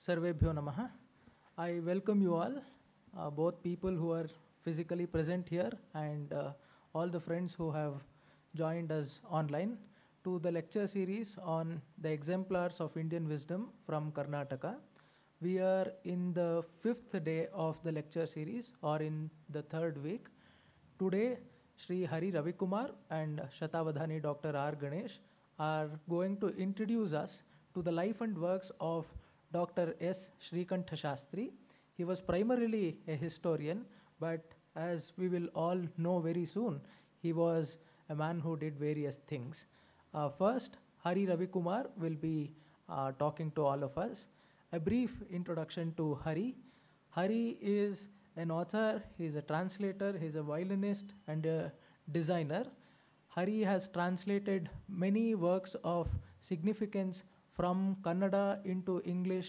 Sarvebhyo Namaha. I welcome you all, uh, both people who are physically present here and uh, all the friends who have joined us online to the lecture series on the exemplars of Indian wisdom from Karnataka. We are in the fifth day of the lecture series or in the third week. Today, Sri Hari Ravikumar and Shatavadhani Dr. R. Ganesh are going to introduce us to the life and works of Dr. S. Shrikantha Shastri. He was primarily a historian, but as we will all know very soon, he was a man who did various things. Uh, first, Hari Ravi Kumar will be uh, talking to all of us. A brief introduction to Hari. Hari is an author, he is a translator, he is a violinist, and a designer. Hari has translated many works of significance from Kannada into English,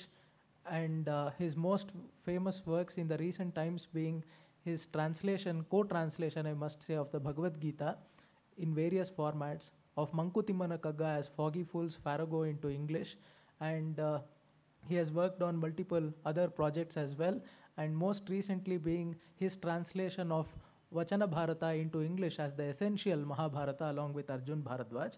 and uh, his most famous works in the recent times being his translation, co-translation, I must say, of the Bhagavad Gita in various formats of Mankutimana Kagga as Foggy Fools Farago into English, and uh, he has worked on multiple other projects as well, and most recently being his translation of Vachana Bharata into English as the essential Mahabharata along with Arjun Bharadwaj.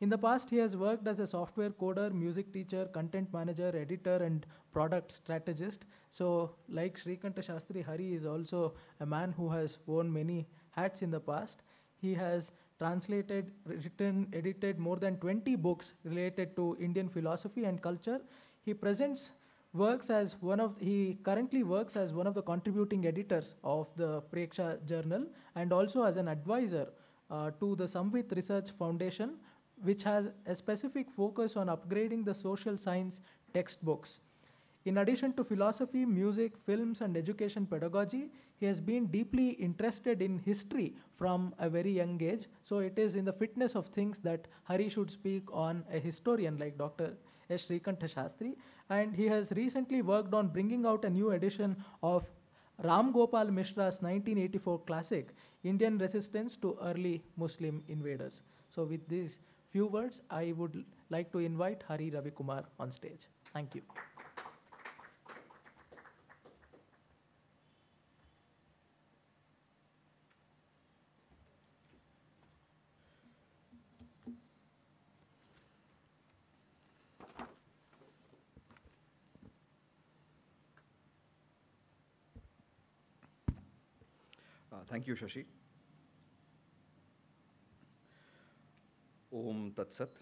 In the past, he has worked as a software coder, music teacher, content manager, editor, and product strategist. So, like Srikanta Shastri Hari is also a man who has worn many hats in the past. He has translated, written, edited more than 20 books related to Indian philosophy and culture. He presents works as one of he currently works as one of the contributing editors of the Preksha Journal and also as an advisor uh, to the Samvit Research Foundation which has a specific focus on upgrading the social science textbooks. In addition to philosophy, music, films, and education pedagogy, he has been deeply interested in history from a very young age. So it is in the fitness of things that Hari should speak on a historian like Dr. S. Shastri. And he has recently worked on bringing out a new edition of Ram Gopal Mishra's 1984 classic, Indian Resistance to Early Muslim Invaders. So with this, few words, I would like to invite Hari Ravi Kumar on stage. Thank you. Uh, thank you, Shashi. ಓಂ ತತ್ಸತ್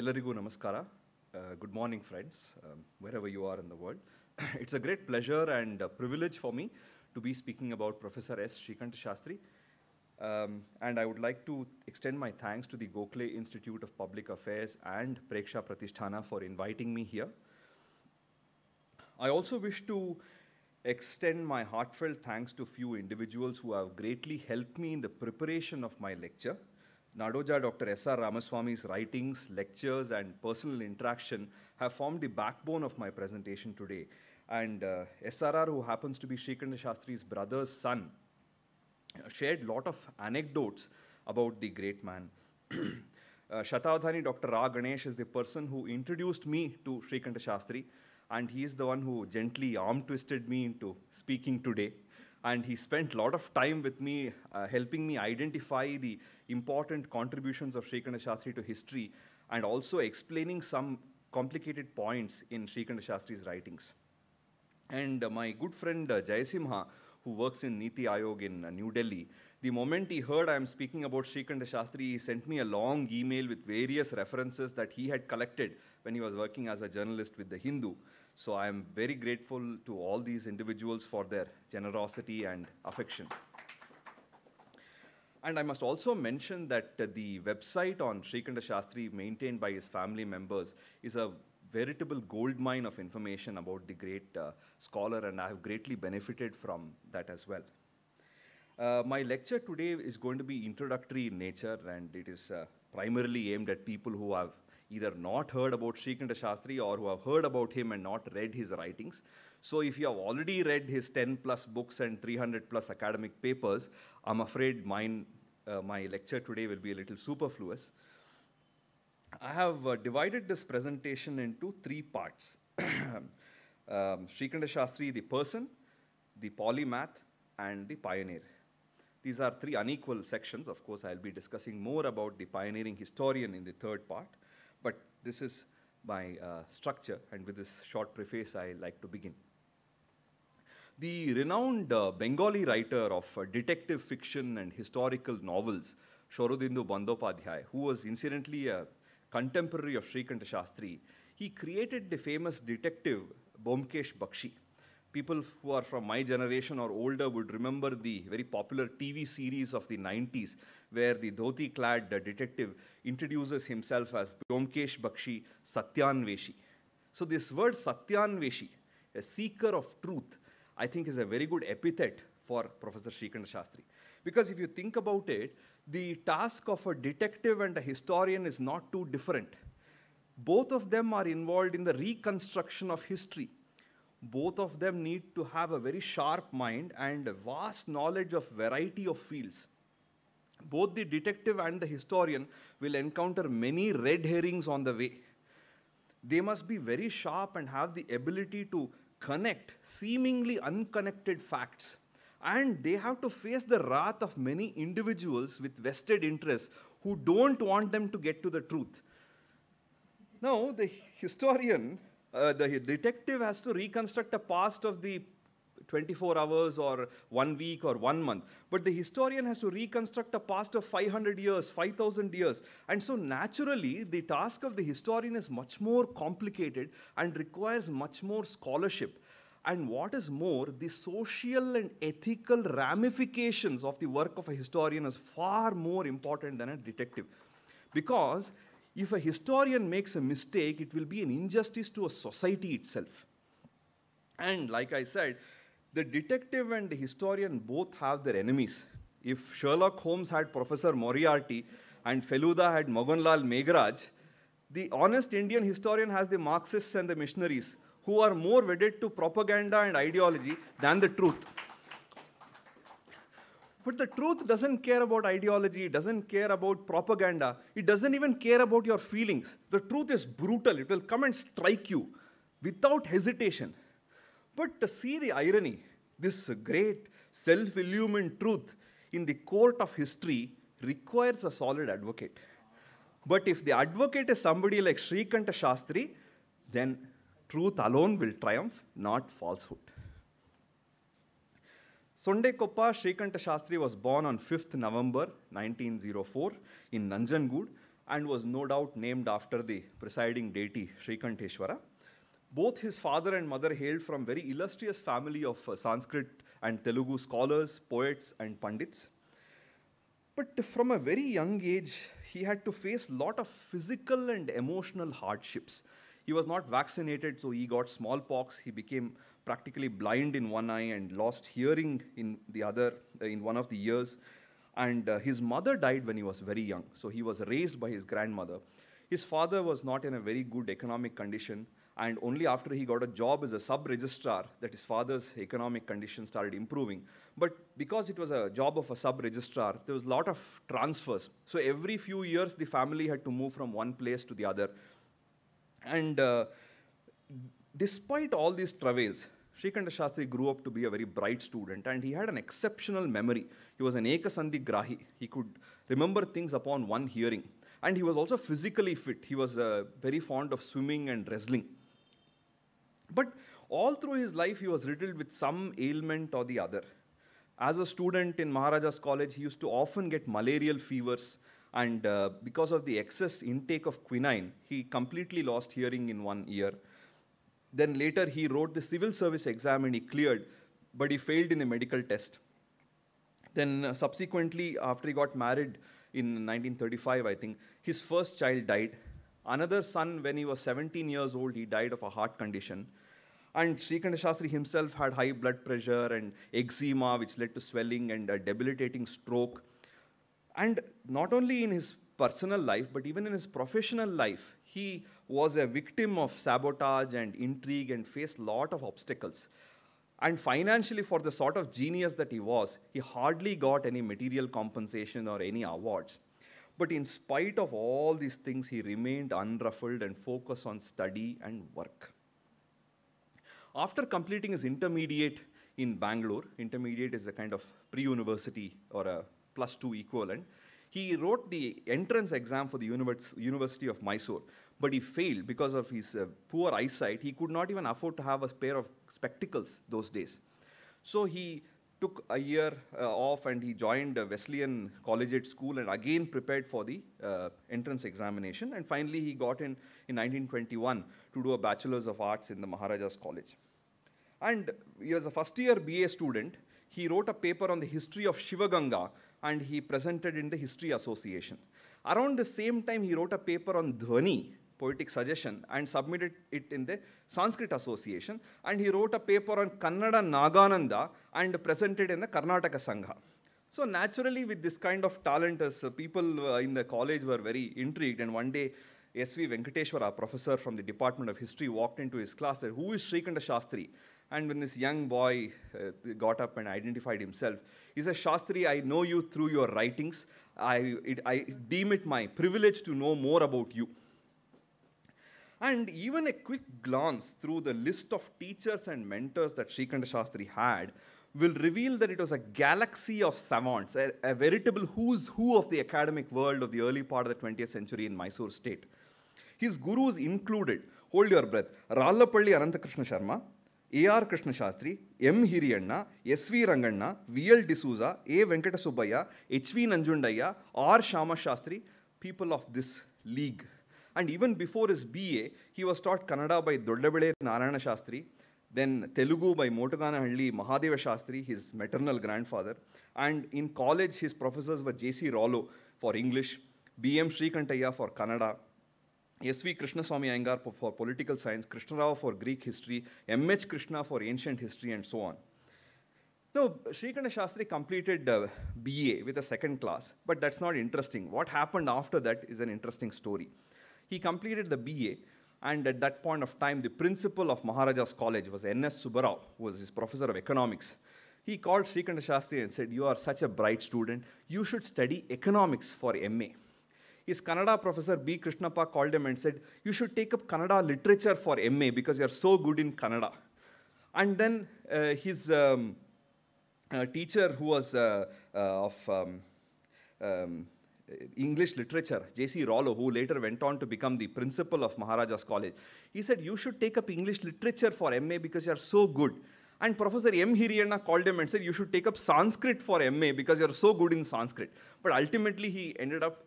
ಎಲ್ಲರಿಗೂ ನಮಸ್ಕಾರ good morning friends wherever you are in the world it's a great pleasure and privilege for me to be speaking about professor S Shrikantha Shastri and I would like to extend my thanks to the Gokhale Institute of Public Affairs and Preksha Pratishthana for inviting me here I also wish to extend my heartfelt thanks to few individuals who have greatly helped me in the preparation of my lecture. Nadoja Dr. S.R. Ramaswamy's writings, lectures, and personal interaction have formed the backbone of my presentation today. And uh, SRR, who happens to be Srikrishna Shastri's brother's son, uh, shared lot of anecdotes about the great man. uh, Shatavadhani Dr. Ra Ganesh is the person who introduced me to Srikrishna Shastri, and he is the one who gently arm twisted me into speaking today and he spent a lot of time with me, uh, helping me identify the important contributions of Sri Shastri to history, and also explaining some complicated points in Sri Shastri's writings. And uh, my good friend uh, Jayasimha, who works in Niti Aayog in uh, New Delhi, the moment he heard I am speaking about Srikanta Shastri, he sent me a long email with various references that he had collected when he was working as a journalist with The Hindu. So I am very grateful to all these individuals for their generosity and affection. And I must also mention that uh, the website on Srikanta Shastri, maintained by his family members, is a veritable gold mine of information about the great uh, scholar, and I have greatly benefited from that as well. Uh, my lecture today is going to be introductory in nature, and it is uh, primarily aimed at people who have either not heard about Srikanta Shastri or who have heard about him and not read his writings. So if you have already read his 10 plus books and 300 plus academic papers, I'm afraid mine, uh, my lecture today will be a little superfluous. I have uh, divided this presentation into three parts. um, Srikanta Shastri, the person, the polymath, and the pioneer. These are three unequal sections. Of course, I'll be discussing more about the pioneering historian in the third part. This is my uh, structure, and with this short preface, I like to begin. The renowned uh, Bengali writer of uh, detective fiction and historical novels, Shorodindu Bandopadhyay, who was incidentally a contemporary of Srikanta Shastri, he created the famous detective Bomkesh Bakshi people who are from my generation or older would remember the very popular TV series of the 90s, where the dhoti clad detective introduces himself as Byomkesh Bakshi Satyanveshi. So, this word Satyanveshi, a seeker of truth, I think is a very good epithet for Professor Srikant Shastri. Because if you think about it, the task of a detective and a historian is not too different. Both of them are involved in the reconstruction of history both of them need to have a very sharp mind and a vast knowledge of variety of fields both the detective and the historian will encounter many red herrings on the way they must be very sharp and have the ability to connect seemingly unconnected facts and they have to face the wrath of many individuals with vested interests who don't want them to get to the truth now the historian uh, the detective has to reconstruct a past of the 24 hours or one week or one month. But the historian has to reconstruct a past of 500 years, 5,000 years. And so naturally, the task of the historian is much more complicated and requires much more scholarship. And what is more, the social and ethical ramifications of the work of a historian is far more important than a detective. Because if a historian makes a mistake, it will be an injustice to a society itself. And like I said, the detective and the historian both have their enemies. If Sherlock Holmes had Professor Moriarty and Feluda had Moganlal Meghraj, the honest Indian historian has the Marxists and the missionaries who are more wedded to propaganda and ideology than the truth. But the truth doesn't care about ideology, it doesn't care about propaganda, it doesn't even care about your feelings. The truth is brutal, it will come and strike you without hesitation. But to see the irony, this great self illumined truth in the court of history requires a solid advocate. But if the advocate is somebody like Srikanta Shastri, then truth alone will triumph, not falsehood. Sondekoppa Shrikanta Shastri was born on 5th November 1904 in Nanjangud and was no doubt named after the presiding deity Shrikanteshwara. Both his father and mother hailed from very illustrious family of uh, Sanskrit and Telugu scholars, poets, and pandits. But from a very young age, he had to face a lot of physical and emotional hardships. He was not vaccinated, so he got smallpox. He became practically blind in one eye and lost hearing in the other, uh, in one of the ears. And uh, his mother died when he was very young, so he was raised by his grandmother. His father was not in a very good economic condition, and only after he got a job as a sub registrar that his father's economic condition started improving. But because it was a job of a sub registrar, there was a lot of transfers. So every few years, the family had to move from one place to the other. And uh, despite all these travails, Shrikanta Shastri grew up to be a very bright student and he had an exceptional memory. He was an Ekasandhi Grahi. He could remember things upon one hearing. And he was also physically fit. He was uh, very fond of swimming and wrestling. But all through his life, he was riddled with some ailment or the other. As a student in Maharaja's college, he used to often get malarial fevers, and uh, because of the excess intake of quinine, he completely lost hearing in one ear. Then later he wrote the civil service exam and he cleared, but he failed in the medical test. Then uh, subsequently, after he got married in 1935, I think, his first child died. Another son, when he was 17 years old, he died of a heart condition. And Srikanta Shastri himself had high blood pressure and eczema, which led to swelling and a debilitating stroke. And not only in his personal life, but even in his professional life, he was a victim of sabotage and intrigue and faced a lot of obstacles. And financially, for the sort of genius that he was, he hardly got any material compensation or any awards. But in spite of all these things, he remained unruffled and focused on study and work. After completing his intermediate in Bangalore, intermediate is a kind of pre university or a plus two equivalent, he wrote the entrance exam for the Univers University of Mysore, but he failed because of his uh, poor eyesight. He could not even afford to have a pair of spectacles those days. So he took a year uh, off and he joined uh, Wesleyan Collegiate School and again prepared for the uh, entrance examination. And finally, he got in in 1921 to do a Bachelor's of Arts in the Maharaja's College. And he was a first year BA student. He wrote a paper on the history of Shivaganga and he presented in the History Association. Around the same time, he wrote a paper on Dhvani, poetic suggestion and submitted it in the Sanskrit Association. And he wrote a paper on Kannada Nagananda and presented in the Karnataka Sangha. So naturally, with this kind of talent, as uh, people uh, in the college were very intrigued, and one day S.V. Venkateshwar, a professor from the Department of History, walked into his class and said, who is Srikanta Shastri? And when this young boy uh, got up and identified himself, he said, Shastri, I know you through your writings. I, it, I deem it my privilege to know more about you. And even a quick glance through the list of teachers and mentors that Srikanta Shastri had will reveal that it was a galaxy of savants, a, a veritable who's who of the academic world of the early part of the 20th century in Mysore state. His gurus included, hold your breath, Rallapalli Anantakrishna Sharma, A.R. Krishna Shastri, M. Hiriyanna S.V. V V.L. V A. D'Souza A H.V. H V Nanjundaiah Shastri, people of this league. And even before his BA, he was taught Kannada by Doddabele Narayana Shastri, then Telugu by Motuganahalli Mahadeva Shastri, his maternal grandfather. And in college, his professors were J.C. Rollo for English, B.M. Srikantayya for Kannada, S.V. Krishnaswamy Iyengar for political science, Krishnarao for Greek history, M.H. Krishna for ancient history, and so on. Now, Srikanta Shastri completed uh, BA with a second class, but that's not interesting. What happened after that is an interesting story. He completed the BA, and at that point of time, the principal of Maharaja's College was N.S. Subbarao, who was his professor of economics. He called Srikanta Shastri and said, you are such a bright student, you should study economics for MA. His Kannada professor B. Krishnappa called him and said, you should take up Kannada literature for MA because you're so good in Kannada. And then uh, his um, uh, teacher who was uh, uh of um, um, English literature, J.C. Rollo, who later went on to become the principal of Maharaja's College, he said, You should take up English literature for MA because you're so good. And Professor M. Hiriyana called him and said, You should take up Sanskrit for MA because you're so good in Sanskrit. But ultimately, he ended up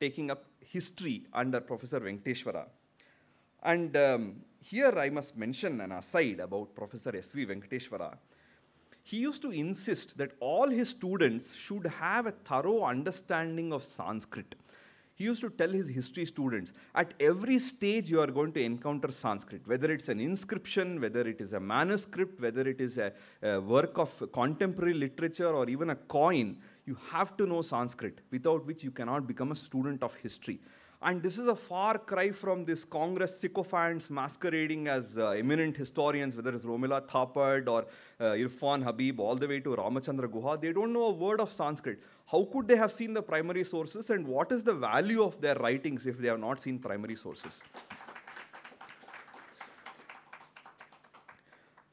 taking up history under Professor Venkateshwara. And um, here I must mention an aside about Professor S.V. Venkateshwara he used to insist that all his students should have a thorough understanding of Sanskrit. He used to tell his history students at every stage you are going to encounter Sanskrit, whether it's an inscription, whether it is a manuscript, whether it is a, a work of contemporary literature, or even a coin, you have to know Sanskrit, without which you cannot become a student of history. And this is a far cry from this Congress sycophants masquerading as uh, eminent historians, whether it's Romila Thapad or uh, Irfan Habib, all the way to Ramachandra Guha. They don't know a word of Sanskrit. How could they have seen the primary sources, and what is the value of their writings if they have not seen primary sources?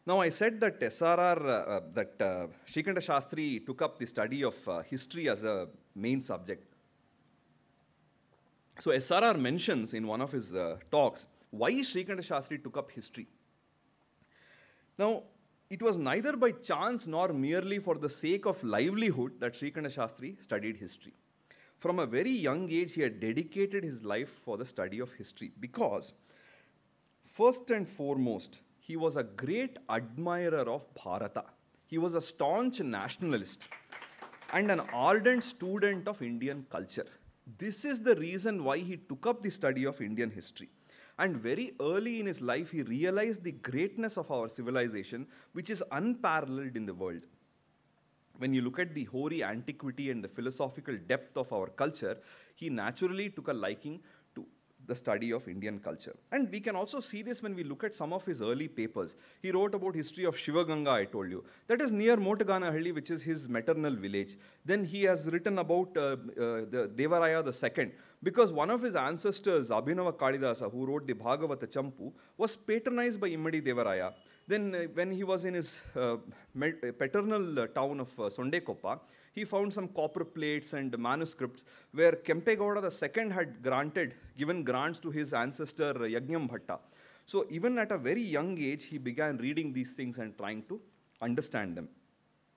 Now, I said that SRR, uh, uh, that uh, Shrikanta Shastri took up the study of uh, history as a main subject. So SRR mentions in one of his uh, talks why Srikanta Shastri took up history. Now, it was neither by chance nor merely for the sake of livelihood that Srikanta Shastri studied history. From a very young age, he had dedicated his life for the study of history because, first and foremost, he was a great admirer of Bharata. He was a staunch nationalist and an ardent student of Indian culture. This is the reason why he took up the study of Indian history. And very early in his life, he realized the greatness of our civilization, which is unparalleled in the world. When you look at the hoary antiquity and the philosophical depth of our culture, he naturally took a liking the study of Indian culture. And we can also see this when we look at some of his early papers. He wrote about history of Shivaganga, I told you. That is near Motaganahalli, which is his maternal village. Then he has written about uh, uh, the Devaraya II, because one of his ancestors, Abhinava Kalidasa, who wrote the Bhagavata Champu, was patronized by Immadi Devaraya. Then uh, when he was in his uh, uh, paternal uh, town of uh, Sondekoppa, he found some copper plates and manuscripts where Kempegowda II had granted, given grants to his ancestor Yajnam Bhatta. So even at a very young age, he began reading these things and trying to understand them.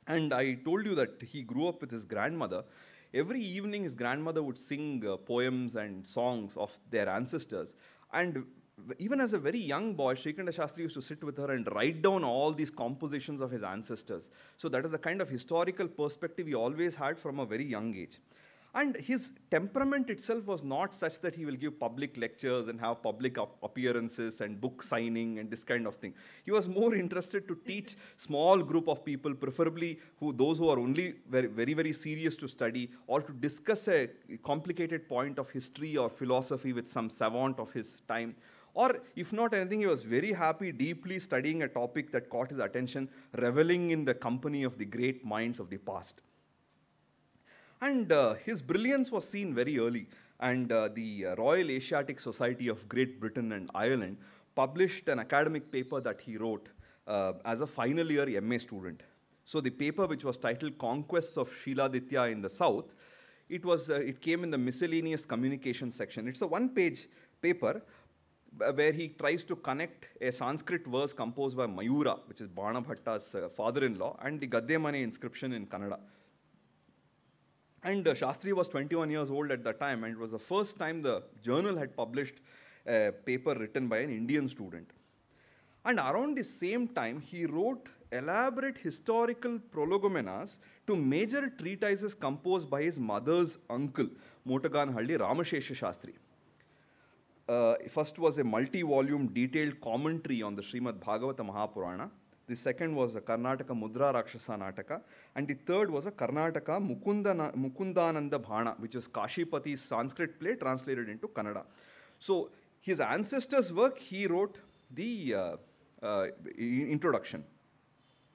And I told you that he grew up with his grandmother. Every evening, his grandmother would sing uh, poems and songs of their ancestors. And even as a very young boy, Shrikanda Shastri used to sit with her and write down all these compositions of his ancestors. So that is a kind of historical perspective he always had from a very young age. And his temperament itself was not such that he will give public lectures and have public appearances and book signing and this kind of thing. He was more interested to teach small group of people, preferably who those who are only very, very, very serious to study or to discuss a complicated point of history or philosophy with some savant of his time. Or if not anything, he was very happy deeply studying a topic that caught his attention, reveling in the company of the great minds of the past. And uh, his brilliance was seen very early, and uh, the Royal Asiatic Society of Great Britain and Ireland published an academic paper that he wrote uh, as a final year MA student. So the paper, which was titled Conquests of Shiladitya in the South, it, was, uh, it came in the miscellaneous communication section. It's a one-page paper, uh, where he tries to connect a Sanskrit verse composed by Mayura, which is Banabhatta's uh, father-in-law, and the Gadyamani inscription in Kannada. And uh, Shastri was 21 years old at that time, and it was the first time the journal had published a paper written by an Indian student. And around the same time, he wrote elaborate historical prologomenas to major treatises composed by his mother's uncle, Motagahan Ramashesha Shastri uh, first was a multi-volume detailed commentary on the Srimad Bhagavata Mahapurana. The second was a Karnataka Mudra Rakshasa Nataka. And the third was a Karnataka Mukunda, Mukundananda Bhana, which is Kashipati's Sanskrit play translated into Kannada. So his ancestors' work, he wrote the uh, uh, introduction.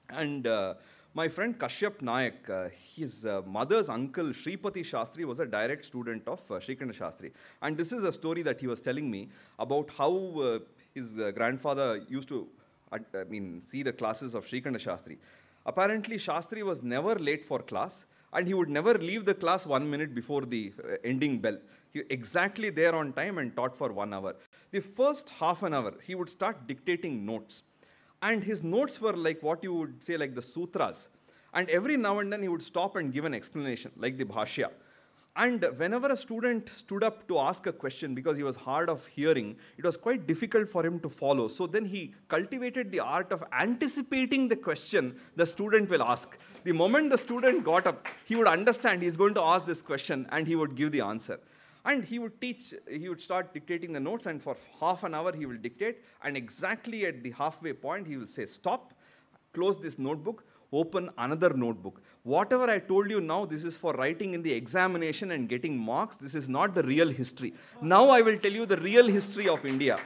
And uh, my friend Kashyap Nayak, uh, his uh, mother's uncle Sripati Shastri was a direct student of uh, Srikrishna Shastri. And this is a story that he was telling me about how uh, his uh, grandfather used to I mean, see the classes of Srikrishna Shastri. Apparently, Shastri was never late for class and he would never leave the class one minute before the uh, ending bell. He exactly there on time and taught for one hour. The first half an hour, he would start dictating notes and his notes were like what you would say, like the sutras. And every now and then he would stop and give an explanation, like the bhashya. And whenever a student stood up to ask a question because he was hard of hearing, it was quite difficult for him to follow. So then he cultivated the art of anticipating the question the student will ask. The moment the student got up, he would understand he's going to ask this question and he would give the answer. And he would teach, he would start dictating the notes, and for half an hour he will dictate. And exactly at the halfway point, he will say, Stop, close this notebook, open another notebook. Whatever I told you now, this is for writing in the examination and getting marks. This is not the real history. Now I will tell you the real history of India.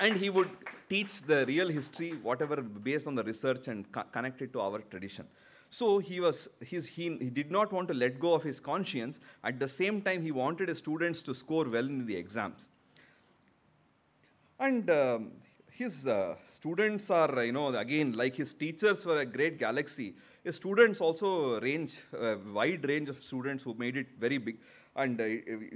And he would teach the real history, whatever based on the research and co connected to our tradition. So he, was, his, he, he did not want to let go of his conscience. At the same time, he wanted his students to score well in the exams. And um, his uh, students are, you know, again, like his teachers were a great galaxy. His students also range, a uh, wide range of students who made it very big. And uh,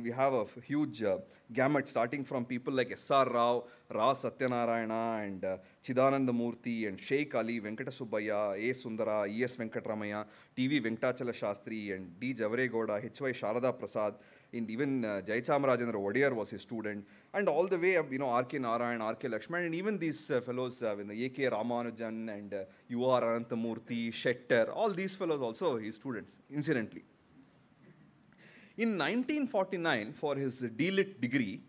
we have a huge uh, gamut starting from people like S.R. Rao, Ra Satyanarayana, and uh, Chidananda Murthy, and Sheikh Ali, Venkata Subbaya, A. Sundara, E.S. Venkatramaya, T.V. Venkatachala Shastri, and D. Javaregoda, H.Y. Sharada Prasad, and even uh, Jai Wadiyar was his student, and all the way up, you know, R.K. Narayan, R.K. Lakshman, and even these uh, fellows, uh, A.K. Ramanujan and uh, U.R. Anantamurthy, Shetter, all these fellows also his students, incidentally. In 1949, for his DLit degree,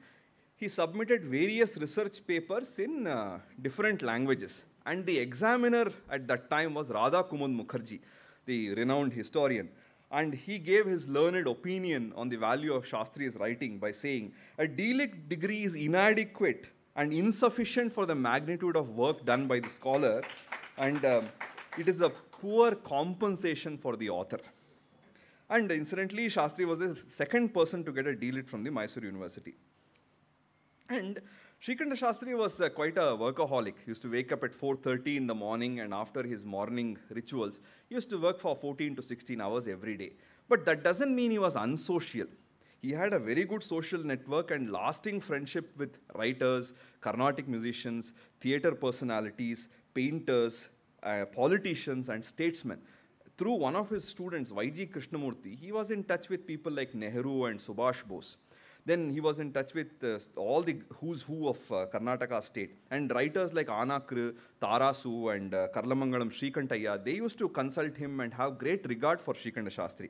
he submitted various research papers in uh, different languages. And the examiner at that time was Radha Kumund Mukherjee, the renowned historian. And he gave his learned opinion on the value of Shastri's writing by saying, a DLit degree is inadequate and insufficient for the magnitude of work done by the scholar, and um, it is a poor compensation for the author. And incidentally, Shastri was the second person to get a DLit from the Mysore University. And Srikrishna Shastri was uh, quite a workaholic. He used to wake up at 4.30 in the morning and after his morning rituals, he used to work for 14 to 16 hours every day. But that doesn't mean he was unsocial. He had a very good social network and lasting friendship with writers, Carnatic musicians, theater personalities, painters, uh, politicians, and statesmen through one of his students, YG Krishnamurti, he was in touch with people like Nehru and Subhash Bose. Then he was in touch with uh, all the who's who of uh, Karnataka state. And writers like Anakru, Tarasu, and uh, Karlamangalam Srikantayya, they used to consult him and have great regard for Srikanta Shastri.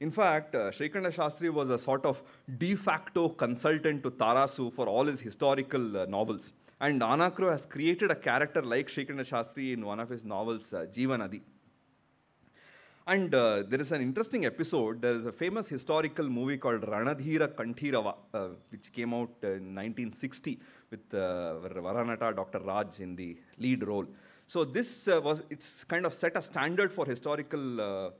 In fact, uh, Shrikanda Shastri was a sort of de facto consultant to Tarasu for all his historical uh, novels. And Anakru has created a character like Shrikanda Shastri in one of his novels, uh, Jivanadi. And uh, there is an interesting episode. There is a famous historical movie called Ranadhira Kanthirava, uh, which came out uh, in 1960 with uh, Varanata Dr. Raj in the lead role. So this uh, was, it's kind of set a standard for historical uh,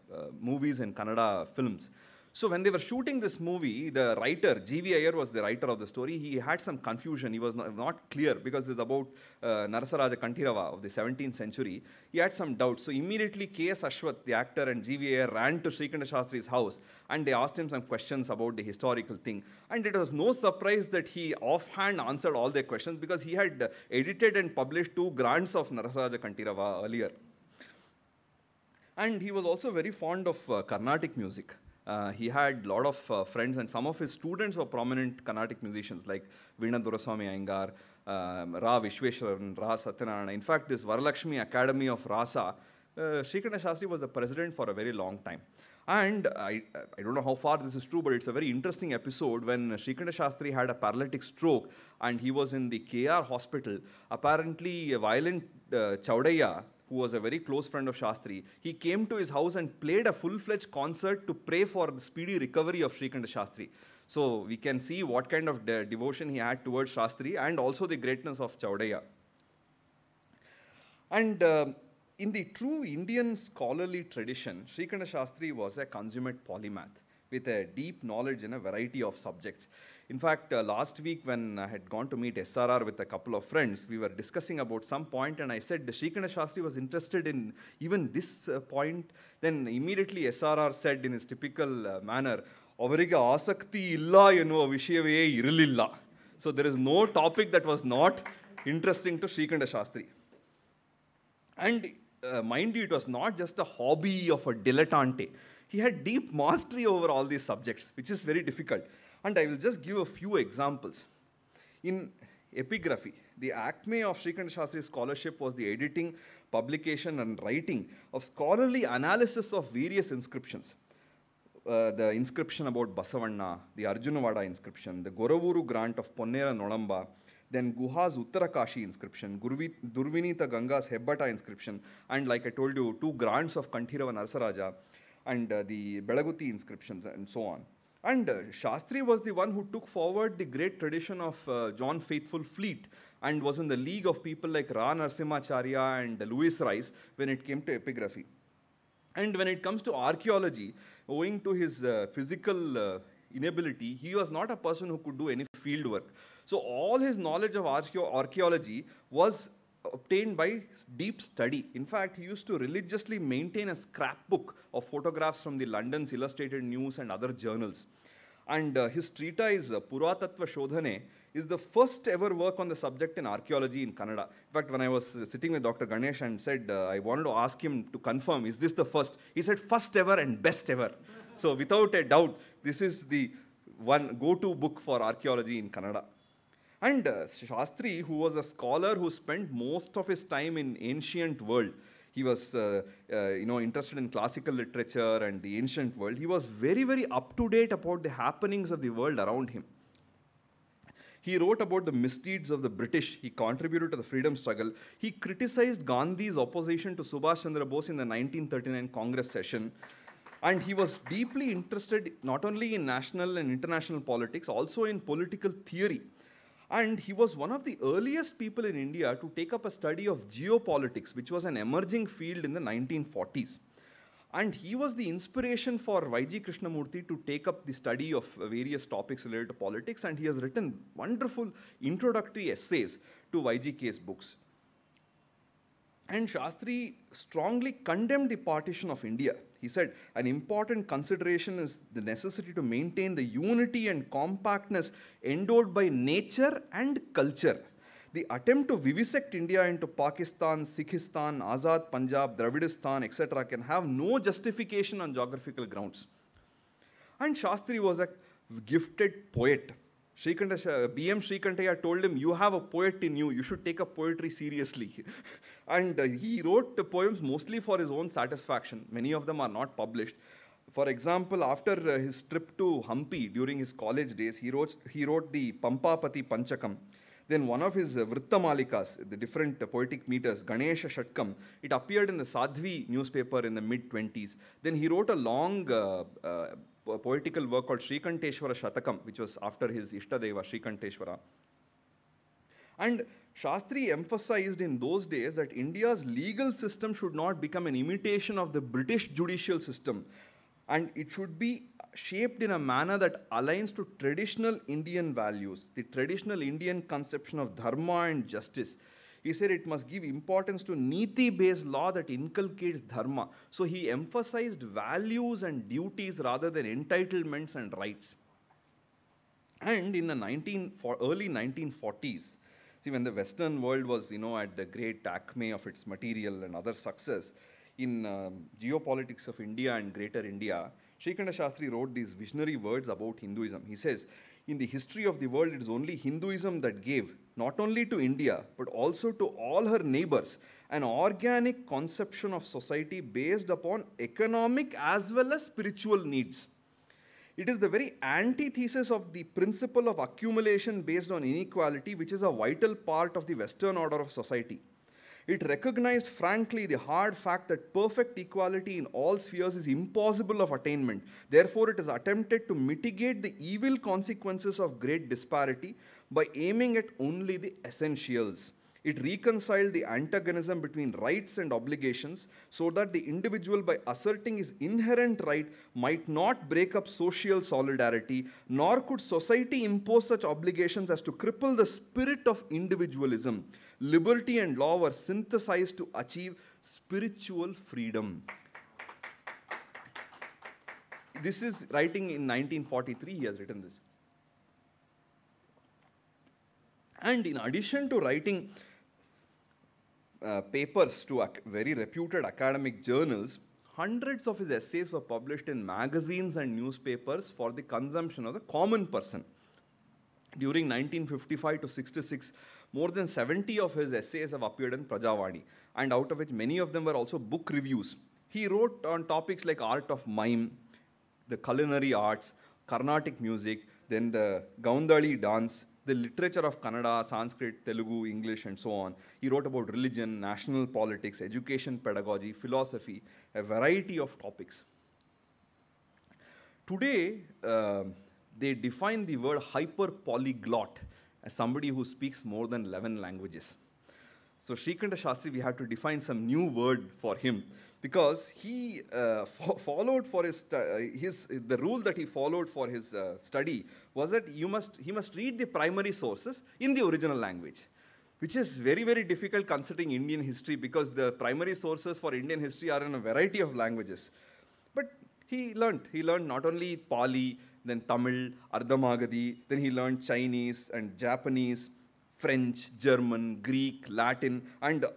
movies and Kannada films. So when they were shooting this movie, the writer, G.V. Iyer was the writer of the story, he had some confusion. He was not, not clear because it's about uh, Narasaraja Kantirava of the 17th century. He had some doubts. So immediately K.S. Ashwath, the actor, and G.V. Iyer ran to Srikanta Shastri's house and they asked him some questions about the historical thing. And it was no surprise that he offhand answered all their questions because he had uh, edited and published two grants of Narasaraja Kantirava earlier. And he was also very fond of uh, Carnatic music. Uh, he had a lot of uh, friends, and some of his students were prominent Carnatic musicians like Veena Duraswamy Iyengar, um, Ra Vishweshwaran, Ra Satyanarayana. In fact, this Varalakshmi Academy of Rasa, uh, Srikrishna Shastri was the president for a very long time. And I, I don't know how far this is true, but it's a very interesting episode when Srikrishna Shastri had a paralytic stroke and he was in the KR hospital. Apparently, a violent uh, who was a very close friend of Shastri, he came to his house and played a full-fledged concert to pray for the speedy recovery of Srikanta Shastri. So we can see what kind of de devotion he had towards Shastri and also the greatness of Chaudaya. And uh, in the true Indian scholarly tradition, Srikanta Shastri was a consummate polymath with a deep knowledge in a variety of subjects. In fact, uh, last week when I had gone to meet SRR with a couple of friends, we were discussing about some point and I said Shrikana Shastri was interested in even this uh, point. Then immediately SRR said in his typical uh, manner, ಅವರಿಗೆ illa, ಇಲ್ಲ ಎನ್ನುವ ವಿಷಯವೇ ಇರಲಿಲ್ಲ so there is no topic that was not interesting to Shrikantha Shastri. And uh, mind you, it was not just a hobby of a dilettante; he had deep mastery over all these subjects, which is very difficult. And I will just give a few examples. In epigraphy, the acme of Sri Shastri's scholarship was the editing, publication, and writing of scholarly analysis of various inscriptions. Uh, the inscription about Basavanna, the Arjunavada inscription, the Goravuru grant of Ponnera Nolamba, then Guha's Uttarakashi inscription, Gurvi, Durvinita Ganga's Hebbata inscription, and like I told you, two grants of Kanthirava Narsaraja, and uh, the Belaguti inscriptions, and so on. And uh, Shastri was the one who took forward the great tradition of uh, John Faithful Fleet and was in the league of people like Ra Narsimacharya and Louis Rice when it came to epigraphy. And when it comes to archaeology, owing to his uh, physical uh, inability, he was not a person who could do any field work. So all his knowledge of archaeology was obtained by deep study. In fact, he used to religiously maintain a scrapbook of photographs from the London's Illustrated News and other journals. And uh, his treatise, uh, Puratattva Shodhane, is the first ever work on the subject in archaeology in Canada. In fact, when I was uh, sitting with Dr. Ganesh and said, uh, I wanted to ask him to confirm, is this the first? He said, first ever and best ever. so, without a doubt, this is the one go to book for archaeology in Canada. And uh, Shastri, who was a scholar who spent most of his time in ancient world, he was uh, uh, you know interested in classical literature and the ancient world. He was very very up to date about the happenings of the world around him. He wrote about the misdeeds of the British. He contributed to the freedom struggle. He criticized Gandhi's opposition to Subhash Chandra Bose in the 1939 Congress session. And he was deeply interested not only in national and international politics, also in political theory. And he was one of the earliest people in India to take up a study of geopolitics, which was an emerging field in the 1940s. And he was the inspiration for YG Krishnamurti to take up the study of various topics related to politics, and he has written wonderful introductory essays to YGK's books. And Shastri strongly condemned the partition of India he said, an important consideration is the necessity to maintain the unity and compactness endowed by nature and culture. The attempt to vivisect India into Pakistan, Sikhistan, Azad Punjab, Dravidistan, etc., can have no justification on geographical grounds. And Shastri was a gifted poet Shrikanta, B.M. Srikantaya told him, you have a poet in you, you should take up poetry seriously. and uh, he wrote the poems mostly for his own satisfaction. Many of them are not published. For example, after uh, his trip to Hampi during his college days, he wrote, he wrote the Pampapati Panchakam. Then one of his uh, Vritta the different uh, poetic meters, Ganesha Shatkam, it appeared in the Sadhvi newspaper in the mid-20s. Then he wrote a long uh, uh, poetical work called Srikanteshwara Shatakam, which was after his Ishtadeva, Srikanteshwara. And Shastri emphasized in those days that India's legal system should not become an imitation of the British judicial system, and it should be shaped in a manner that aligns to traditional Indian values, the traditional Indian conception of dharma and justice. He said it must give importance to niti based law that inculcates dharma. So he emphasized values and duties rather than entitlements and rights. And in the 19, for early 1940s, see when the Western world was you know at the great acme of its material and other success, in uh, geopolitics of India and greater India, Shrikanda Shastri wrote these visionary words about Hinduism. He says, in the history of the world, it is only Hinduism that gave, not only to India, but also to all her neighbors, an organic conception of society based upon economic as well as spiritual needs. It is the very antithesis of the principle of accumulation based on inequality, which is a vital part of the Western order of society. It recognized, frankly, the hard fact that perfect equality in all spheres is impossible of attainment. Therefore, it has attempted to mitigate the evil consequences of great disparity by aiming at only the essentials. It reconciled the antagonism between rights and obligations so that the individual, by asserting his inherent right, might not break up social solidarity, nor could society impose such obligations as to cripple the spirit of individualism liberty and law were synthesized to achieve spiritual freedom. This is writing in 1943, he has written this. And in addition to writing uh, papers to very reputed academic journals, hundreds of his essays were published in magazines and newspapers for the consumption of the common person. During 1955 to 66, more than 70 of his essays have appeared in Prajavani, and out of which many of them were also book reviews. He wrote on topics like art of mime, the culinary arts, Carnatic music, then the Gaundali dance, the literature of Kannada, Sanskrit, Telugu, English, and so on. He wrote about religion, national politics, education, pedagogy, philosophy, a variety of topics. Today, uh, they define the word hyperpolyglot as somebody who speaks more than 11 languages. So Srikanta Shastri, we had to define some new word for him because he uh, fo followed for his, uh, his, the rule that he followed for his uh, study was that you must, he must read the primary sources in the original language which is very, very difficult considering Indian history because the primary sources for Indian history are in a variety of languages. But he learned. He learned not only Pali, then Tamil, Ardhamagadhi, then he learned Chinese and Japanese, French, German, Greek, Latin, and uh,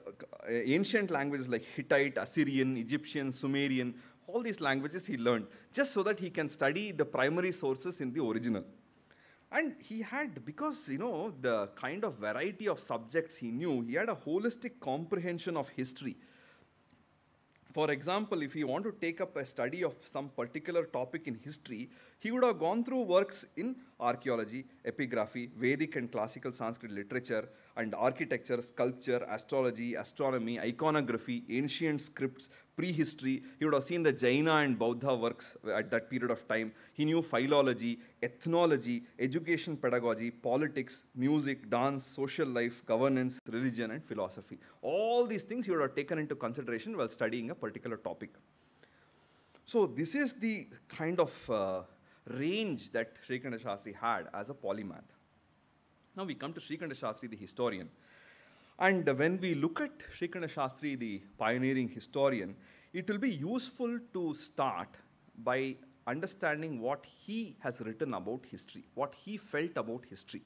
ancient languages like Hittite, Assyrian, Egyptian, Sumerian, all these languages he learned, just so that he can study the primary sources in the original. And he had, because you know, the kind of variety of subjects he knew, he had a holistic comprehension of history. For example, if he wanted to take up a study of some particular topic in history, he would have gone through works in archaeology, epigraphy, Vedic and classical Sanskrit literature, and architecture, sculpture, astrology, astronomy, iconography, ancient scripts, prehistory. He would have seen the Jaina and Bauddha works at that period of time. He knew philology, ethnology, education pedagogy, politics, music, dance, social life, governance, religion, and philosophy. All these things he would have taken into consideration while studying a particular topic. So this is the kind of uh, range that Sri Shastri had as a polymath. Now we come to Sri Shastri, the historian. And when we look at Srikrishna Shastri, the pioneering historian, it will be useful to start by understanding what he has written about history, what he felt about history.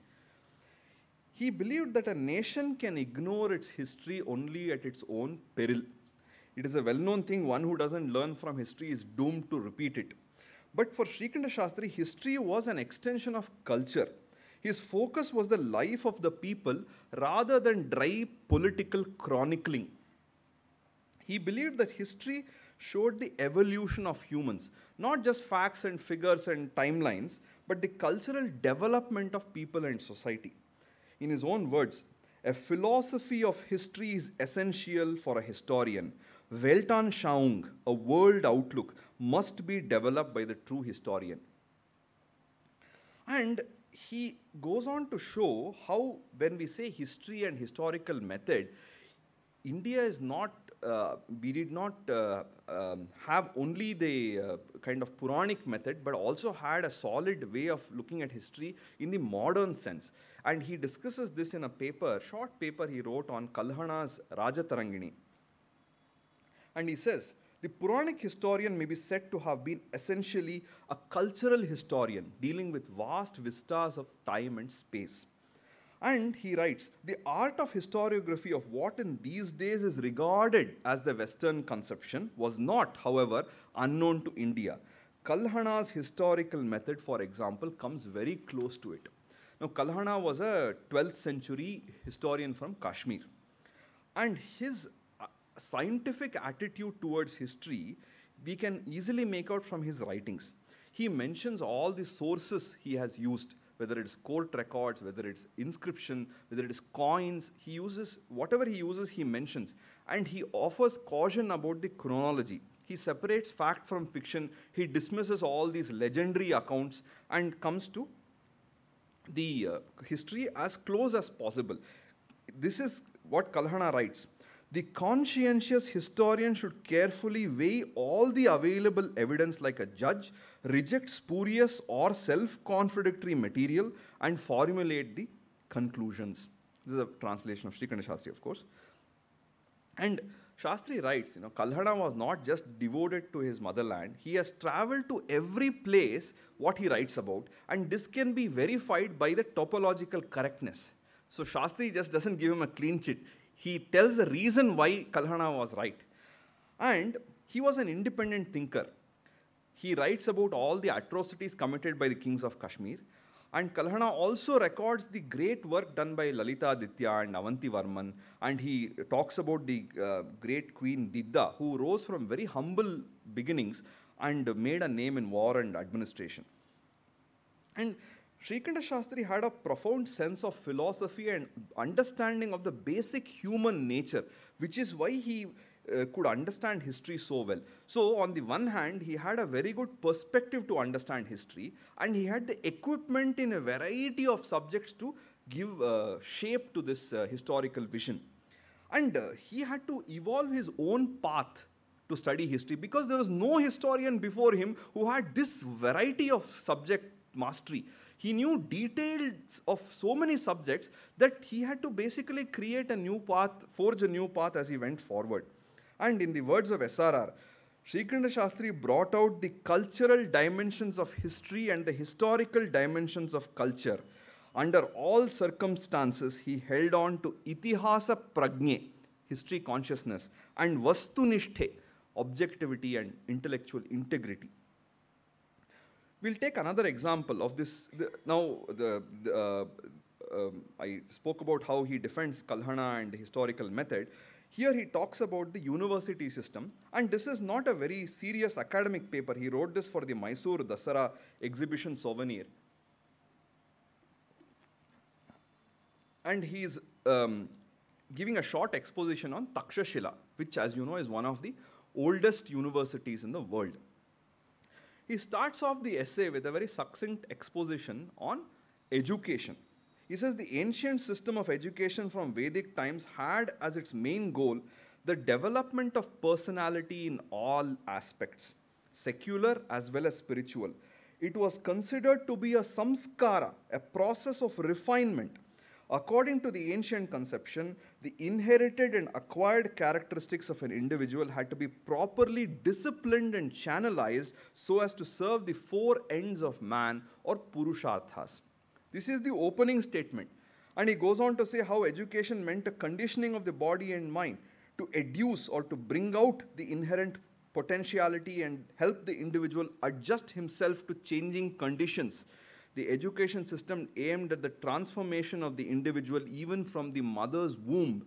He believed that a nation can ignore its history only at its own peril. It is a well known thing, one who doesn't learn from history is doomed to repeat it. But for Shrikanda Shastri, history was an extension of culture his focus was the life of the people rather than dry political chronicling. He believed that history showed the evolution of humans, not just facts and figures and timelines, but the cultural development of people and society. In his own words, a philosophy of history is essential for a historian. Weltanschauung, a world outlook, must be developed by the true historian. And he goes on to show how, when we say history and historical method, India is not, uh, we did not uh, um, have only the uh, kind of Puranic method, but also had a solid way of looking at history in the modern sense. And he discusses this in a paper, short paper he wrote on Kalhana's Rajatarangini. And he says, the Puranic historian may be said to have been essentially a cultural historian dealing with vast vistas of time and space. And he writes, the art of historiography of what in these days is regarded as the Western conception was not, however, unknown to India. Kalhana's historical method, for example, comes very close to it. Now, Kalhana was a 12th century historian from Kashmir. And his scientific attitude towards history we can easily make out from his writings. He mentions all the sources he has used, whether it's court records, whether it's inscription, whether it is coins. He uses whatever he uses, he mentions. And he offers caution about the chronology. He separates fact from fiction. He dismisses all these legendary accounts and comes to the uh, history as close as possible. This is what Kalhana writes. The conscientious historian should carefully weigh all the available evidence like a judge, reject spurious or self contradictory material, and formulate the conclusions. This is a translation of Sri Shastri, of course. And Shastri writes, you know, Kalhana was not just devoted to his motherland. He has traveled to every place what he writes about, and this can be verified by the topological correctness. So Shastri just doesn't give him a clean chit. He tells the reason why Kalhana was right. And he was an independent thinker. He writes about all the atrocities committed by the kings of Kashmir. And Kalhana also records the great work done by Lalita Aditya and Avanti Varman. And he talks about the uh, great queen Didda, who rose from very humble beginnings and made a name in war and administration. And Srikanta Shastri had a profound sense of philosophy and understanding of the basic human nature, which is why he uh, could understand history so well. So, on the one hand, he had a very good perspective to understand history, and he had the equipment in a variety of subjects to give uh, shape to this uh, historical vision. And uh, he had to evolve his own path to study history because there was no historian before him who had this variety of subject mastery. He knew details of so many subjects that he had to basically create a new path, forge a new path as he went forward. And in the words of SRR, Sri Krishna Shastri brought out the cultural dimensions of history and the historical dimensions of culture. Under all circumstances, he held on to itihasa prajne, history consciousness, and vastunishthe, objectivity and intellectual integrity. We'll take another example of this. The, now, the, the, uh, um, I spoke about how he defends Kalhana and the historical method. Here he talks about the university system, and this is not a very serious academic paper. He wrote this for the Mysore Dasara exhibition souvenir. And he's um, giving a short exposition on Takshashila, which, as you know, is one of the oldest universities in the world. He starts off the essay with a very succinct exposition on education. He says the ancient system of education from Vedic times had as its main goal the development of personality in all aspects, secular as well as spiritual. It was considered to be a samskara, a process of refinement According to the ancient conception, the inherited and acquired characteristics of an individual had to be properly disciplined and channelized so as to serve the four ends of man or Purusharthas. This is the opening statement. And he goes on to say how education meant a conditioning of the body and mind to educe or to bring out the inherent potentiality and help the individual adjust himself to changing conditions the education system aimed at the transformation of the individual even from the mother's womb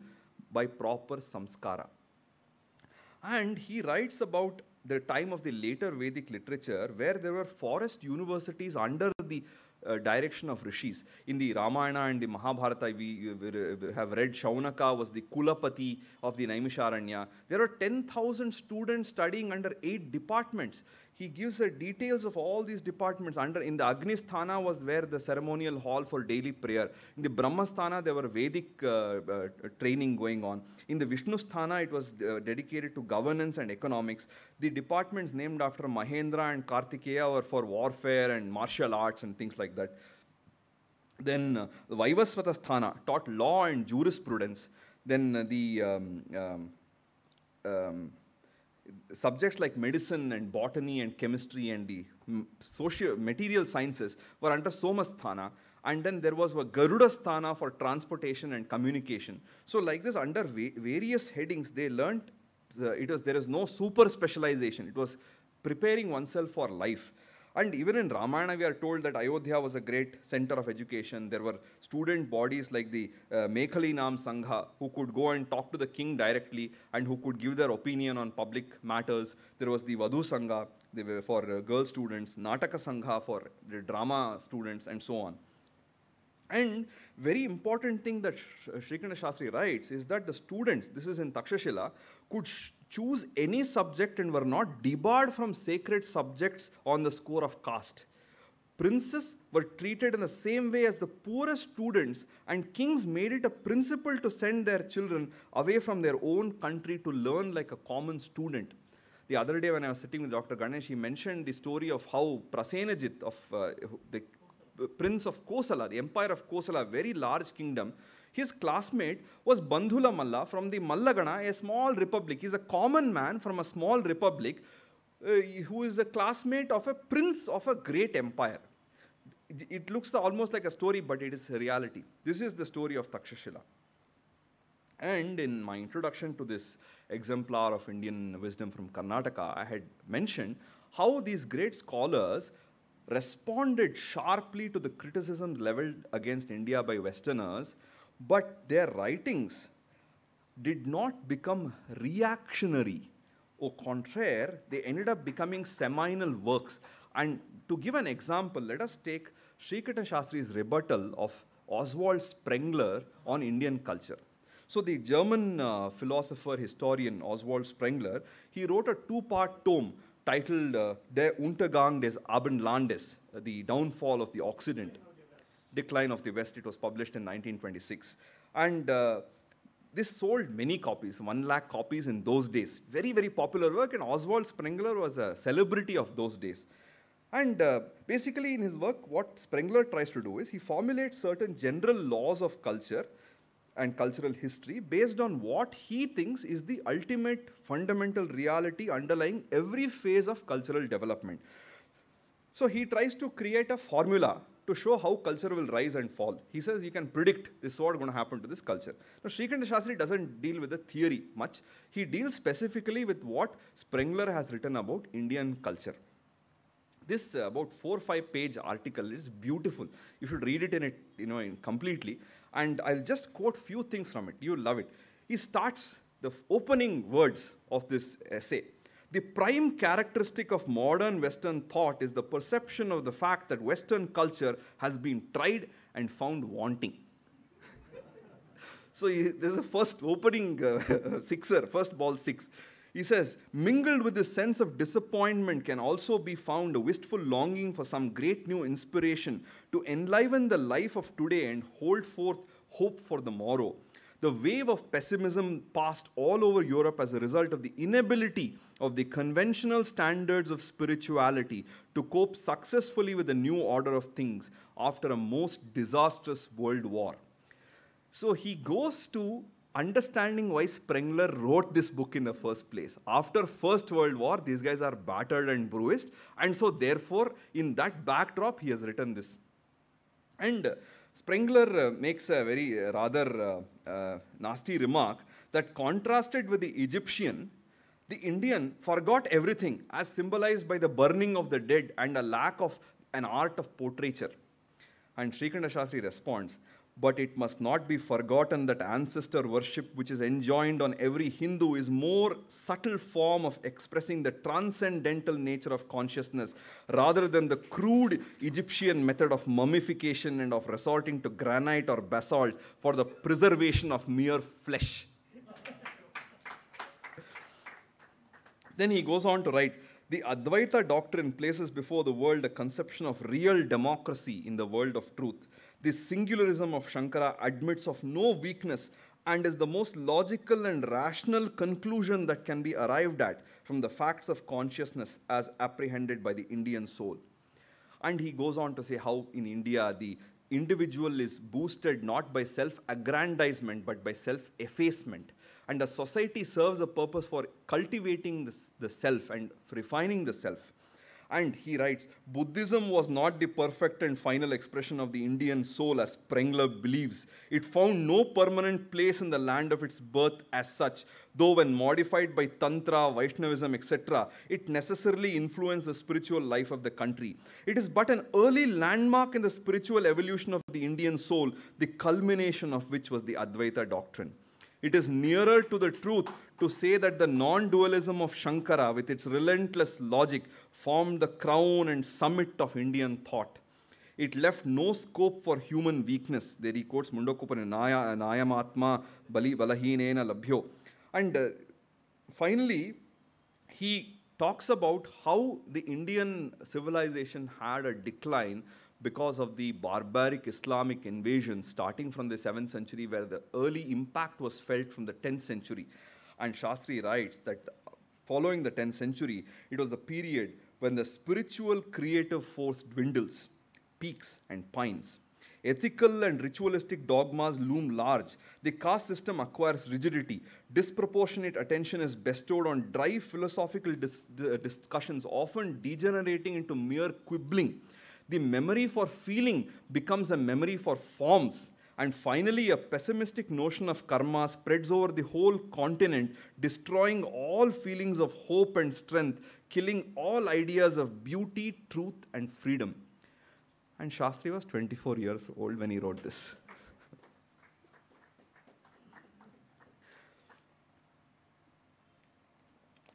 by proper samskara. And he writes about the time of the later Vedic literature where there were forest universities under the uh, direction of rishis. In the Ramayana and the Mahabharata, we, we, we have read Shaunaka was the Kulapati of the Naimisharanya. There are 10,000 students studying under eight departments he gives the details of all these departments under in the agnisthana was where the ceremonial hall for daily prayer in the brahmasthana there were vedic uh, uh, training going on in the vishnusthana it was uh, dedicated to governance and economics the departments named after mahendra and kartikeya were for warfare and martial arts and things like that then uh, vaivasvatasthana taught law and jurisprudence then uh, the um, um, um, subjects like medicine and botany and chemistry and the mm, social material sciences were under Somasthana, and then there was a Garudasthana for transportation and communication. So, like this, under va various headings, they learned uh, it was there is no super specialization. It was preparing oneself for life. And even in Ramayana, we are told that Ayodhya was a great center of education. There were student bodies like the uh, Mekhali Nam Sangha who could go and talk to the king directly and who could give their opinion on public matters. There was the Vadu Sangha for uh, girl students, Nataka Sangha for the drama students, and so on. And very important thing that Sh- Shrikana Shastri writes is that the students, this is in Takshashila, could sh- choose any subject and were not debarred from sacred subjects on the score of caste. Princes were treated in the same way as the poorest students, and kings made it a principle to send their children away from their own country to learn like a common student. The other day, when I was sitting with Dr. Ganesh, he mentioned the story of how Prasenajit, of uh, the prince of Kosala, the empire of Kosala, very large kingdom, his classmate was Bandhula Malla from the Mallagana, a small republic. He's a common man from a small republic uh, who is a classmate of a prince of a great empire. It looks almost like a story, but it is reality. This is the story of Takshashila. And in my introduction to this exemplar of Indian wisdom from Karnataka, I had mentioned how these great scholars responded sharply to the criticisms leveled against India by Westerners but their writings did not become reactionary. Au contraire, they ended up becoming seminal works. And to give an example, let us take Sri Krishna Shastri's rebuttal of Oswald Sprengler on Indian culture. So the German uh, philosopher, historian Oswald Sprengler, he wrote a two-part tome titled uh, Der Untergang des Abendlandes, uh, The Downfall of the Occident. Decline of the West. It was published in 1926. And uh, this sold many copies, one lakh copies in those days. Very, very popular work, and Oswald Spengler was a celebrity of those days. And uh, basically, in his work, what Spengler tries to do is he formulates certain general laws of culture and cultural history based on what he thinks is the ultimate fundamental reality underlying every phase of cultural development. So he tries to create a formula to show how culture will rise and fall. He says you can predict this is what's going to happen to this culture. Now, Srikanth Shastri doesn't deal with the theory much. He deals specifically with what Sprengler has written about Indian culture. This uh, about four or five page article is beautiful. You should read it in it, you know, in completely. And I'll just quote few things from it. You'll love it. He starts the opening words of this essay the prime characteristic of modern Western thought is the perception of the fact that Western culture has been tried and found wanting. so there's a first opening uh, sixer, first ball six. He says, mingled with this sense of disappointment can also be found a wistful longing for some great new inspiration to enliven the life of today and hold forth hope for the morrow. The wave of pessimism passed all over Europe as a result of the inability of the conventional standards of spirituality to cope successfully with the new order of things after a most disastrous world war. So he goes to understanding why Sprengler wrote this book in the first place. After First World War, these guys are battered and bruised, and so therefore, in that backdrop, he has written this. And Sprengler uh, makes a very uh, rather uh, uh, nasty remark that contrasted with the Egyptian, the Indian forgot everything, as symbolized by the burning of the dead and a lack of an art of portraiture. And Srikanda Shastri responds, but it must not be forgotten that ancestor worship, which is enjoined on every Hindu, is more subtle form of expressing the transcendental nature of consciousness rather than the crude Egyptian method of mummification and of resorting to granite or basalt for the preservation of mere flesh. Then he goes on to write, the Advaita doctrine places before the world a conception of real democracy in the world of truth. This singularism of Shankara admits of no weakness and is the most logical and rational conclusion that can be arrived at from the facts of consciousness as apprehended by the Indian soul. And he goes on to say how in India the individual is boosted not by self aggrandizement but by self effacement and the society serves a purpose for cultivating the, the self and refining the self. And he writes, Buddhism was not the perfect and final expression of the Indian soul as Prengler believes. It found no permanent place in the land of its birth as such, though when modified by Tantra, Vaishnavism, etc., it necessarily influenced the spiritual life of the country. It is but an early landmark in the spiritual evolution of the Indian soul, the culmination of which was the Advaita doctrine. It is nearer to the truth to say that the non dualism of Shankara, with its relentless logic, formed the crown and summit of Indian thought. It left no scope for human weakness. There he quotes Mundakupana Naya, Nayamatma Bali Balahinena Labhyo. And uh, finally, he talks about how the Indian civilization had a decline because of the barbaric Islamic invasion starting from the 7th century, where the early impact was felt from the 10th century. And Shastri writes that following the 10th century, it was the period when the spiritual creative force dwindles, peaks, and pines. Ethical and ritualistic dogmas loom large. The caste system acquires rigidity. Disproportionate attention is bestowed on dry philosophical dis discussions, often degenerating into mere quibbling the memory for feeling becomes a memory for forms. And finally, a pessimistic notion of karma spreads over the whole continent, destroying all feelings of hope and strength, killing all ideas of beauty, truth, and freedom. And Shastri was 24 years old when he wrote this.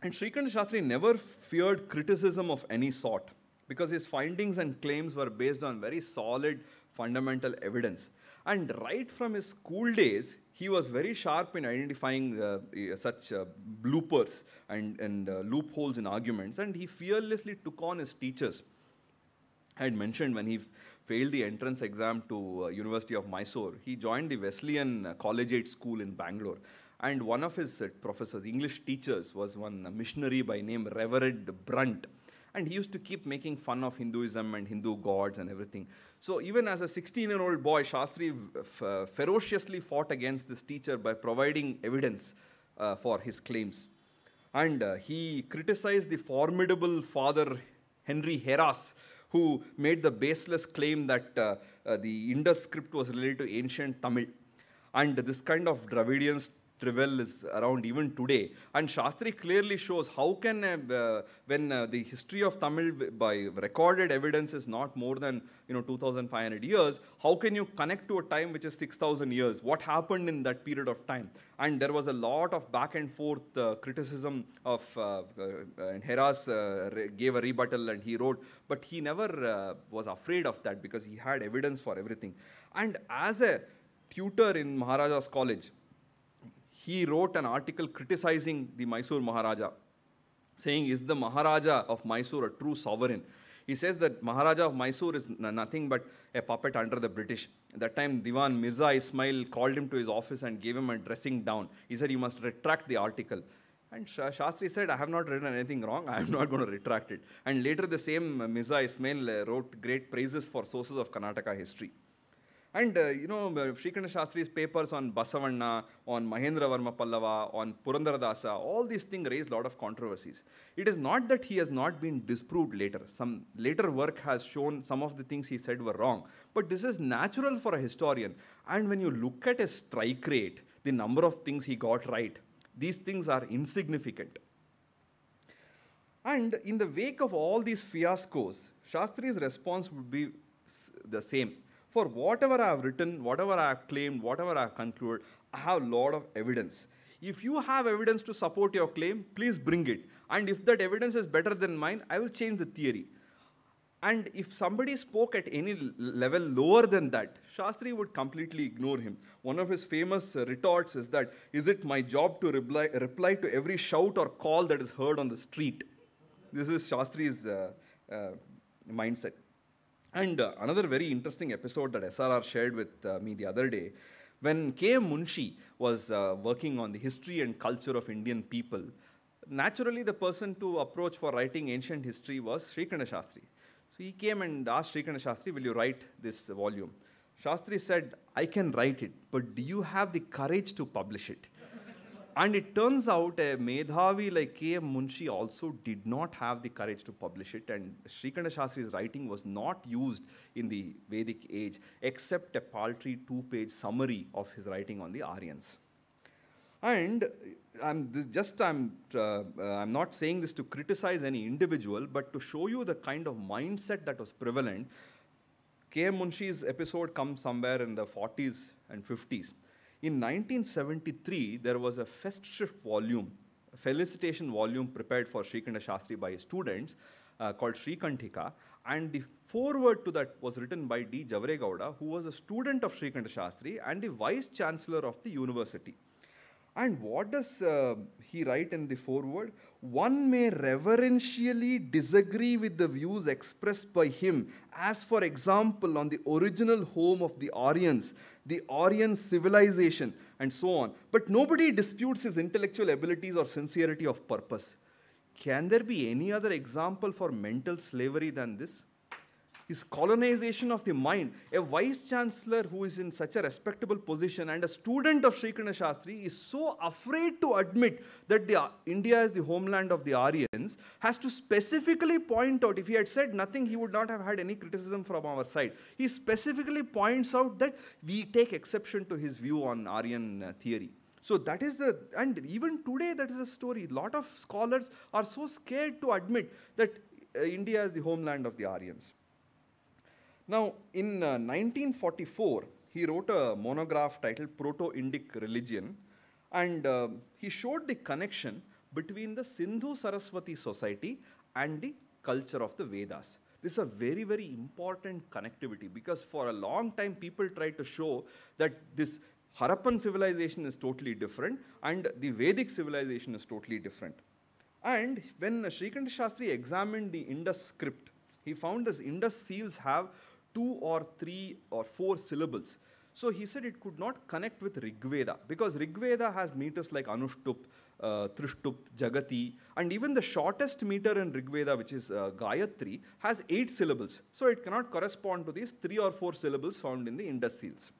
and Srikanth Shastri never feared criticism of any sort because his findings and claims were based on very solid fundamental evidence. And right from his school days, he was very sharp in identifying uh, uh such uh, bloopers and, and uh, loopholes in arguments, and he fearlessly took on his teachers. I had mentioned when he failed the entrance exam to uh, University of Mysore, he joined the Wesleyan uh, Collegiate School in Bangalore. And one of his professors, English teachers, was one missionary by name Reverend Brunt and he used to keep making fun of Hinduism and Hindu gods and everything. So even as a 16-year-old boy, Shastri uh, ferociously fought against this teacher by providing evidence uh, for his claims. And uh, he criticized the formidable father Henry Heras, who made the baseless claim that uh, uh the Indus script was related to ancient Tamil. And this kind of Dravidian trivial is around even today. And Shastri clearly shows how can, uh, when uh, the history of Tamil by recorded evidence is not more than, you know, 2,500 years, how can you connect to a time which is 6,000 years? What happened in that period of time? And there was a lot of back and forth uh, criticism of, uh, uh, and Heras uh, gave a rebuttal and he wrote, but he never was afraid of that because he had evidence for everything. And as a tutor in Maharaja's college, he wrote an article criticizing the Mysore Maharaja, saying, Is the Maharaja of Mysore a true sovereign? He says that Maharaja of Mysore is nothing but a puppet under the British. At that time, Diwan Mirza Ismail called him to his office and gave him a dressing down. He said, You must retract the article. And Shastri said, I have not written anything wrong. I am not going to retract it. And later, the same Mirza Ismail uh, wrote great praises for sources of Karnataka history. And uh, you know, Srikrishna Shastri's papers on Basavanna, on Mahendra Varma Pallava, on Purandaradasa, all these things raise a lot of controversies. It is not that he has not been disproved later. Some later work has shown some of the things he said were wrong. But this is natural for a historian. And when you look at his strike rate, the number of things he got right, these things are insignificant. And in the wake of all these fiascos, Shastri's response would be the same for whatever I have written, whatever I have claimed, whatever I have concluded, I have a lot of evidence. If you have evidence to support your claim, please bring it. And if that evidence is better than mine, I will change the theory. And if somebody spoke at any level lower than that, Shastri would completely ignore him. One of his famous retorts is that, is it my job to reply, reply to every shout or call that is heard on the street? This is Shastri's uh, uh, mindset. And uh, another very interesting episode that SRR shared with uh, me the other day, when K. Munshi was uh, working on the history and culture of Indian people, naturally the person to approach for writing ancient history was Sri Shastri. So he came and asked Sri Shastri, will you write this volume? Shastri said, I can write it, but do you have the courage to publish it? And it turns out a Medhavi like K.M. Munshi also did not have the courage to publish it, and Srikanda Shastri's writing was not used in the Vedic age except a paltry two page summary of his writing on the Aryans. And I'm just I'm uh, uh, I'm not saying this to criticize any individual, but to show you the kind of mindset that was prevalent. K. M. Munshi's episode comes somewhere in the 40s and 50s. In 1973, there was a first shift volume, a felicitation volume prepared for Sri Shastri by his students uh, called Sri And the foreword to that was written by D. Gowda, who was a student of Sri Shastri and the vice chancellor of the university. And what does uh, he write in the foreword? one may reverentially disagree with the views expressed by him, as for example, on the original home of the Aryans, the Aryan civilization, and so on. But nobody disputes his intellectual abilities or sincerity of purpose. Can there be any other example for mental slavery than this? is colonization of the mind. A vice chancellor who is in such a respectable position and a student of Sri Krishna Shastri is so afraid to admit that the, India is the homeland of the Aryans, has to specifically point out, if he had said nothing, he would not have had any criticism from our side. He specifically points out that we take exception to his view on Aryan uh, theory. So that is the, and even today that is a story. A lot of scholars are so scared to admit that uh, India is the homeland of the Aryans. Now, in 1944, uh, he wrote a monograph titled Proto-Indic Religion, and uh, he showed the connection between the Sindhu Saraswati society and the culture of the Vedas. This is a very, very important connectivity because for a long time people tried to show that this Harappan civilization is totally different and the Vedic civilization is totally different. And when Sri Srikanth Shastri examined the Indus script, he found this Indus seals have two or three or four syllables. So he said it could not connect with Rigveda because Rigveda has meters like Anushtup, uh, Trishtup, Jagati, and even the shortest meter in Rigveda, which is uh, Gayatri, has eight syllables. So it cannot correspond to these three or four syllables found in the Indus seals.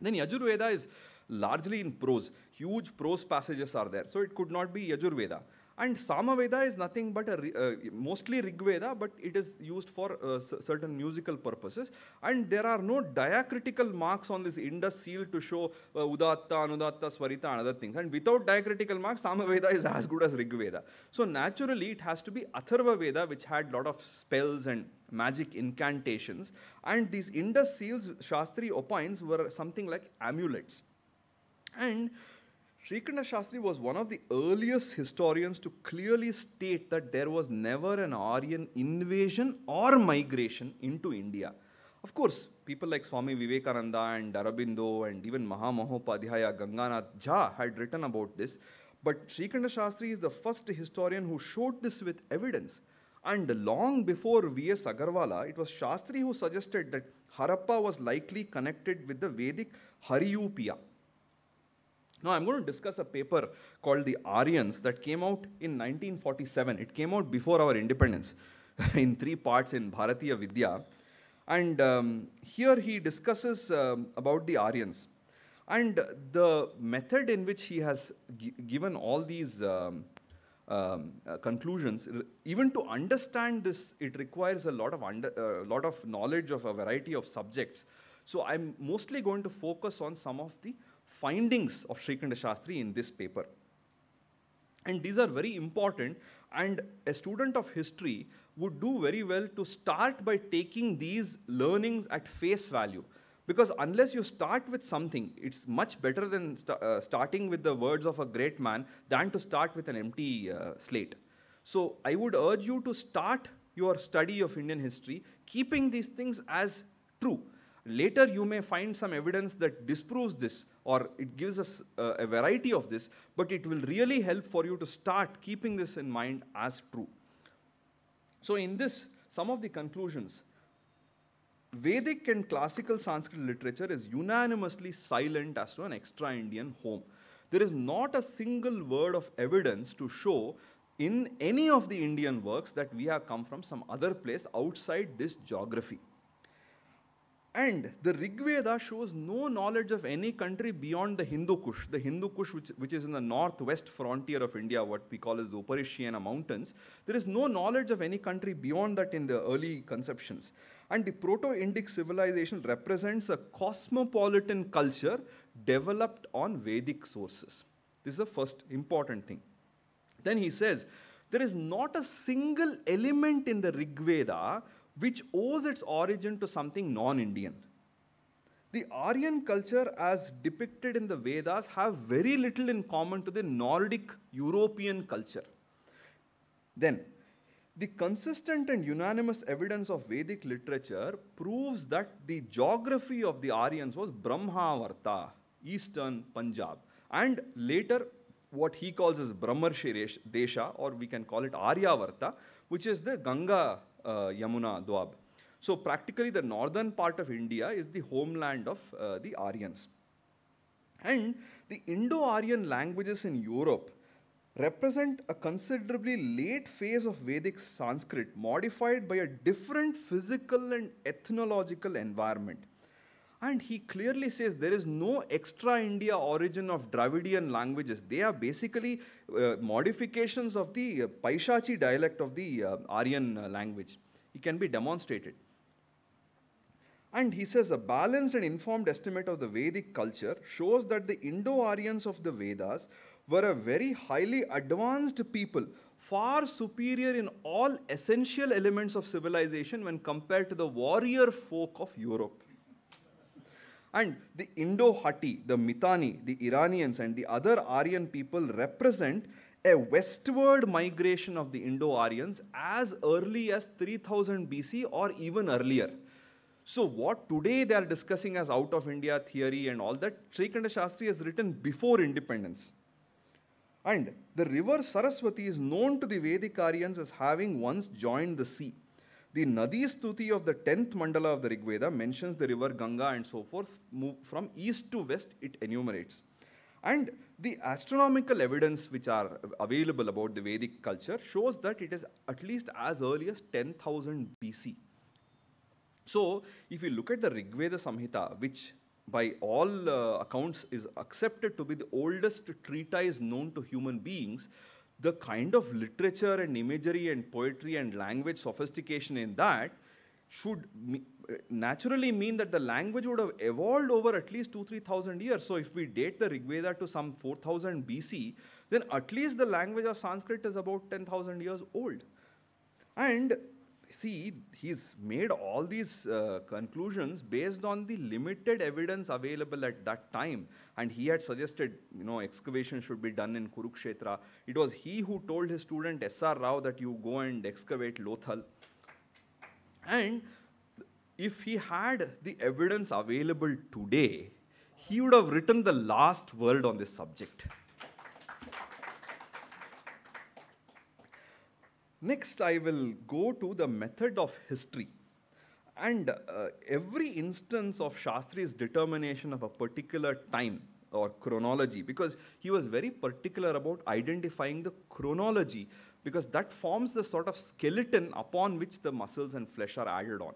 Then Yajurveda is largely in prose. Huge prose passages are there. So it could not be Yajurveda. And Samaveda is nothing but a, uh, mostly Rigveda, but it is used for uh, certain musical purposes. And there are no diacritical marks on this Indus seal to show uh, Udatta, Anudatta, Swarita, and other things. And without diacritical marks, Samaveda is as good as Rigveda. So naturally, it has to be Atharva Veda, which had lot of spells and magic incantations. And these Indus seals, Shastri opines, were something like amulets. And Srikrishna Shastri was one of the earliest historians to clearly state that there was never an Aryan invasion or migration into India. Of course, people like Swami Vivekananda and Dārabinḍo and even Mahāmāhopadhyaya Ganganath Jha had written about this, but Srikrishna Shastri is the first historian who showed this with evidence. And long before V.S. Agarwala, it was Shastri who suggested that Harappa was likely connected with the Vedic Hariyupiya, now, I'm going to discuss a paper called The Aryans that came out in 1947. It came out before our independence in three parts in Bharatiya Vidya. And um, here he discusses um, about the Aryans. And the method in which he has given all these um, um uh, conclusions, even to understand this, it requires a lot of, under, uh, lot of knowledge of a variety of subjects. So I'm mostly going to focus on some of the findings of Srikanda Shastri in this paper. And these are very important and a student of history would do very well to start by taking these learnings at face value. Because unless you start with something, it's much better than st uh, starting with the words of a great man than to start with an empty uh, slate. So I would urge you to start your study of Indian history, keeping these things as true. Later, you may find some evidence that disproves this, or it gives us uh, a variety of this, but it will really help for you to start keeping this in mind as true. So in this, some of the conclusions. Vedic and classical Sanskrit literature is unanimously silent as to an extra-Indian home. There is not a single word of evidence to show in any of the Indian works that we have come from some other place outside this geography. And the Rig Veda shows no knowledge of any country beyond the Hindu Kush, the Hindu Kush, which, which is in the northwest frontier of India, what we call as the Upper Mountains. There is no knowledge of any country beyond that in the early conceptions. And the Proto Indic civilization represents a cosmopolitan culture developed on Vedic sources. This is the first important thing. Then he says, there is not a single element in the Rig Veda which owes its origin to something non-Indian. The Aryan culture as depicted in the Vedas have very little in common to the Nordic European culture. Then, the consistent and unanimous evidence of Vedic literature proves that the geography of the Aryans was Brahmavarta, eastern Punjab, and later what he calls as Brahmarshi Desha, or we can call it Aryavarta, which is the Ganga uh, Yamuna Doab. So practically the northern part of India is the homeland of uh, the Aryans. And the Indo-Aryan languages in Europe represent a considerably late phase of Vedic Sanskrit modified by a different physical and ethnological environment. And he clearly says there is no extra India origin of Dravidian languages. They are basically uh, modifications of the uh, Paishachi dialect of the uh, Aryan uh, language. It can be demonstrated. And he says a balanced and informed estimate of the Vedic culture shows that the Indo Aryans of the Vedas were a very highly advanced people, far superior in all essential elements of civilization when compared to the warrior folk of Europe. And the Indo-Hatti, the Mitanni, the Iranians and the other Aryan people represent a westward migration of the Indo-Aryans as early as 3000 BC or even earlier. So what today they are discussing as out of India theory and all that, Srikanta Shastri has written before independence. And the river Saraswati is known to the Vedic Aryans as having once joined the sea. The Nadi Stuti of the 10th mandala of the Rig Veda mentions the river Ganga and so forth. from east to west, it enumerates. And the astronomical evidence which are available about the Vedic culture shows that it is at least as early as 10,000 BC. So, if you look at the Rig Veda Samhita, which by all uh, accounts is accepted to be the oldest treatise known to human beings, the kind of literature and imagery and poetry and language sophistication in that should naturally mean that the language would have evolved over at least 2 3000 years so if we date the rig veda to some 4000 bc then at least the language of sanskrit is about 10000 years old and see, he's made all these uh, conclusions based on the limited evidence available at that time. And he had suggested, you know, excavation should be done in Kurukshetra. It was he who told his student S.R. Rao that you go and excavate Lothal. And if he had the evidence available today, he would have written the last word on this subject. Next, I will go to the method of history. And uh, every instance of Shastri's determination of a particular time or chronology, because he was very particular about identifying the chronology, because that forms the sort of skeleton upon which the muscles and flesh are added on.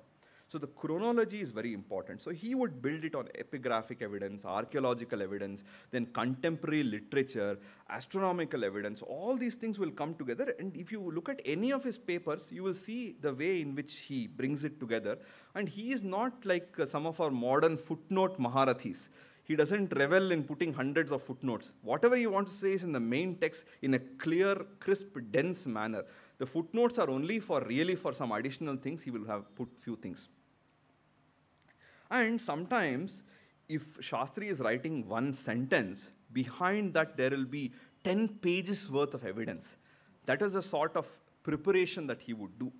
So the chronology is very important. So he would build it on epigraphic evidence, archaeological evidence, then contemporary literature, astronomical evidence. All these things will come together. And if you look at any of his papers, you will see the way in which he brings it together. And he is not like uh, some of our modern footnote Maharathis. He doesn't revel in putting hundreds of footnotes. Whatever he wants to say is in the main text in a clear, crisp, dense manner. The footnotes are only for really for some additional things. He will have put few things. And sometimes, if Shastri is writing one sentence, behind that there will be 10 pages worth of evidence. That is the sort of preparation that he would do.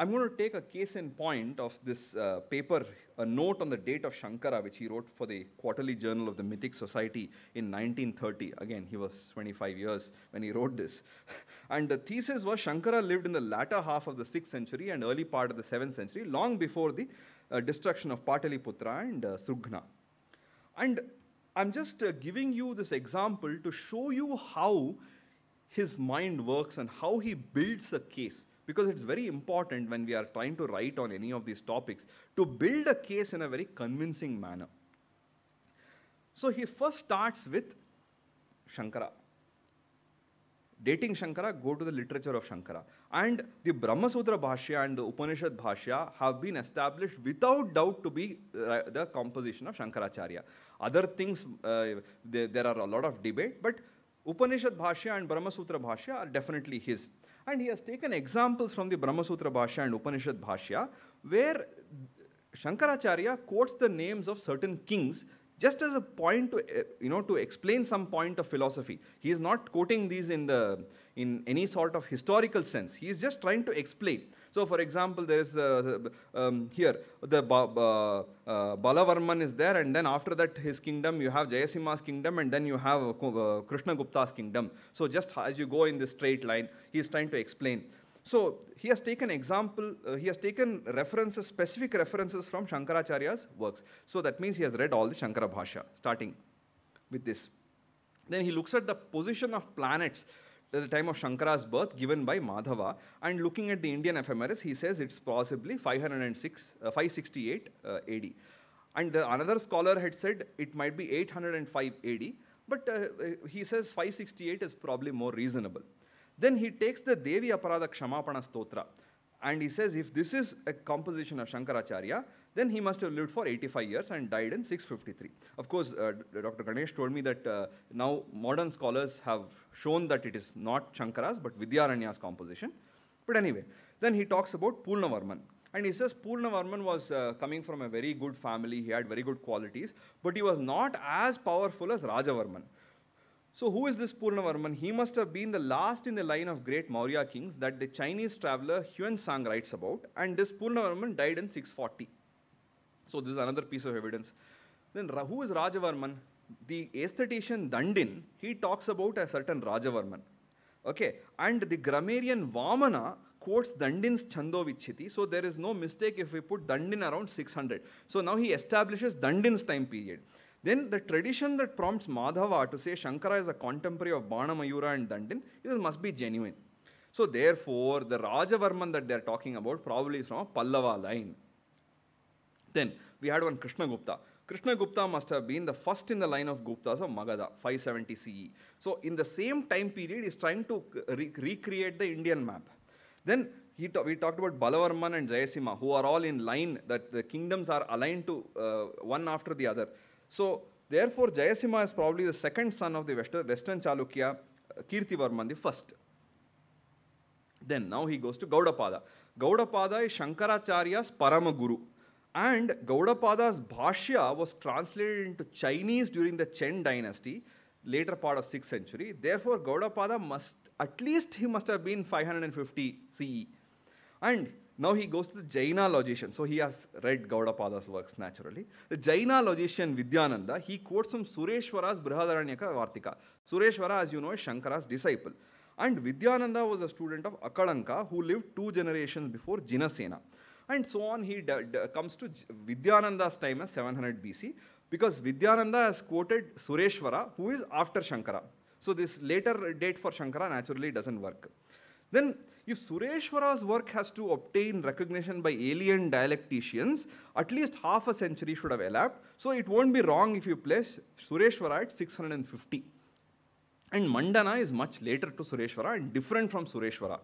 I'm going to take a case in point of this uh, paper, a note on the date of Shankara, which he wrote for the Quarterly Journal of the Mythic Society in 1930. Again, he was 25 years when he wrote this. and the thesis was Shankara lived in the latter half of the 6th century and early part of the 7th century, long before the uh, destruction of Pataliputra and uh, Srughna. And I'm just uh, giving you this example to show you how his mind works and how he builds a case because it's very important when we are trying to write on any of these topics to build a case in a very convincing manner. So he first starts with Shankara dating Shankara, go to the literature of Shankara. And the Brahma Sutra Bhashya and the Upanishad Bhashya have been established without doubt to be uh, the composition of Shankaracharya. Other things, uh, there are a lot of debate, but Upanishad Bhashya and Brahma Sutra Bhashya are definitely his. And he has taken examples from the Brahma Sutra Bhashya and Upanishad Bhashya where Shankaracharya quotes the names of certain kings just as a point to eh, you know to explain some point of philosophy he is not quoting these in the in any sort of historical sense he is just trying to explain so for example there is uh, um, here the ba uh, balavarman is there and then after that his kingdom you have jayasimha's kingdom and then you have uh, krishna gupta's kingdom so just as you go in this straight line he is trying to explain so he has taken example, uh, he has taken references, specific references from Shankaracharya's works. So that means he has read all the Shankara Bhasha, starting with this. Then he looks at the position of planets at the time of Shankara's birth given by Madhava and looking at the Indian ephemeris, he says it's possibly 506, uh, 568 uh, AD. And the, uh, another scholar had said it might be 805 AD, but uh, uh, he says 568 is probably more reasonable. Then he takes the Devi Aparada Kshamaapana Stotra and he says if this is a composition of Shankaracharya, then he must have lived for 85 years and died in 653. Of course, uh, Dr. Ganesh told me that uh, now modern scholars have shown that it is not Shankara's but Vidyaranya's composition. But anyway, then he talks about Purnavarman. And he says Purnavarman was uh, coming from a very good family, he had very good qualities, but he was not as powerful as Rajavarman. So who is this Purnavarman? He must have been the last in the line of great Maurya kings that the Chinese traveler Huan Sang writes about. And this Purnavarman died in 640. So this is another piece of evidence. Then who is Rajavarman? The aesthetician Dandin, he talks about a certain Rajavarman. Okay, and the grammarian Vamana quotes Dandin's Chandovichiti, so there is no mistake if we put Dandin around 600. So now he establishes Dandin's time period. Then the tradition that prompts Madhava to say Shankara is a contemporary of Banamayura and Dandin, this must be genuine. So therefore, the Rajavarman that they're talking about probably is from Pallava line. Then we had one Krishna Gupta. Krishna Gupta must have been the first in the line of Guptas of Magadha, 570 CE. So in the same time period, he's trying to re recreate the Indian map. Then ta we talked about Balavarman and Jayasimha, who are all in line, that the kingdoms are aligned to uh, one after the other. So therefore, Jayasimha is probably the second son of the Western Chalukya, uh, Kirtivarman the first. Then now he goes to Gaudapada. Gaudapada is Shankaracharya's Paramaguru. And Gaudapada's Bhashya was translated into Chinese during the Chen dynasty, later part of 6th century. Therefore, Gaudapada must, at least he must have been 550 CE. And now he goes to the Jaina logician. So he has read Gaudapada's works naturally. The Jaina logician Vidyananda, he quotes from Sureshwara's Brihadaranyaka Vartika. Sureshwara, as you know, is Shankara's disciple. And Vidyananda was a student of Akalanka who lived two generations before Jinasena. And so on, he comes to Vidyananda's time as 700 BC because Vidyananda has quoted Sureshwara, who is after Shankara. So this later date for Shankara naturally doesn't work. Then if Sureshwara's work has to obtain recognition by alien dialecticians, at least half a century should have elapsed. So it won't be wrong if you place Sureshwara at 650. And Mandana is much later to Sureshwara and different from Sureshwara.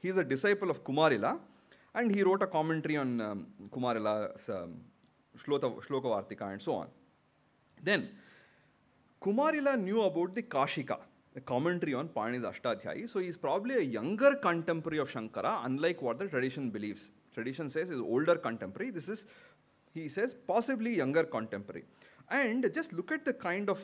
He is a disciple of Kumarila, and he wrote a commentary on um, Kumarila's um, Shloka, and so on. Then, Kumarila knew about the Kashika, commentary on Panini's Ashtadhyayi. So he's probably a younger contemporary of Shankara, unlike what the tradition believes. Tradition says is older contemporary. This is, he says, possibly younger contemporary. And just look at the kind of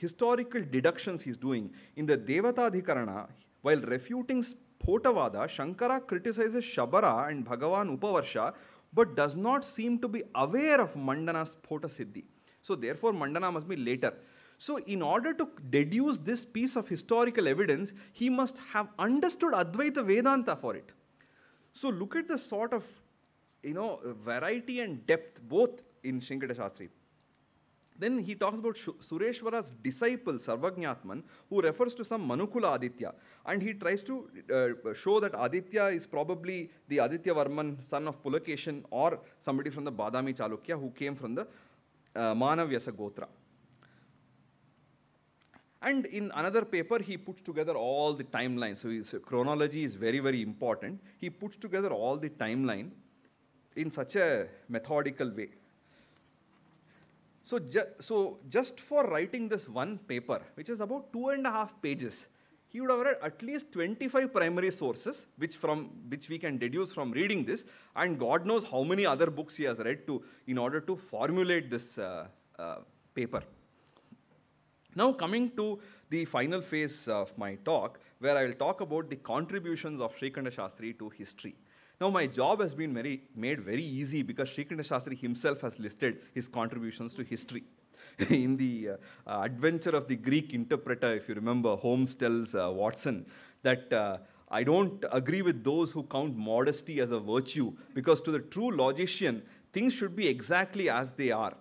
historical deductions he's doing. In the Devatadhikarana, while refuting Spotavada, Shankara criticizes Shabara and Bhagavan Upavarsha, but does not seem to be aware of Mandana's Spota Siddhi. So therefore, Mandana must be later. So, in order to deduce this piece of historical evidence, he must have understood Advaita Vedanta for it. So, look at the sort of you know variety and depth both in Shinkada Shastri. Then he talks about Sureshwara's disciple Sarvajnatman, who refers to some Manukula Aditya, and he tries to uh, show that Aditya is probably the Aditya Varman, son of Pulakeshin, or somebody from the Badami Chalukya who came from the uh, Manavyasa Gotra. And in another paper, he puts together all the timelines. So his chronology is very, very important. He puts together all the timeline in such a methodical way. So, ju so just for writing this one paper, which is about two and a half pages, he would have read at least 25 primary sources, which, from, which we can deduce from reading this, and God knows how many other books he has read to, in order to formulate this uh, uh, paper. Now coming to the final phase of my talk, where I will talk about the contributions of Srikanta Shastri to history. Now my job has been very, made very easy because Srikanta Shastri himself has listed his contributions to history. in the uh, uh, adventure of the Greek interpreter, if you remember, Holmes tells uh, Watson that uh, I don't agree with those who count modesty as a virtue because to the true logician, things should be exactly as they are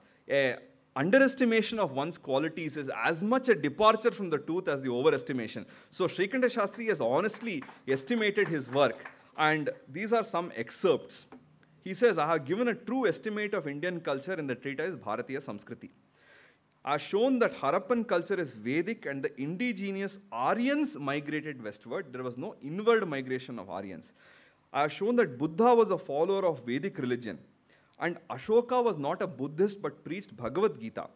underestimation of one's qualities is as much a departure from the truth as the overestimation. So Srikanta Shastri has honestly estimated his work, and these are some excerpts. He says, I have given a true estimate of Indian culture in the treatise Bharatiya Samskriti. I have shown that Harappan culture is Vedic and the indigenous Aryans migrated westward. There was no inward migration of Aryans. I have shown that Buddha was a follower of Vedic religion and Ashoka was not a Buddhist but preached Bhagavad Gita.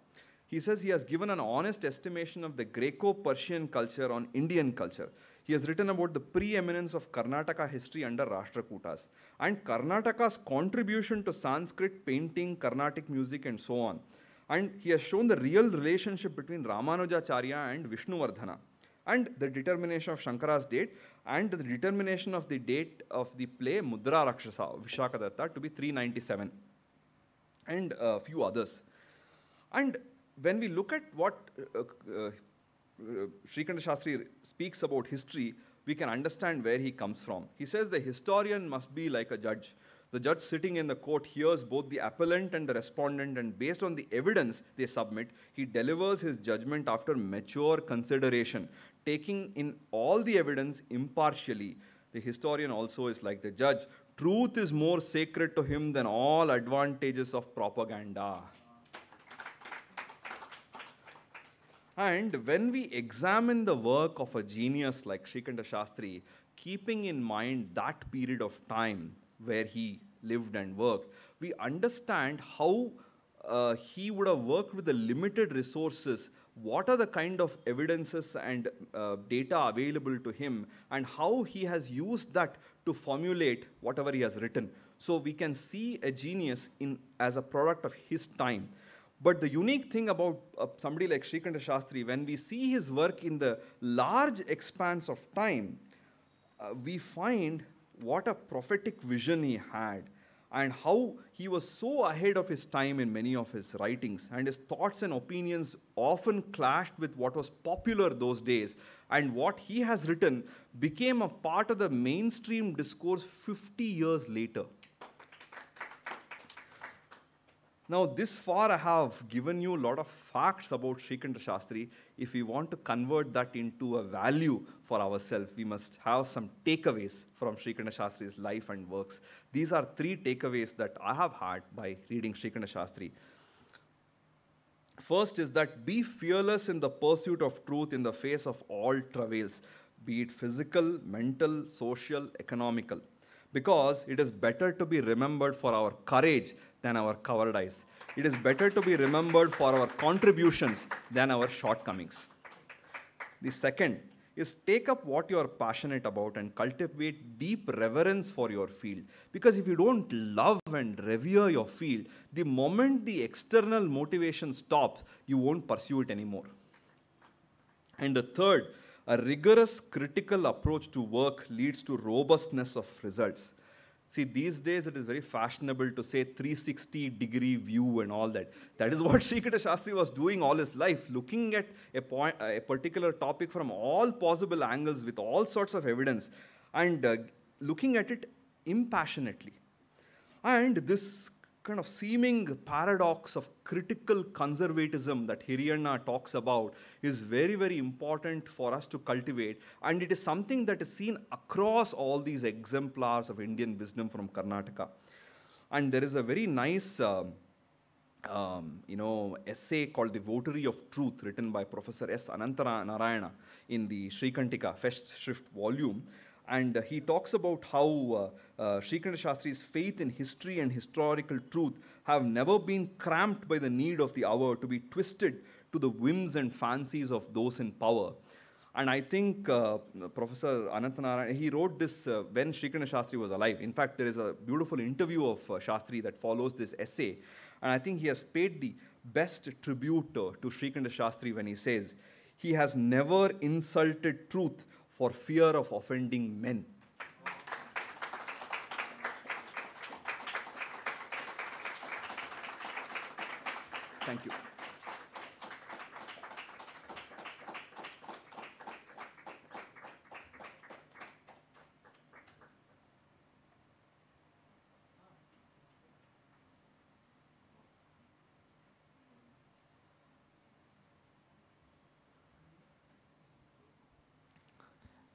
He says he has given an honest estimation of the Greco Persian culture on Indian culture. He has written about the preeminence of Karnataka history under Rashtrakutas and Karnataka's contribution to Sanskrit painting, Carnatic music, and so on. And he has shown the real relationship between Ramanujacharya and Vishnuvardhana and the determination of Shankara's date and the determination of the date of the play Mudra Rakshasa, Vishakadatta, to be 397 and a few others. And when we look at what uh, uh, Srikanta Shastri speaks about history, we can understand where he comes from. He says the historian must be like a judge. The judge sitting in the court hears both the appellant and the respondent, and based on the evidence they submit, he delivers his judgment after mature consideration, taking in all the evidence impartially. The historian also is like the judge truth is more sacred to him than all advantages of propaganda. And when we examine the work of a genius like Srikanta Shastri, keeping in mind that period of time where he lived and worked, we understand how uh, he would have worked with the limited resources. What are the kind of evidences and uh, data available to him, and how he has used that to formulate whatever he has written. So we can see a genius in, as a product of his time. But the unique thing about uh, somebody like Srikanta Shastri, when we see his work in the large expanse of time, uh, we find what a prophetic vision he had and how he was so ahead of his time in many of his writings, and his thoughts and opinions often clashed with what was popular those days. And what he has written became a part of the mainstream discourse 50 years later. Now, this far I have given you a lot of facts about Sri Shastri. If we want to convert that into a value for ourselves, we must have some takeaways from Sri Shastri's life and works. These are three takeaways that I have had by reading Sri Shastri. First is that be fearless in the pursuit of truth in the face of all travails, be it physical, mental, social, economical because it is better to be remembered for our courage than our cowardice. It is better to be remembered for our contributions than our shortcomings. The second is take up what you are passionate about and cultivate deep reverence for your field. Because if you don't love and revere your field, the moment the external motivation stops, you won't pursue it anymore. And the third a rigorous critical approach to work leads to robustness of results. See, these days it is very fashionable to say 360 degree view and all that. That is what Sri Krita Shastri was doing all his life, looking at a, point, a particular topic from all possible angles with all sorts of evidence and uh, looking at it impassionately. And this kind of seeming paradox of critical conservatism that Hiriyana talks about is very, very important for us to cultivate. And it is something that is seen across all these exemplars of Indian wisdom from Karnataka. And there is a very nice. Um, um, you know, essay called The Votary of Truth, written by Professor S. Anantara Narayana in the Srikantika Fest Shrift volume and he talks about how uh, uh Sri Krishna Shastri's faith in history and historical truth have never been cramped by the need of the hour to be twisted to the whims and fancies of those in power. And I think uh, Professor Anantanarayan, he wrote this uh, when Sri Krishna Shastri was alive. In fact, there is a beautiful interview of uh, Shastri that follows this essay. And I think he has paid the best tribute uh, to Sri Krishna Shastri when he says, he has never insulted truth for fear of offending men. Thank you.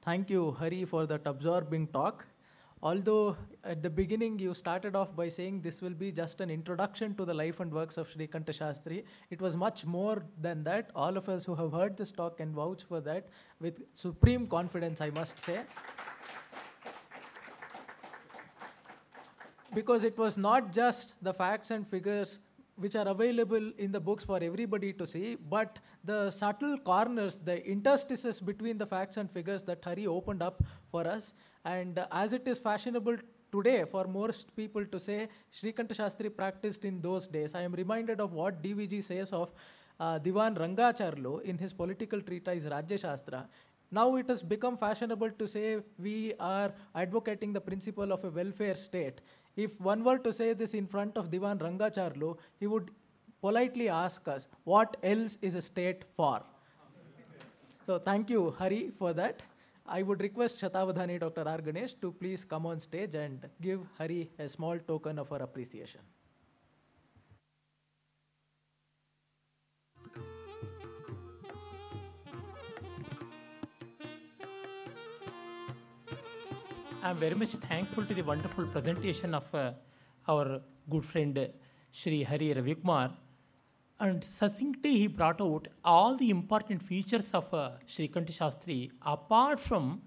Thank you, Hari, for that absorbing talk. Although at the beginning you started off by saying this will be just an introduction to the life and works of Sri Kanta Shastri, it was much more than that. All of us who have heard this talk can vouch for that with supreme confidence, I must say. because it was not just the facts and figures which are available in the books for everybody to see, but the subtle corners, the interstices between the facts and figures that Hari opened up for us, and uh, as it is fashionable today for most people to say, Srikanta Shastri practiced in those days. I am reminded of what DVG says of uh, Divan Rangacharlo in his political treatise Rajya Shastra. Now it has become fashionable to say we are advocating the principle of a welfare state. If one were to say this in front of Divan Rangacharlu, he would politely ask us, what else is a state for? So thank you, Hari, for that. I would request Shatavadhani Dr. R. to please come on stage and give Hari a small token of our appreciation. I'm very much thankful to the wonderful presentation of uh, our good friend Sri Hari Ravikumar, And succinctly, he brought out all the important features of uh, Sri Kanti Shastri apart from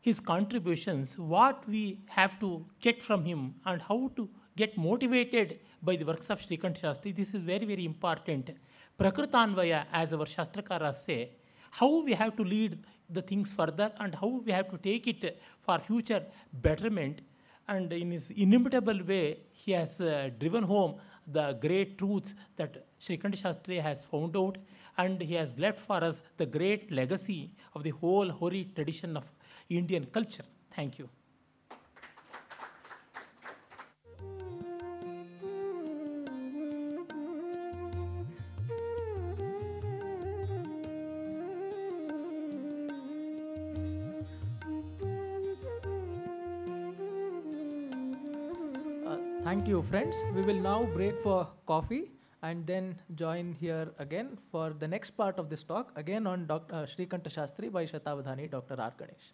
his contributions, what we have to get from him, and how to get motivated by the works of Sri Shastri. This is very, very important. Prakritanvaya, as our Shastrakaras say, how we have to lead the things further and how we have to take it for future betterment. And in his inimitable way, he has uh, driven home the great truths that Sri Kanta Shastri has found out, and he has left for us the great legacy of the whole Hori tradition of Indian culture. Thank you. you, friends. We will now break for coffee and then join here again for the next part of this talk, again on Dr. Uh, Shrikanta Shastri by Shatavadhani, Dr. R. Ganesh.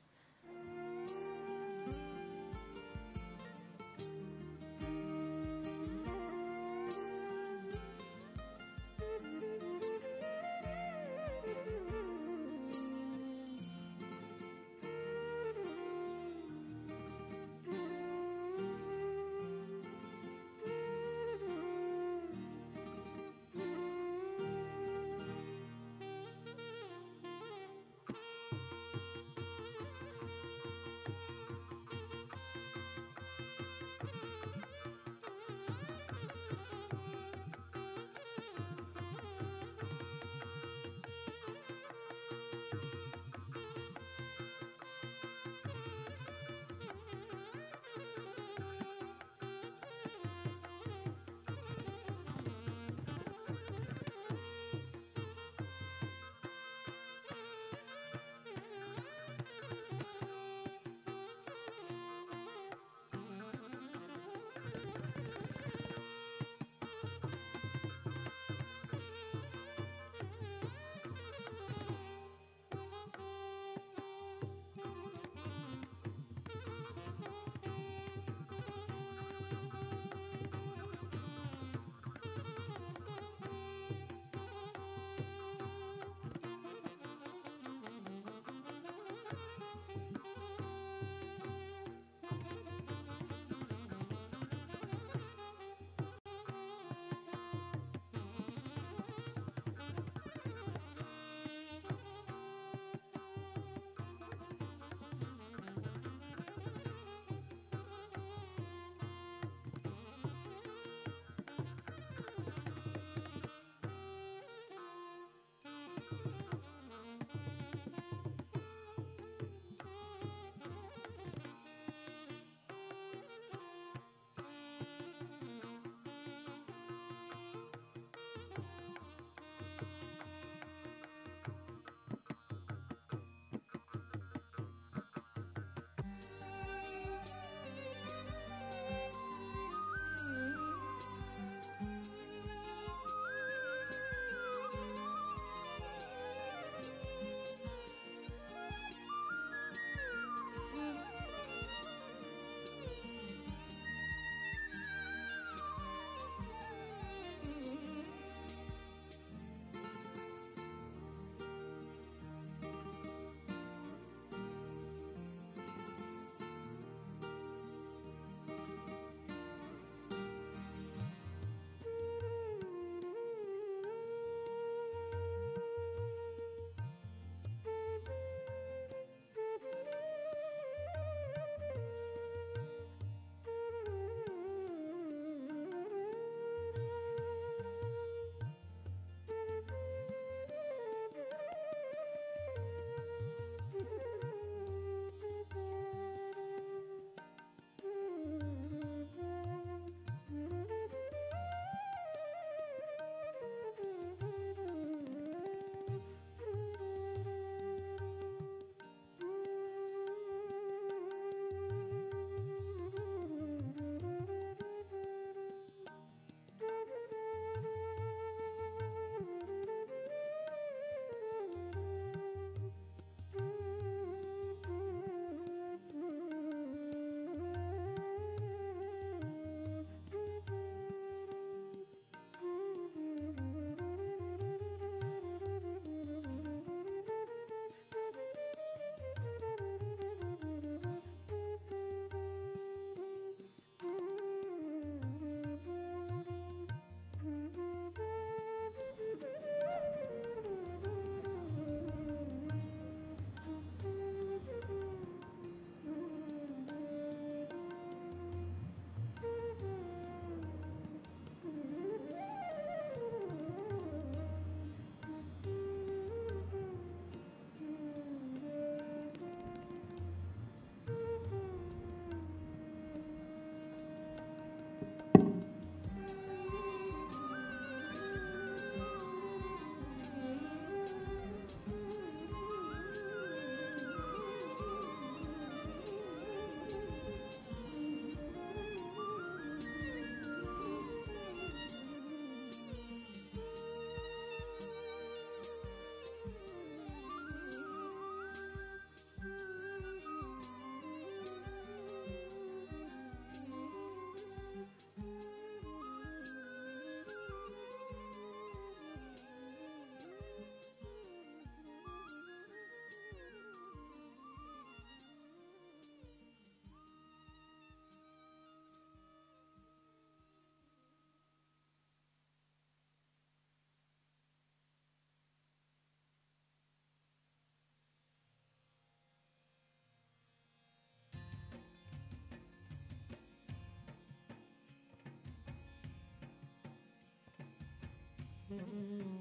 Mm-hmm. mm-hmm.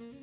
Mm-hmm.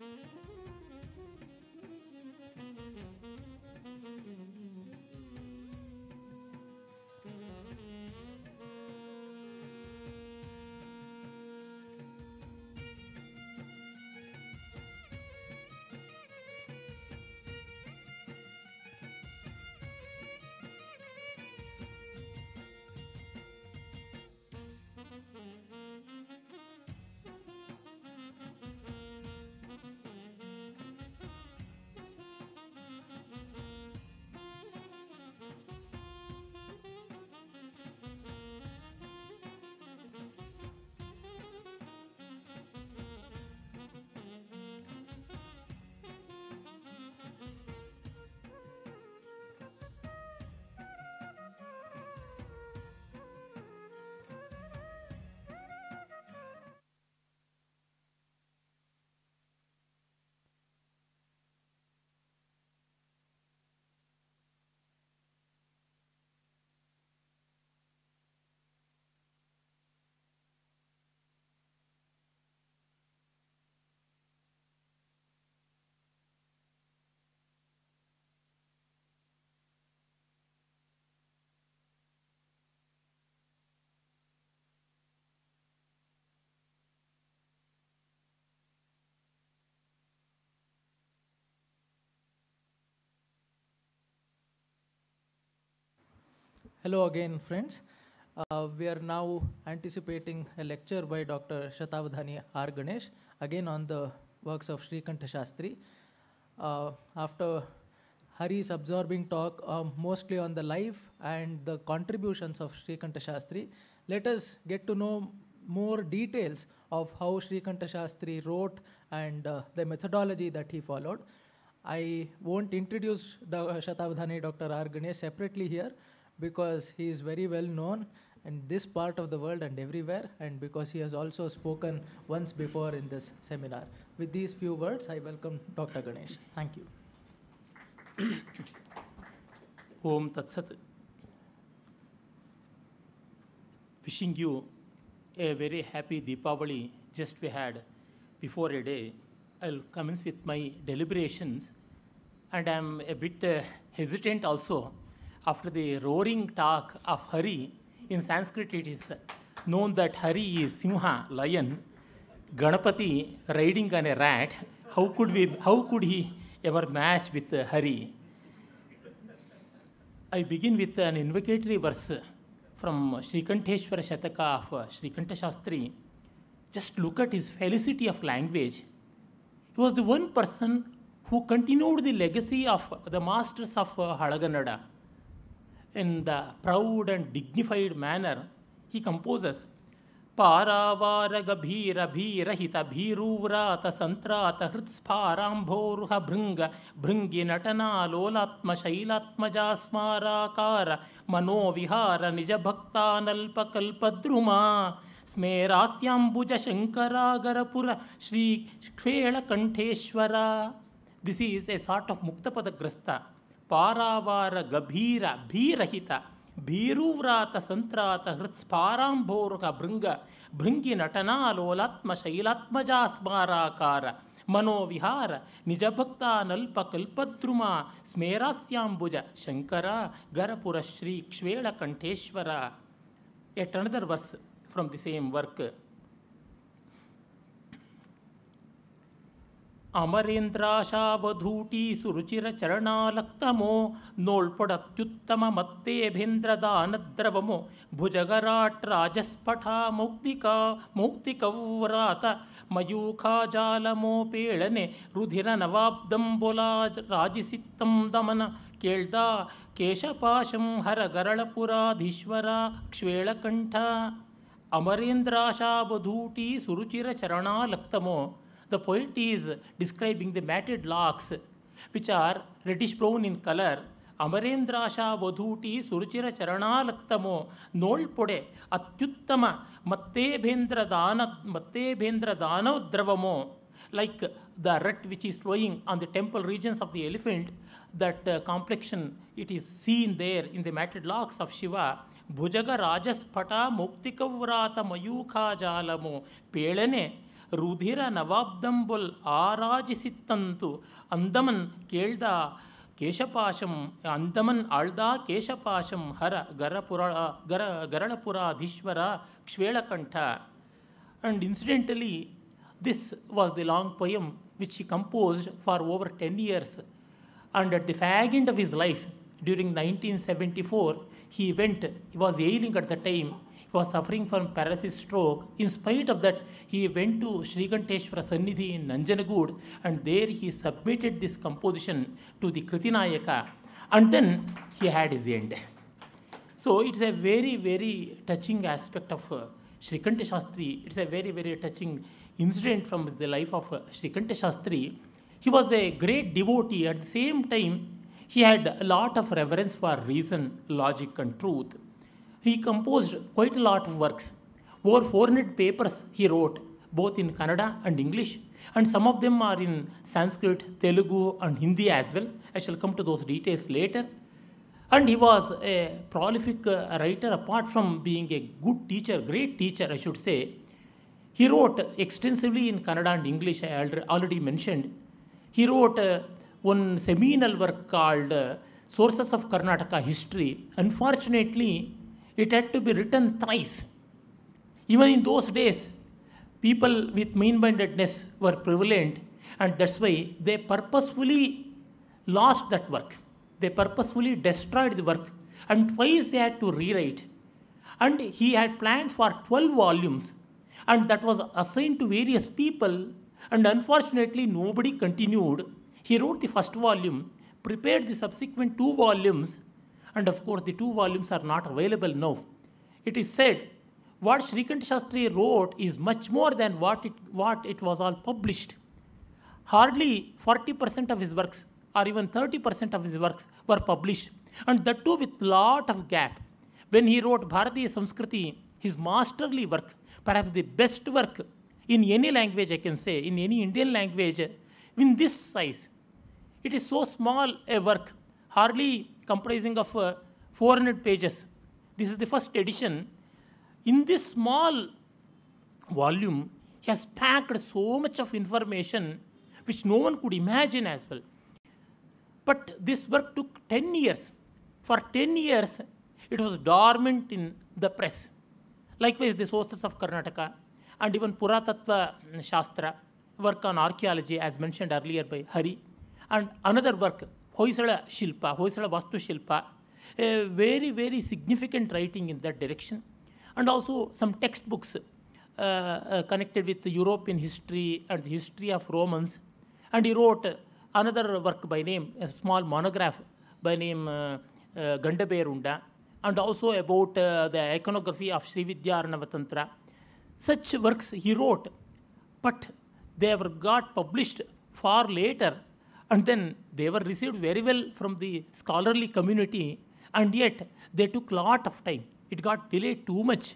Mm-hmm. Hello again, friends. Uh, we are now anticipating a lecture by Dr. Shatavadhani R. Ganesh, again on the works of Sri Kanta Shastri. Uh, after Hari's absorbing talk, uh, mostly on the life and the contributions of Sri Kanta Shastri, let us get to know more details of how Sri Kanta Shastri wrote and uh, the methodology that he followed. I won't introduce the Shatavadhani Dr. R. Ganesh separately here because he is very well known in this part of the world and everywhere, and because he has also spoken once before in this seminar. With these few words, I welcome Dr. Ganesh. Thank you. Om Tatsat. Wishing you a very happy Deepavali just we had before a day. I'll commence with my deliberations, and I'm a bit uh, hesitant also after the roaring talk of Hari, in Sanskrit it is known that Hari is Simha, lion, Ganapati riding on a rat. How could, we, how could he ever match with Hari? I begin with an invocatory verse from Srikantheshwara Shataka of Srikantha Shastri. Just look at his felicity of language. He was the one person who continued the legacy of the masters of Halaganada in the proud and dignified manner he composes para paravara gabhira bhirahita bhiruvrata santrata hrutsparambhorha bhringa bhringi natana lolatma shailatma jasmarakara manovihara nijabhakta nalpakalpadruma स्मेरास्याम्बुजशङ्करागरपुर This is a sort of of मुक्तपदग्रस्त ಪಾರಾವಾರ ಗಭೀರ ಭೀರಹಿತ ಭೀರುವ್ರಾತ ಸಂತ್ರಾತ ಹೃತ್ಸ್ಫಾರಾಂಭೋರುಕ ಭೃಂಗ ಭೃಂಗಿ ನಟನಾಲೋಲಾತ್ಮ ಶೈಲಾತ್ಮಜಾಸ್ಮಾರಾಕಾರ ಮನೋವಿಹಾರ ಕಲ್ಪದ್ರುಮ ಸ್ಮೇರಾಸ್ಯಾಂಬುಜ ಶಂಕರ ಗರಪುರ ಶ್ರೀ ಕ್ಷೇಳಕಂಠೇಶ್ವರ at another verse from the same work ಚರಣಾಲಕ್ತಮೋ ನೋಳ್ಪಡತ್ಯುತ್ತಮ ಮತ್ತೇಭೇಂದ್ರ ದಾನದ್ರವಮೋ ಭುಜಗರಾಟ್ ರಾಜಸ್ಫಟ ಮೌಕ್ತಿಕ ಮೌಕ್ತಿಕವ್ರಾತ ಮಯೂಖಾಜಾಲಮೋಪೇಳನೆ ರುಧಿರ ನವಾಬ್ದಂಬುಲ ರಾಜಿಸಿತ್ತಂ ದಮನ ಕೇಳ್ದ ಕೇಶಪಾಶಂ ಹರಗರಳಪುರಾಧೀಶ್ವರ ಕ್ಷೇಳಕಂಠ ಅಮರೇಂದ್ರಾಶಾವಧೂಟೀ ಸುರುಚಿರ ಚರಣಾಲಕ್ತಮೋ The poet is describing the matted locks, which are reddish brown in color. ಅಮರೇಂದ್ರಾಶಾ ವಧೂಟಿ ಸುರುಚಿರ ಚರಣಾಲಕ್ತಮೋ ನೋಳ್ಪೊಡೆ ಅತ್ಯುತ್ತಮ ಮತ್ತೇಭೇಂದ್ರ ದಾನ ಮತ್ತೇಭೇಂದ್ರ ದಾನವದ್ರವಮೋ like the rut which is flowing on the temple regions of the elephant, that uh, complexion, it is seen there in the matted locks of Shiva. Bhujaga Rajaspata Muktikavrata Mayukha Jalamo Pelane ರುಧಿರ ನವಾಬ್ದಂಬುಲ್ ಆರಾಜಿಸಿತ್ತಂತು ಅಂದಮನ್ ಕೇಳ್ದ ಕೇಶಪಾಶಂ ಅಂದಮನ್ ಆಳ್ದ ಕೇಶಪಾಶಂ ಹರ ಗರಪುರ ಗರ ಗರಳಪುರಾಧೀಶ್ವರ ಕ್ಷೇಳಕಂಠ and incidentally this was the long poem which he composed for over ten years and at the fag end of his life during nineteen seventy four he went, he was ailing at the time, he was suffering from paralysis stroke. In spite of that, he went to Srikanteshwara Sannidhi in Nanjanagud and there he submitted this composition to the Kritinayaka and then he had his end. So it's a very, very touching aspect of uh, Shrikanta Shastri. It's a very, very touching incident from the life of uh, Shrikanta Shastri. He was a great devotee. At the same time, he had a lot of reverence for reason, logic, and truth. He composed quite a lot of works. Over 400 papers he wrote, both in Kannada and English, and some of them are in Sanskrit, Telugu, and Hindi as well. I shall come to those details later. And he was a prolific uh, writer, apart from being a good teacher, great teacher, I should say. He wrote extensively in Kannada and English, I already mentioned. He wrote uh, one seminal work called uh, Sources of Karnataka History. Unfortunately, it had to be written thrice. Even in those days, people with mean mindedness were prevalent, and that's why they purposefully lost that work. They purposefully destroyed the work, and twice they had to rewrite. And he had planned for 12 volumes, and that was assigned to various people, and unfortunately, nobody continued. He wrote the first volume, prepared the subsequent two volumes, and of course the two volumes are not available now. It is said what Srikant Shastri wrote is much more than what it, what it was all published. Hardly 40% of his works or even 30% of his works were published and that too with lot of gap. When he wrote Bharatiya Sanskriti, his masterly work, perhaps the best work in any language I can say, in any Indian language, in this size. It is so small a work, hardly comprising of uh, 400 pages. This is the first edition. In this small volume, he has packed so much of information which no one could imagine as well. But this work took 10 years. For 10 years, it was dormant in the press. Likewise, the sources of Karnataka and even Puratattva mm, Shastra, work on archaeology as mentioned earlier by Hari, and another work Hoysala Shilpa Hoysala Vastushilpa very very significant writing in that direction and also some text books connected with European history and the history of Romans and he wrote another work by name small monograph by name Gandaberunda and also about the iconography of Shrividya Arnavatantra such works he wrote but they have got published far later And then they were received very well from the scholarly community, and yet they took a lot of time. It got delayed too much.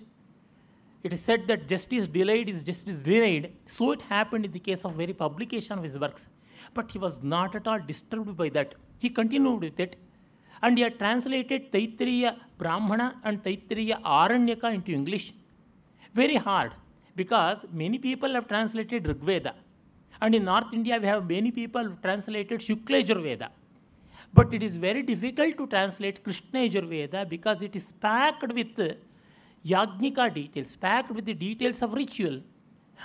It is said that justice delayed is justice denied. So it happened in the case of very publication of his works. But he was not at all disturbed by that. He continued with it, and he had translated Taittiriya Brahmana and Taittiriya Aranyaka into English. Very hard, because many people have translated Rigveda and in North India, we have many people translated Shukla Yajurveda. But it is very difficult to translate Krishna Yajurveda because it is packed with Yajnika details, packed with the details of ritual.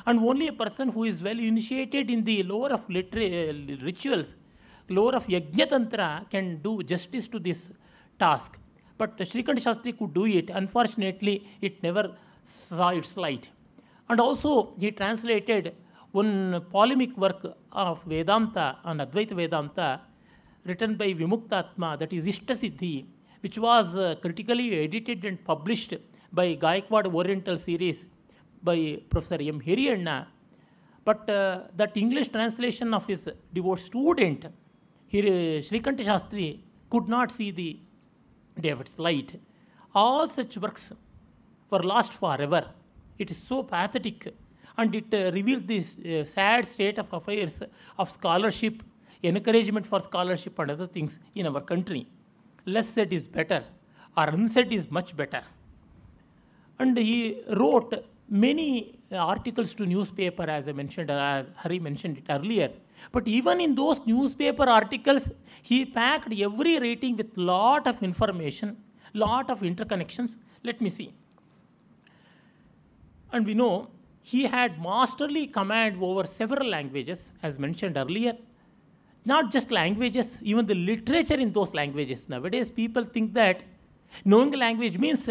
And only a person who is well initiated in the lore of liter- uh, rituals, lore of tantra, can do justice to this task. But Srikant Shastri could do it. Unfortunately, it never saw its light. And also, he translated one polemic work of Vedanta on uh, Advaita Vedanta written by Vimuktatma, that is Ishtasiddhi, which was uh, critically edited and published by Gayakwad Oriental series by Professor M. But uh, that English translation of his devout student, Shrikanta Shastri, could not see the day light. All such works were lost forever. It is so pathetic and it uh, reveals the uh, sad state of affairs of scholarship, encouragement for scholarship and other things in our country. Less said is better, or unsaid is much better. And he wrote many uh, articles to newspaper, as I mentioned, as Hari mentioned it earlier. But even in those newspaper articles, he packed every rating with lot of information, lot of interconnections. Let me see. And we know he had masterly command over several languages, as mentioned earlier. Not just languages, even the literature in those languages. Nowadays, people think that knowing a language means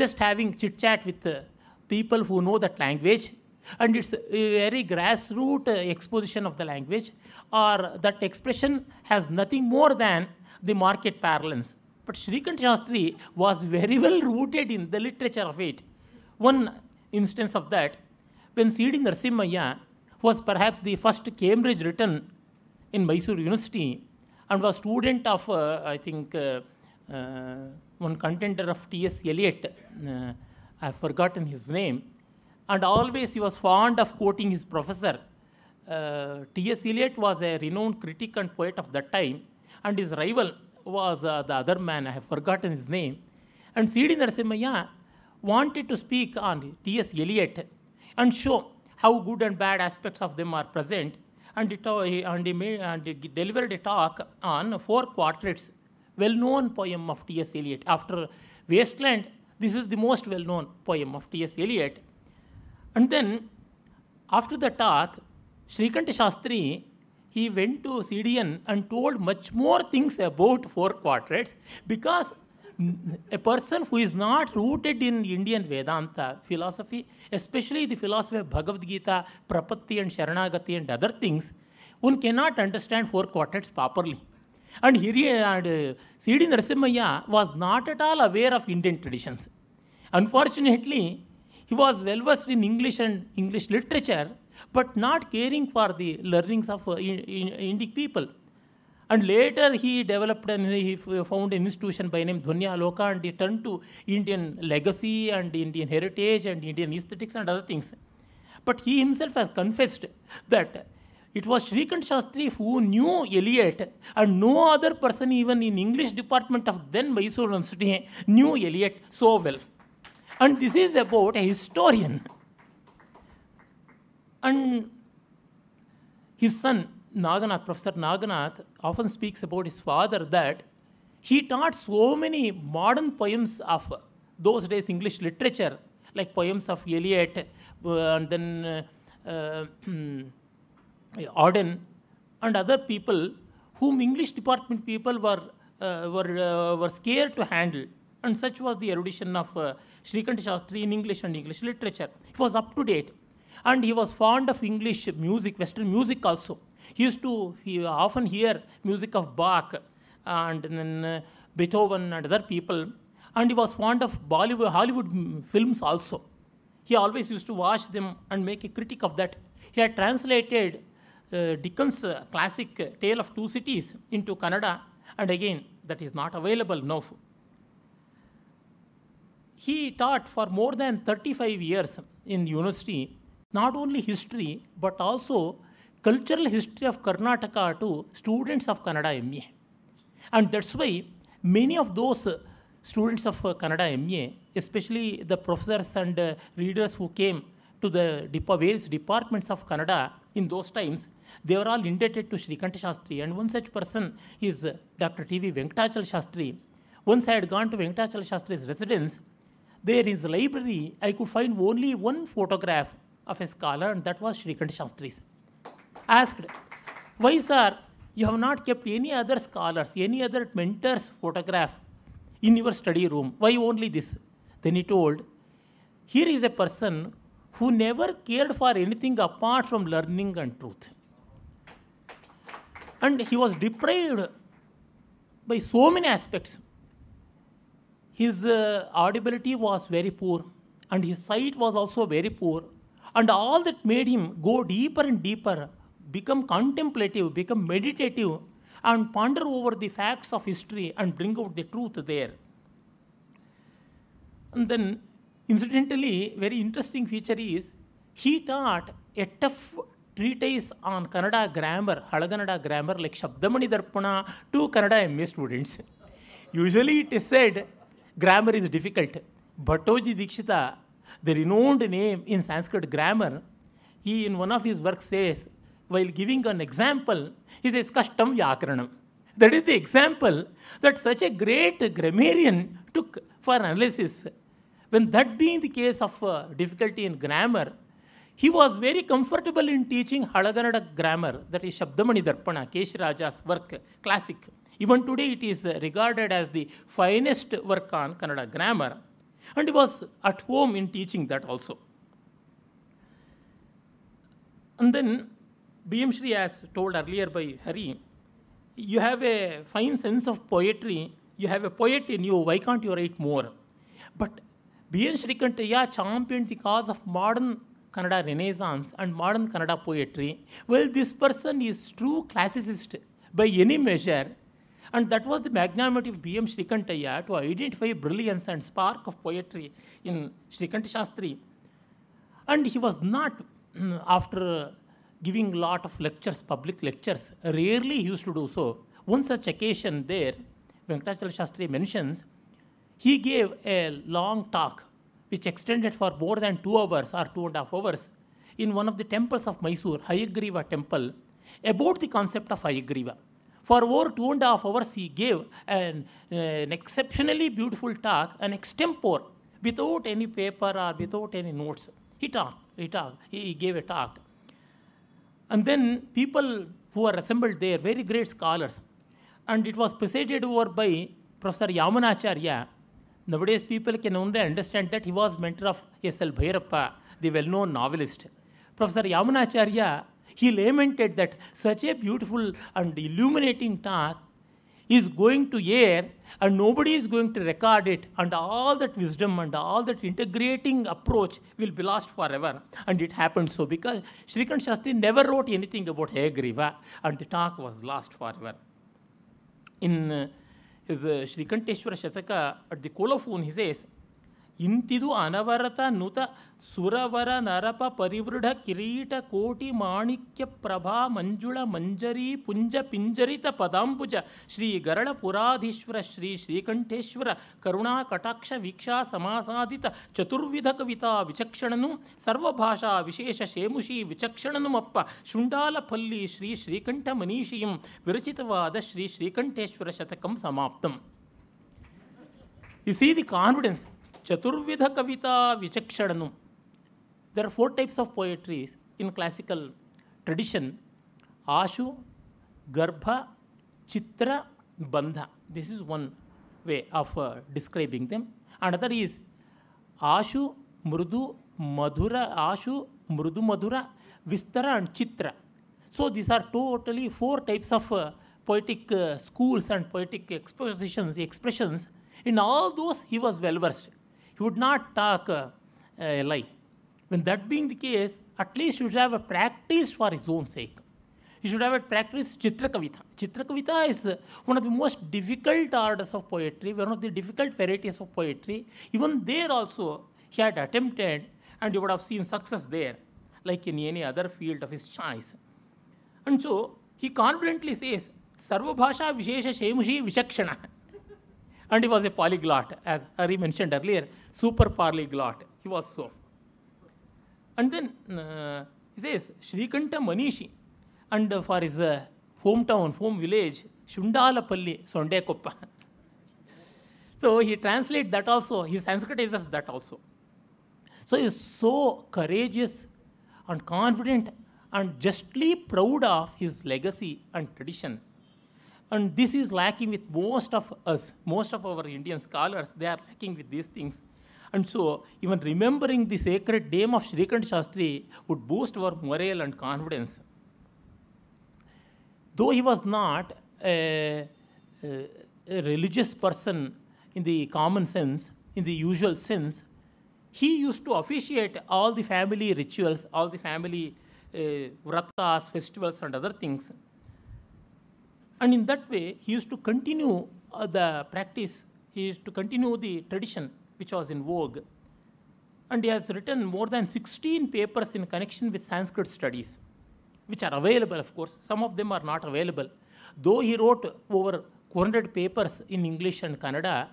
just having chit chat with uh, people who know that language and it's a very grassroots exposition of the language or that expression has nothing more than the market parlance but shrikant shastri was very well rooted in the literature of it one instance of that when seeding Narasimhaya was perhaps the first Cambridge written in Mysore University and was student of, uh, I think, uh, uh, one contender of T.S. Eliot. Uh, I've forgotten his name. And always he was fond of quoting his professor. Uh, T.S. Eliot was a renowned critic and poet of that time, and his rival was uh, the other man, I have forgotten his name. And C.D. Narasimhaya wanted to speak on T.S. Eliot and show how good and bad aspects of them are present. And, it, uh, and, he made, and he delivered a talk on four quartets, well-known poem of T.S. Eliot. After Wasteland, this is the most well-known poem of T.S. Eliot. And then, after the talk, Srikanth Shastri, he went to CDN and told much more things about four quartets because a person who is not rooted in Indian Vedanta philosophy, especially the philosophy of Bhagavad Gita, Prapatti and Sharanagati and other things, one cannot understand four quartets properly. And here, and, uh, Narasimhaya was not at all aware of Indian traditions. Unfortunately, he was well versed in English and English literature, but not caring for the learnings of uh, Indian Indic people. And later he developed and he found an institution by name Dhonya Loka and he turned to Indian legacy and Indian heritage and Indian aesthetics and other things. But he himself has confessed that it was Srikanth Shastri who knew Eliot and no other person even in English department of then Mysore University knew Eliot so well. And this is about a historian. And his son Naganath, Professor Naganath, often speaks about his father that he taught so many modern poems of those days English literature, like poems of Eliot uh, and then uh, uh Auden and other people whom English department people were, uh, were, uh, were scared to handle. And such was the erudition of uh, Shastri in English and English literature. He was up to date. And he was fond of English music, Western music also. He used to he often hear music of Bach and then uh, Beethoven and other people, and he was fond of Bollywood, Hollywood films also. He always used to watch them and make a critique of that. He had translated uh, Dickens' classic Tale of Two Cities into Kannada, and again, that is not available now. He taught for more than 35 years in university, not only history, but also cultural history of Karnataka to students of Kannada MA. And that's why many of those uh, students of Canada uh, Kannada MA, especially the professors and uh, readers who came to the various departments of Kannada in those times, they were all indebted to Sri Kanta Shastri. And one such person is Dr. T.V. Venkatachal Shastri. Once I had gone to Venkatachal Shastri's residence, there in library, I could find only one photograph of a scholar, and that was Shrikanta Shastri's asked, Why, sir, you have not kept any other scholars, any other mentor's photograph in your study room? Why only this? Then he told, Here is a person who never cared for anything apart from learning and truth. And he was deprived by so many aspects. His uh, audibility was very poor, and his sight was also very poor. And all that made him go deeper and deeper become contemplative, become meditative, and ponder over the facts of history and bring out the truth there. And then, incidentally, very interesting feature is he taught a tough treatise on Kannada grammar, Halaganada grammar, like Shabdamani Darpana to Kannada MA students. Usually it is said grammar is difficult. Bhattoji Dikshita, the renowned name in Sanskrit grammar, he in one of his works says while giving an example, he says Kashtam Vyakranam. That is the example that such a great grammarian took for analysis. When that being the case of uh, difficulty in grammar, he was very comfortable in teaching Halaganada grammar, that is Shabdamani Darpana, Keshiraja's work, classic. Even today, it is regarded as the finest work on Kannada grammar. And he was at home in teaching that also. And then B.M. has as told earlier by Hari, you have a fine sense of poetry, you have a poet in you, why can't you write more? But B.N. Shrikantaya championed the cause of modern Kannada Renaissance and modern Kannada poetry. Well, this person is true classicist by any measure, and that was the magnanimity of B.M. Shrikantaya to identify brilliance and spark of poetry in Shrikant Shastri. And he was not, mm, after giving lot of lectures, public lectures. Rarely he used to do so. One such occasion there, Venkatachal Shastri mentions, he gave a long talk which extended for more than two hours or two and a half hours in one of the temples of Mysore, Hayagriva temple, about the concept of Hayagriva. For over two and a half hours, he gave an, an exceptionally beautiful talk, an extempore, without any paper or without any notes. He talked, he talked, he gave a talk. And then people who were assembled there, very great scholars. And it was presided over by Professor Yamanacharya. Nowadays, people can only understand that he was mentor of S.L. Bhairappa, the well-known novelist. Professor Yamanacharya, he lamented that such a beautiful and illuminating talk is going to air and nobody is going to record it and all that wisdom and all that integrating approach will be lost forever and it happened so because Srikanth Shastri never wrote anything about Hayagriva and the talk was lost forever. In uh, his uh, Shrikanteshwara Shataka at the Kolafun he says ಇಂತಿದು ಅನವರತ ನುತ ಸುರವರ ನರಪ ಪರಿವೃಢ ಕಿರೀಟ ಕೋಟಿ ಮಾಣಿಕ್ಯ ಪ್ರಭಾ ಮಂಜುಳ ಮಂಜರಿ ಪುಂಜ ಪಿಂಜರಿತ ಪದಾಂಬುಜ ಶ್ರೀ ಗರಳ ಪುರಾಧೀಶ್ವರ ಶ್ರೀ ಶ್ರೀಕಂಠೇಶ್ವರ ಕರುಣಾ ಕಟಾಕ್ಷ ವೀಕ್ಷಾ ಸಮಾಸಾಧಿತ ಚತುರ್ವಿಧ ಕವಿತಾ ವಿಚಕ್ಷಣನು ಸರ್ವಭಾಷಾ ವಿಶೇಷ ಶೇಮುಷಿ ವಿಚಕ್ಷಣನುಮಪ್ಪ ಶುಂಡಾಲಪಲ್ಲಿ ಶ್ರೀ ಶ್ರೀಕಂಠ ಮನೀಷಿಯಂ ವಿರಚಿತವಾದ ಶ್ರೀ ಶ್ರೀಕಂಠೇಶ್ವರ ಶತಕಂ ಸಮಾಪ್ತಂ ಯು ಸಿ ದಿ ಕಾನ್ಫಿಡೆನ್ಸ್ ಚತುರ್ವಿಧ ಕವಿತಾ ವಿಚಕ್ಷಣನು there are four types of poetries in classical tradition ಆಶು ಗರ್ಭ ಚಿತ್ರ ಬಂಧ this is one way of describing them and other is ಆಶು ಮೃದು ಮಧುರ ಆಶು ಮೃದು ಮಧುರ ವಿಸ್ತರ ಆ್ಯಂಡ್ ಚಿತ್ರ so these are totally four types of poetic schools and poetic expositions expressions in all those he was well versed he would not talk uh, a lie. When that being the case, at least you should have a practice for his own sake. You should have a practice chitrakavita. Chitrakavita is uh, one of the most difficult orders of poetry, one of the difficult varieties of poetry. Even there also, he had attempted, and you would have seen success there, like in any other field of his choice. And so, he confidently says, Sarvabhasha Vishesha Shemushi Vishakshana. And he was a polyglot, as Harry mentioned earlier, super polyglot. He was so. And then uh, he says, Shrikanta Manishi, and uh, for his uh, hometown, home village, Shundalapalli, Sondekoppa. so he translates that also, he Sanskritizes that also. So he is so courageous and confident and justly proud of his legacy and tradition. And this is lacking with most of us, most of our Indian scholars, they are lacking with these things. And so, even remembering the sacred name of Shrikant Shastri would boost our morale and confidence. Though he was not a, a, a religious person in the common sense, in the usual sense, he used to officiate all the family rituals, all the family uh, vratas, festivals, and other things. And in that way, he used to continue uh, the practice, he used to continue the tradition which was in vogue. And he has written more than 16 papers in connection with Sanskrit studies, which are available, of course. Some of them are not available. Though he wrote over 400 papers in English and Kannada,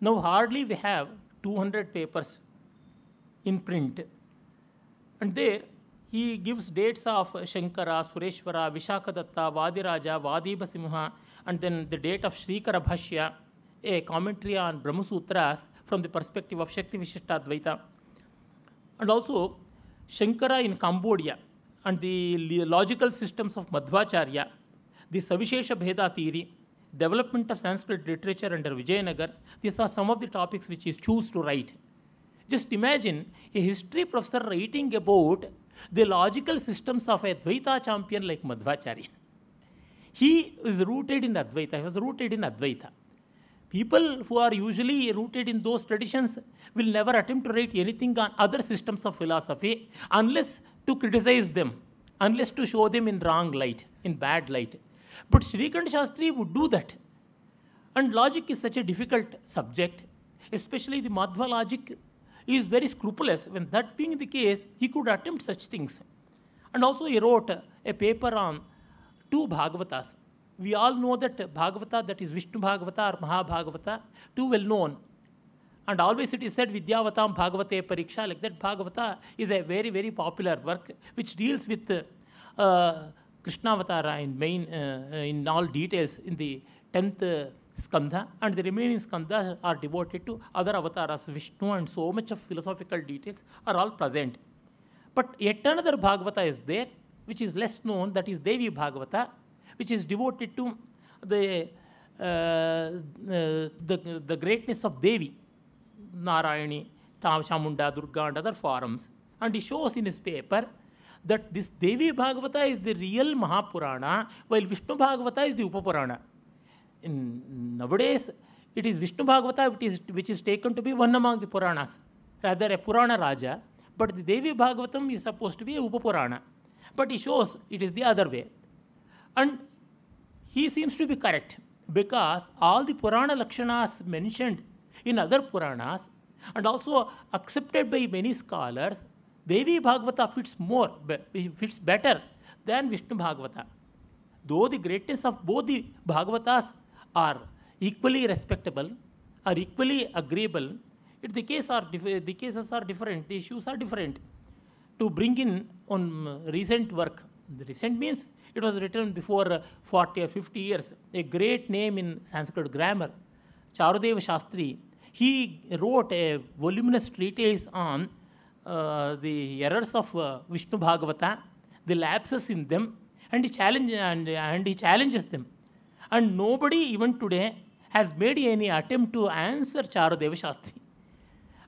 now hardly we have 200 papers in print. And there, he gives dates of Shankara, Sureshwara, Vishakadatta, Vadiraja, Vadibasimha, and then the date of Shrikara Bhashya, a commentary on Brahmasutras from the perspective of Shakti Vishishtadvaita. And also, Shankara in Cambodia and the logical systems of Madhvacharya, the Savishesha Bheda theory, development of Sanskrit literature under Vijayanagar, these are some of the topics which he chooses to write. Just imagine a history professor writing about the logical systems of a Advaita champion like Madhvacharya. He is rooted in Advaita, he was rooted in Advaita. People who are usually rooted in those traditions will never attempt to write anything on other systems of philosophy unless to criticize them, unless to show them in wrong light, in bad light. But Sri Srikanth Shastri would do that. And logic is such a difficult subject, especially the Madhva logic he is very scrupulous. When that being the case, he could attempt such things. And also he wrote a paper on two Bhagavatas. We all know that Bhagavata, that is Vishnu Bhagavata or Mahabhagavata, too well known. And always it is said, Vidyavatam Bhagavate Pariksha, like that Bhagavata is a very, very popular work which deals with uh, Krishnavatara in, main, uh, in all details in the 10th skandha and the remaining skandhas are devoted to other avatars, Vishnu and so much of philosophical details are all present. But yet another Bhagavata is there which is less known that is Devi Bhagavata which is devoted to the, uh, uh, the, the greatness of Devi, Narayani, Chamunda, Durga and other forms. And he shows in his paper that this Devi Bhagavata is the real Mahapurana while Vishnu Bhagavata is the Upapurana in, nowadays, it is Vishnu Bhagavata which is, which is taken to be one among the Puranas, rather a Purana Raja, but the Devi Bhagavatam is supposed to be a Upapurana. But he shows it is the other way. And he seems to be correct because all the Purana Lakshanas mentioned in other Puranas and also accepted by many scholars, Devi Bhagavata fits more, fits better than Vishnu Bhagavata. Though the greatness of both the Bhagavatas are equally respectable, are equally agreeable, if the, case are the cases are different, the issues are different. To bring in on recent work, recent means it was written before 40 or 50 years, a great name in Sanskrit grammar, Charudeva Shastri, he wrote a voluminous treatise on uh, the errors of uh, Vishnu Bhagavata, the lapses in them, and he, challenge, and, and he challenges them. And nobody even today has made any attempt to answer Charadeva Shastri.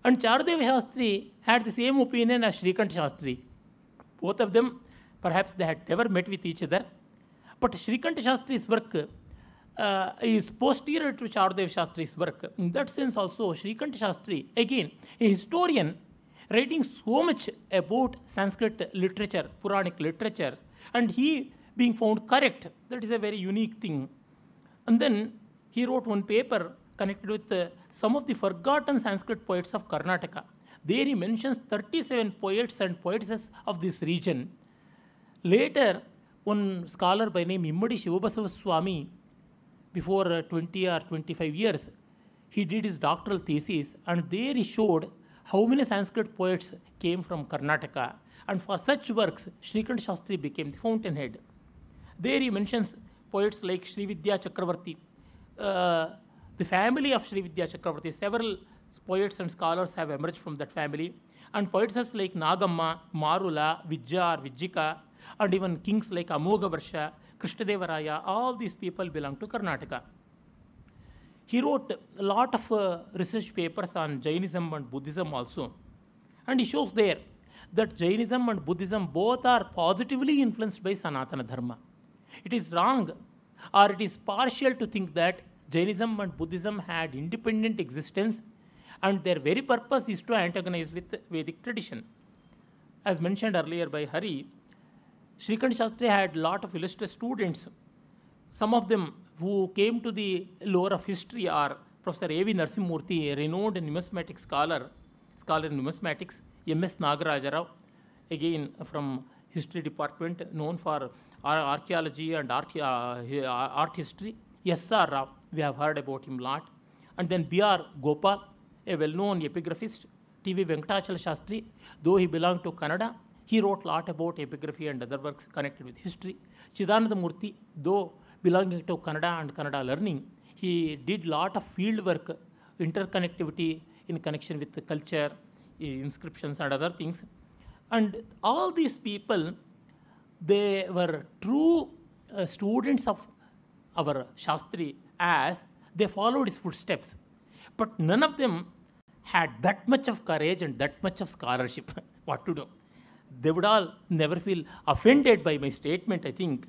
And Charadeva Shastri had the same opinion as Shrikant Shastri. Both of them, perhaps they had never met with each other. But Shrikant Shastri's work uh, is posterior to Charudev Shastri's work. In that sense, also, Shrikant Shastri, again, a historian writing so much about Sanskrit literature, Puranic literature, and he being found correct, that is a very unique thing. And then he wrote one paper connected with uh, some of the forgotten Sanskrit poets of Karnataka. There he mentions 37 poets and poetesses of this region. Later, one scholar by name Immadi Shivabasava Swami, before uh, 20 or 25 years, he did his doctoral thesis and there he showed how many Sanskrit poets came from Karnataka. And for such works, Shrikant Shastri became the fountainhead. There he mentions poets like Sri Chakravarti. Uh, the family of Sri Chakravarti, several poets and scholars have emerged from that family. And poets like Nagamma, Marula, Vijjar, Vijjika, and even kings like Amogavarsha, Krishnadevaraya, all these people belong to Karnataka. He wrote a lot of uh, research papers on Jainism and Buddhism also. And he shows there that Jainism and Buddhism both are positively influenced by Sanatana Dharma. It is wrong or it is partial to think that Jainism and Buddhism had independent existence and their very purpose is to antagonize with Vedic tradition. As mentioned earlier by Hari, Shrikant Shastri had a lot of illustrious students. Some of them who came to the lore of history are Professor A.V. Narsimurthy, a renowned numismatic scholar, scholar in numismatics, M.S. Nagarajarao, again from history department, known for archaeology and uh, art, history. Yes, Rao, we have heard about him a lot. And then B.R. Gopal, a well-known epigraphist, T.V. Venkatachal Shastri, though he belonged to Kannada, he wrote a lot about epigraphy and other works connected with history. Chidananda Murthy, though belonging to Kannada and Kannada learning, he did a lot of field work, interconnectivity in connection with the culture, inscriptions and other things. And all these people they were true uh, students of our Shastri as they followed his footsteps. But none of them had that much of courage and that much of scholarship. what to do? They would all never feel offended by my statement, I think.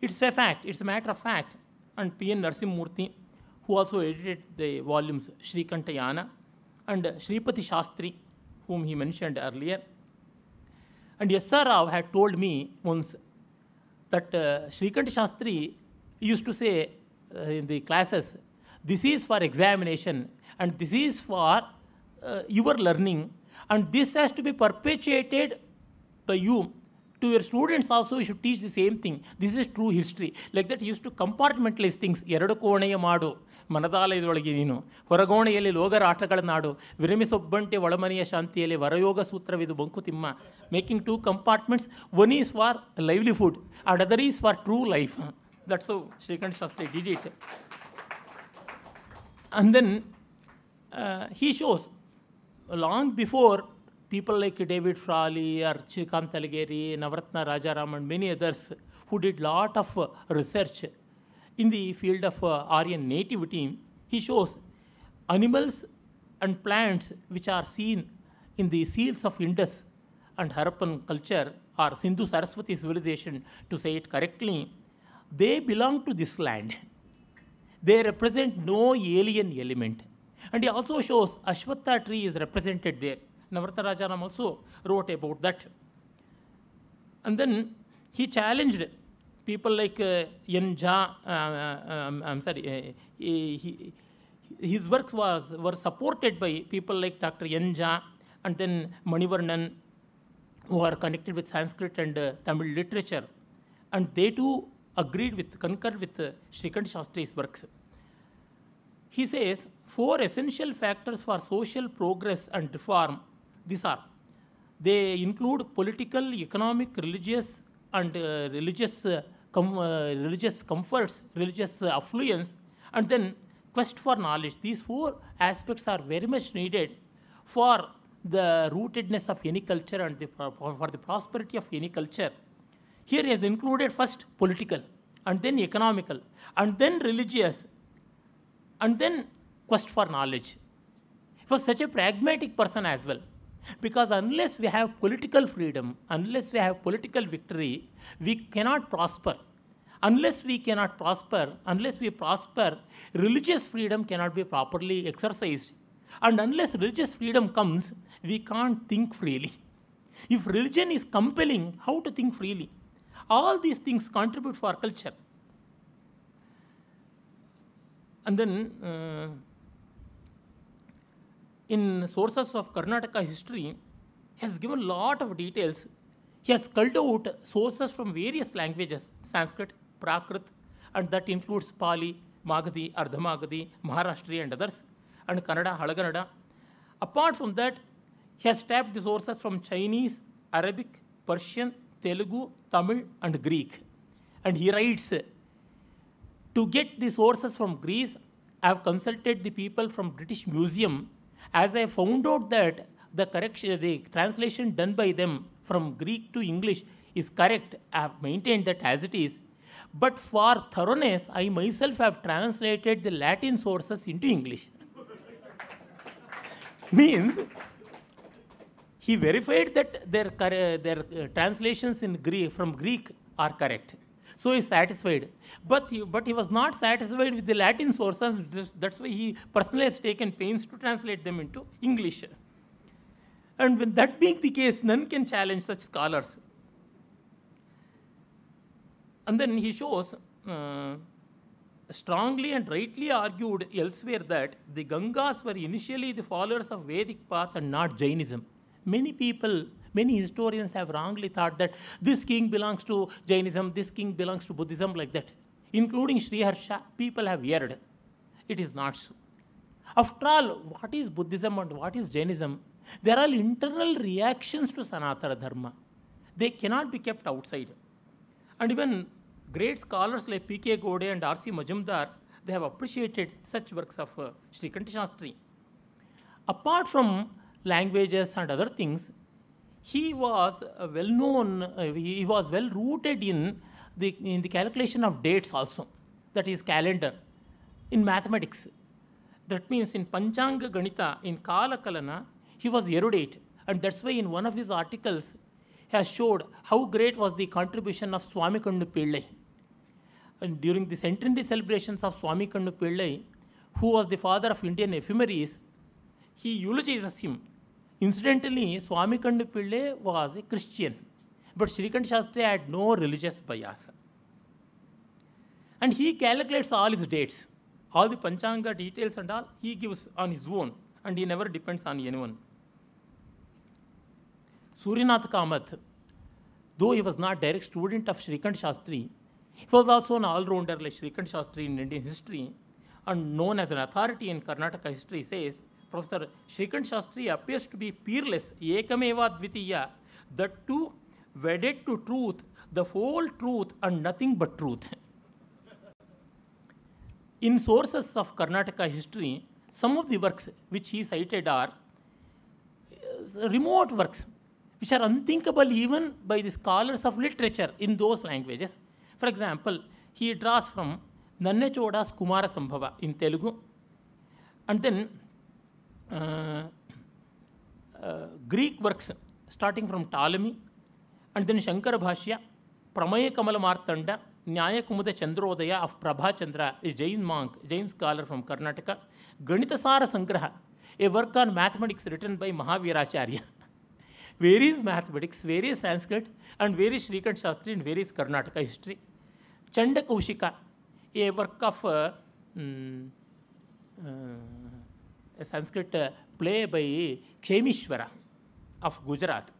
It's a fact, it's a matter of fact. And P.N. Narsimurthy, who also edited the volumes Shri Kantayana and Sripati Shastri, whom he mentioned earlier, and S.R. Rao had told me once that uh, Shrikant Shastri used to say uh, in the classes, this is for examination and this is for uh, your learning and this has to be perpetuated by you to your students also you teach teach the thing thing. This true history like Like use to used to compartmentalize ಎರಡು ಕೋಣೆಯ ಮಾಡು ಮನದಾಲಯದೊಳಗೆ ನೀನು ಹೊರಗೋಣೆಯಲ್ಲಿ ಲೋಗರ್ ಆಟಗಳನ್ನಾಡು ವಿರಮಿಸೊಬ್ಬಂಟೆ ಒಳಮನೆಯ ಶಾಂತಿಯಲ್ಲಿ ವರಯೋಗ ಸೂತ್ರವಿದು Bankuthimma making two compartments one is for livelihood and other is for true life that's Shrikantha Shastri did it and then he shows long before people like David Frawley, Archikant Alighieri, Navratna Rajaram, and many others who did lot of uh, research in the field of uh, Aryan nativity, he shows animals and plants which are seen in the seals of Indus and Harappan culture or Sindhu Saraswati civilization, to say it correctly, they belong to this land. They represent no alien element. And he also shows Ashwatha tree is represented there. Navartarajaram also wrote about that. And then he challenged people like uh, uh, um, I'm sorry, uh, he, his works was, were supported by people like Dr. Yanja, and then Manivarnan, who are connected with Sanskrit and uh, Tamil literature. And they too agreed with, concurred with uh, Shastri's works. He says, four essential factors for social progress and reform these are. They include political, economic, religious, and uh, religious, uh, com uh, religious comforts, religious uh, affluence, and then quest for knowledge. These four aspects are very much needed for the rootedness of any culture and the, for the prosperity of any culture. Here he has included first political, and then economical, and then religious, and then quest for knowledge. He was such a pragmatic person as well. Because unless we have political freedom, unless we have political victory, we cannot prosper. Unless we cannot prosper, unless we prosper, religious freedom cannot be properly exercised. And unless religious freedom comes, we can't think freely. If religion is compelling, how to think freely? All these things contribute for culture. And then, uh, in sources of Karnataka history has given a lot of details. He has culled out sources from various languages, Sanskrit, Prakrit, and that includes Pali, Magadhi, Ardhamagadhi, Maharashtri, and others, and Kannada, Halaganada. Apart from that, he has tapped the sources from Chinese, Arabic, Persian, Telugu, Tamil, and Greek. And he writes, to get the sources from Greece, I have consulted the people from British Museum as I found out that the correction, the translation done by them from Greek to English is correct, I have maintained that as it is. But for thoroughness, I myself have translated the Latin sources into English. Means, he verified that their, their uh, translations in Greek, from Greek are correct. So he is satisfied. But he, but he was not satisfied with the Latin sources. That's why he personally has taken pains to translate them into English. And with that being the case, none can challenge such scholars. And then he shows uh, strongly and rightly argued elsewhere that the Gangas were initially the followers of Vedic path and not Jainism. Many people Many historians have wrongly thought that this king belongs to Jainism, this king belongs to Buddhism, like that. Including Sri Harsha, people have erred. It is not so. After all, what is Buddhism and what is Jainism? They are all internal reactions to Sanatana Dharma. They cannot be kept outside. And even great scholars like P.K. Gode and R.C. Majumdar, they have appreciated such works of uh, Sri Kanta Shastri. Apart from languages and other things, he was well known, uh, he was well rooted in the, in the calculation of dates also, that is calendar, in mathematics. That means in Panchang Ganita, in Kala Kalana, he was erudite. And that's why in one of his articles, he has showed how great was the contribution of Swami Kandu Pillai. And during the centenary celebrations of Swami Kandu Pillai, who was the father of Indian ephemeris, he eulogizes him Incidentally, Swami Kanda was a Christian, but Shrikant Shastri had no religious bias. And he calculates all his dates, all the Panchanga details and all, he gives on his own, and he never depends on anyone. Surinath Kamath, though he was not direct student of Shrikant Shastri, he was also an all-rounder like Shrikant Shastri in Indian history and known as an authority in Karnataka history, says Professor Shrikant Shastri appears to be peerless, Ekameva Dvitiya, the two wedded to truth, the whole truth and nothing but truth. In sources of Karnataka history, some of the works which he cited are uh, remote works, which are unthinkable even by the scholars of literature in those languages. For example, he draws from Nannachoda's Kumara Sambhava in Telugu, and then Greek works starting from Ptolemy and then Shankara Bhashya Prameya Kamala Martanda Nyayakumuda Chandrodaya of Prabha Chandra Jain मांग Jain scholar from Karnataka Ganita Sara Sangraha a work on mathematics written by Mahaviracharya where is mathematics where is Sanskrit and where is Shrikantha Shastri and where is Karnataka history Chanda Kaushika a work of Sanskrit play by Kshemishwara of Gujarat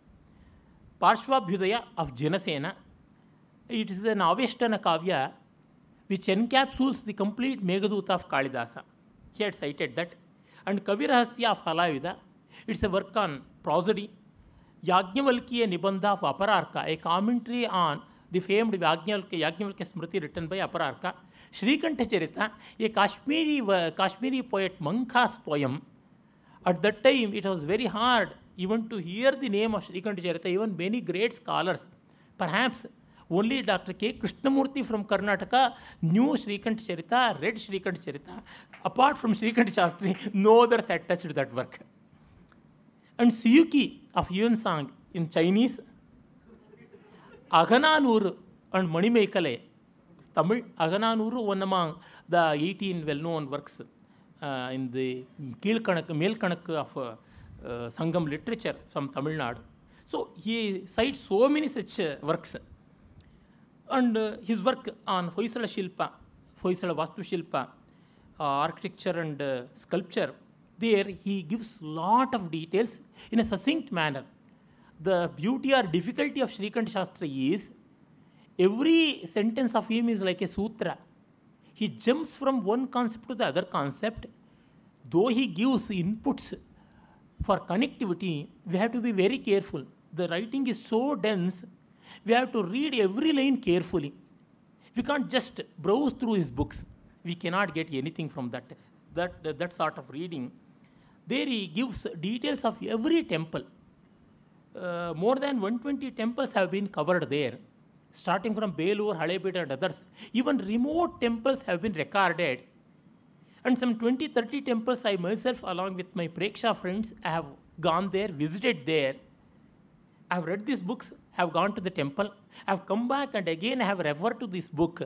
Parshvabhyudaya of Jinasena it is N अवेस्टन काव्य which encapsulates the complete Meghaduta of Kalidasa had sated that and Kavirahasya of Halayudha it's a work on prosody Yajnavalkiya Nibandha of Aparaarka a commentary on the famed Yajnavalkya Yajnavalkya Smriti written by Aparaarka Shrikantha Charita ये Kashmiri Kashmiri poet Mankha's poem at that time it was very hard even to hear the name of Shrikantha Charita even many great scholars perhaps only doctor K Krishnamurthy from Karnataka knew Shrikantha Charita read Shrikantha Charita apart from Shrikantha Shastri no other say attached that work and Suyuki of Yun Sang in Chinese Agananuru and Manimekalai Tamil Agananuru one among the 18 well-known works uh, in the Kilkanak, Melkanak of uh, uh, Sangam literature from Tamil Nadu. So he cites so many such uh, works. And uh, his work on Hoysala Shilpa, Hoysala Vastu Shilpa, uh, architecture and uh, sculpture, there he gives lot of details in a succinct manner. The beauty or difficulty of Shrikant Shastra is every sentence of him is like a sutra. He jumps from one concept to the other concept. Though he gives inputs for connectivity, we have to be very careful. The writing is so dense, we have to read every line carefully. We can't just browse through his books. We cannot get anything from that, that, that, sort of reading. There he gives details of every temple. Uh, more than 120 temples have been covered there starting from Belur, Halebid and others, even remote temples have been recorded. And some 20, 30 temples I myself, along with my Preksha friends, have gone there, visited there. I have read these books, have gone to the temple, have come back and again I have referred to this book.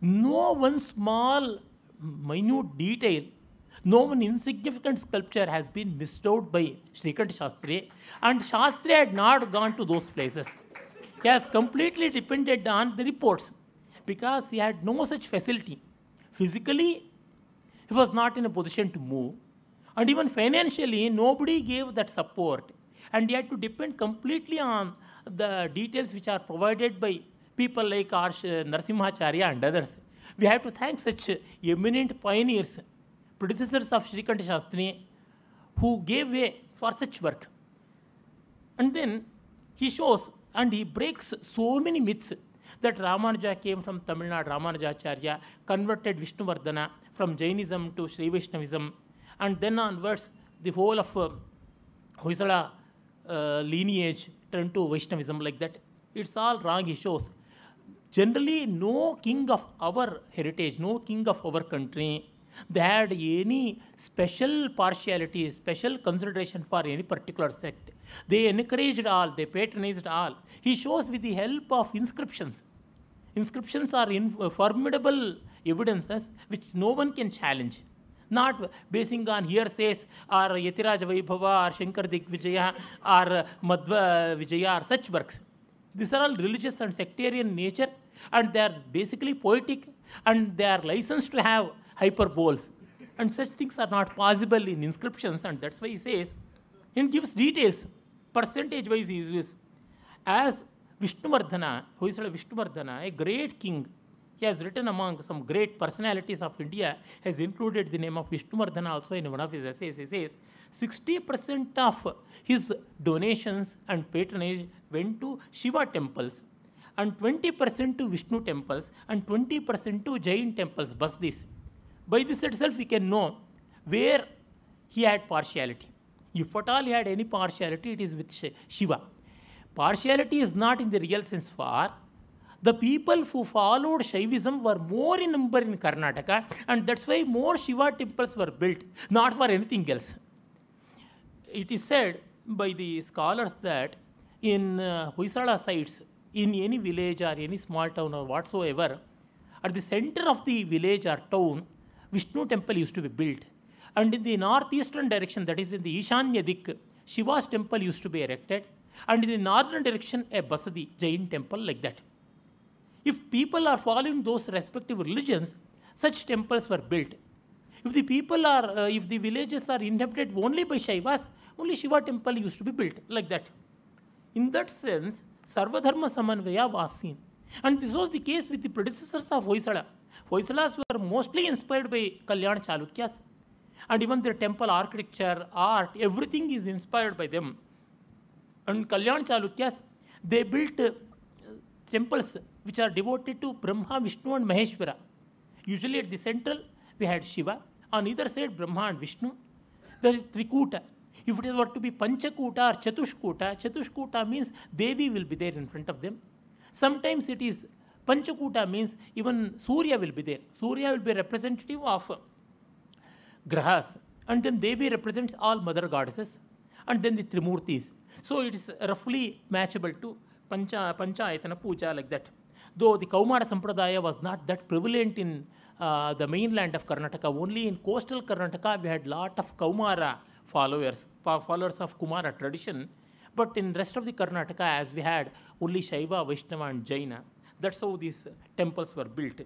No one small, minute detail, no one insignificant sculpture has been missed out by Shrikant Shastri, and Shastri had not gone to those places. He has completely depended on the reports because he had no such facility. Physically, he was not in a position to move. And even financially, nobody gave that support. And he had to depend completely on the details which are provided by people like Arsh Narsimhacharya and others. We have to thank such eminent pioneers, predecessors of Sri Kanta Shastri, who gave way for such work. And then he shows and he breaks so many myths that Ramanuja came from Tamil Nadu, Ramanujacharya, converted Vishnuvardhana from Jainism to Sri Vaishnavism. And then onwards, the whole of uh, Hoysala uh, lineage turned to Vaishnavism like that. It's all wrong, he shows. Generally, no king of our heritage, no king of our country, they had any special partiality, special consideration for any particular sect. They encouraged all, they patronized all. He shows with the help of inscriptions. Inscriptions are in, uh, formidable evidences which no one can challenge. Not basing on hearsays or Yatiraj Vaibhava or Shankar Vijaya or Madhva Vijaya or such works. These are all religious and sectarian nature and they are basically poetic and they are licensed to have hyperboles. And such things are not possible in inscriptions and that's why he says, and gives details percentage wise he is as Vishnuvardhana, who is Vishnuvardhana, a great king, he has written among some great personalities of India, has included the name of Vishnuvardhana also in one of his essays. He says 60% of his donations and patronage went to Shiva temples, and 20% to Vishnu temples, and 20% to Jain temples. Bas this. By this itself, we can know where he had partiality. If at all he had any partiality, it is with Shiva. Partiality is not in the real sense far. The people who followed Shaivism were more in number in Karnataka, and that's why more Shiva temples were built, not for anything else. It is said by the scholars that in uh, sites, in any village or any small town or whatsoever, at the center of the village or town, Vishnu temple used to be built. And in the northeastern direction, that is in the Ishanya Dik, Shiva's temple used to be erected. And in the northern direction, a Basadi, Jain temple like that. If people are following those respective religions, such temples were built. If the people are, uh, if the villages are inhabited only by Shaivas, only Shiva temple used to be built like that. In that sense, Sarvadharma Samanvaya was seen. And this was the case with the predecessors of Hoysala. Hoysalas were mostly inspired by Kalyan Chalukyas and even their temple architecture, art, everything is inspired by them. And Kalyan Chalukyas, they built uh, temples which are devoted to Brahma, Vishnu, and Maheshwara. Usually at the central, we had Shiva. On either side, Brahma and Vishnu. There is Trikuta. If it were to be Panchakuta or Chatushkuta, Chatushkuta means Devi will be there in front of them. Sometimes it is Panchakuta means even Surya will be there. Surya will be representative of grahas, and then Devi represents all mother goddesses, and then the Trimurtis. So it is roughly matchable to Pancha, Panchayatana Puja like that. Though the Kaumara Sampradaya was not that prevalent in uh, the mainland of Karnataka, only in coastal Karnataka we had lot of Kaumara followers, followers of Kumara tradition. But in rest of the Karnataka, as we had only Shaiva, Vaishnava, and Jaina, that's how these temples were built.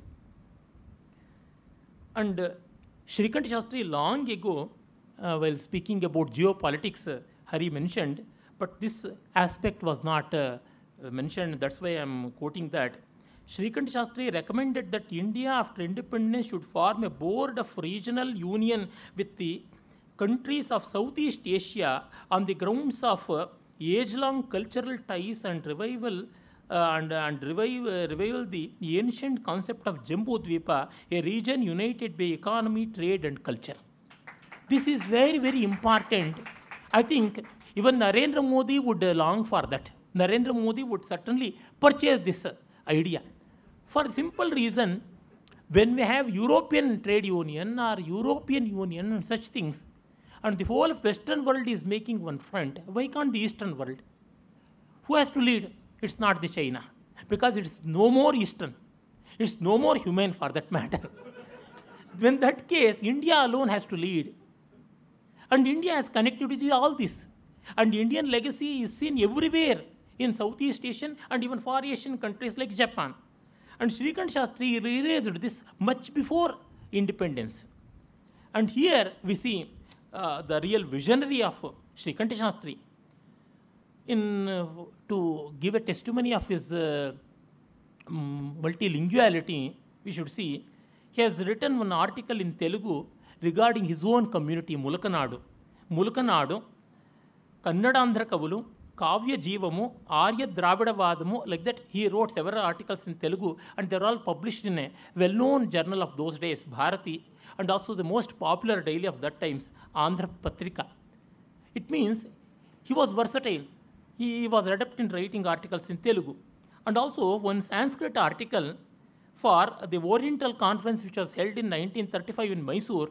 And uh, Shrikant Shastri long ago, uh, while speaking about geopolitics, uh, Hari mentioned, but this aspect was not uh, mentioned. That's why I'm quoting that. Shrikant Shastri recommended that India after independence should form a board of regional union with the countries of Southeast Asia on the grounds of uh, age-long cultural ties and revival uh, and, and revive, uh, revival the ancient concept of Jambudvipa, a region united by economy, trade, and culture. This is very, very important. I think even Narendra Modi would long for that. Narendra Modi would certainly purchase this uh, idea. For simple reason, when we have European trade union or European union and such things, and the whole of Western world is making one front, why can't the Eastern world? Who has to lead? it's not the China because it's no more Eastern. It's no more human for that matter. in that case, India alone has to lead. And India has connected with all this. And Indian legacy is seen everywhere in Southeast Asian and even far Asian countries like Japan. And Srikant Shastri realized this much before independence. And here we see uh, the real visionary of Srikant Shastri in uh, to give a testimony of his uh, multilinguality, we should see he has written one article in Telugu regarding his own community, Mulakanadu. Kannada, Andhra, Kavulu, Kavya Jeevamo, Arya Dravidavadamu, like that, he wrote several articles in Telugu, and they're all published in a well known journal of those days, Bharati, and also the most popular daily of that times, Andhra Patrika. It means he was versatile he was adept in writing articles in Telugu. And also one Sanskrit article for the Oriental Conference which was held in 1935 in Mysore,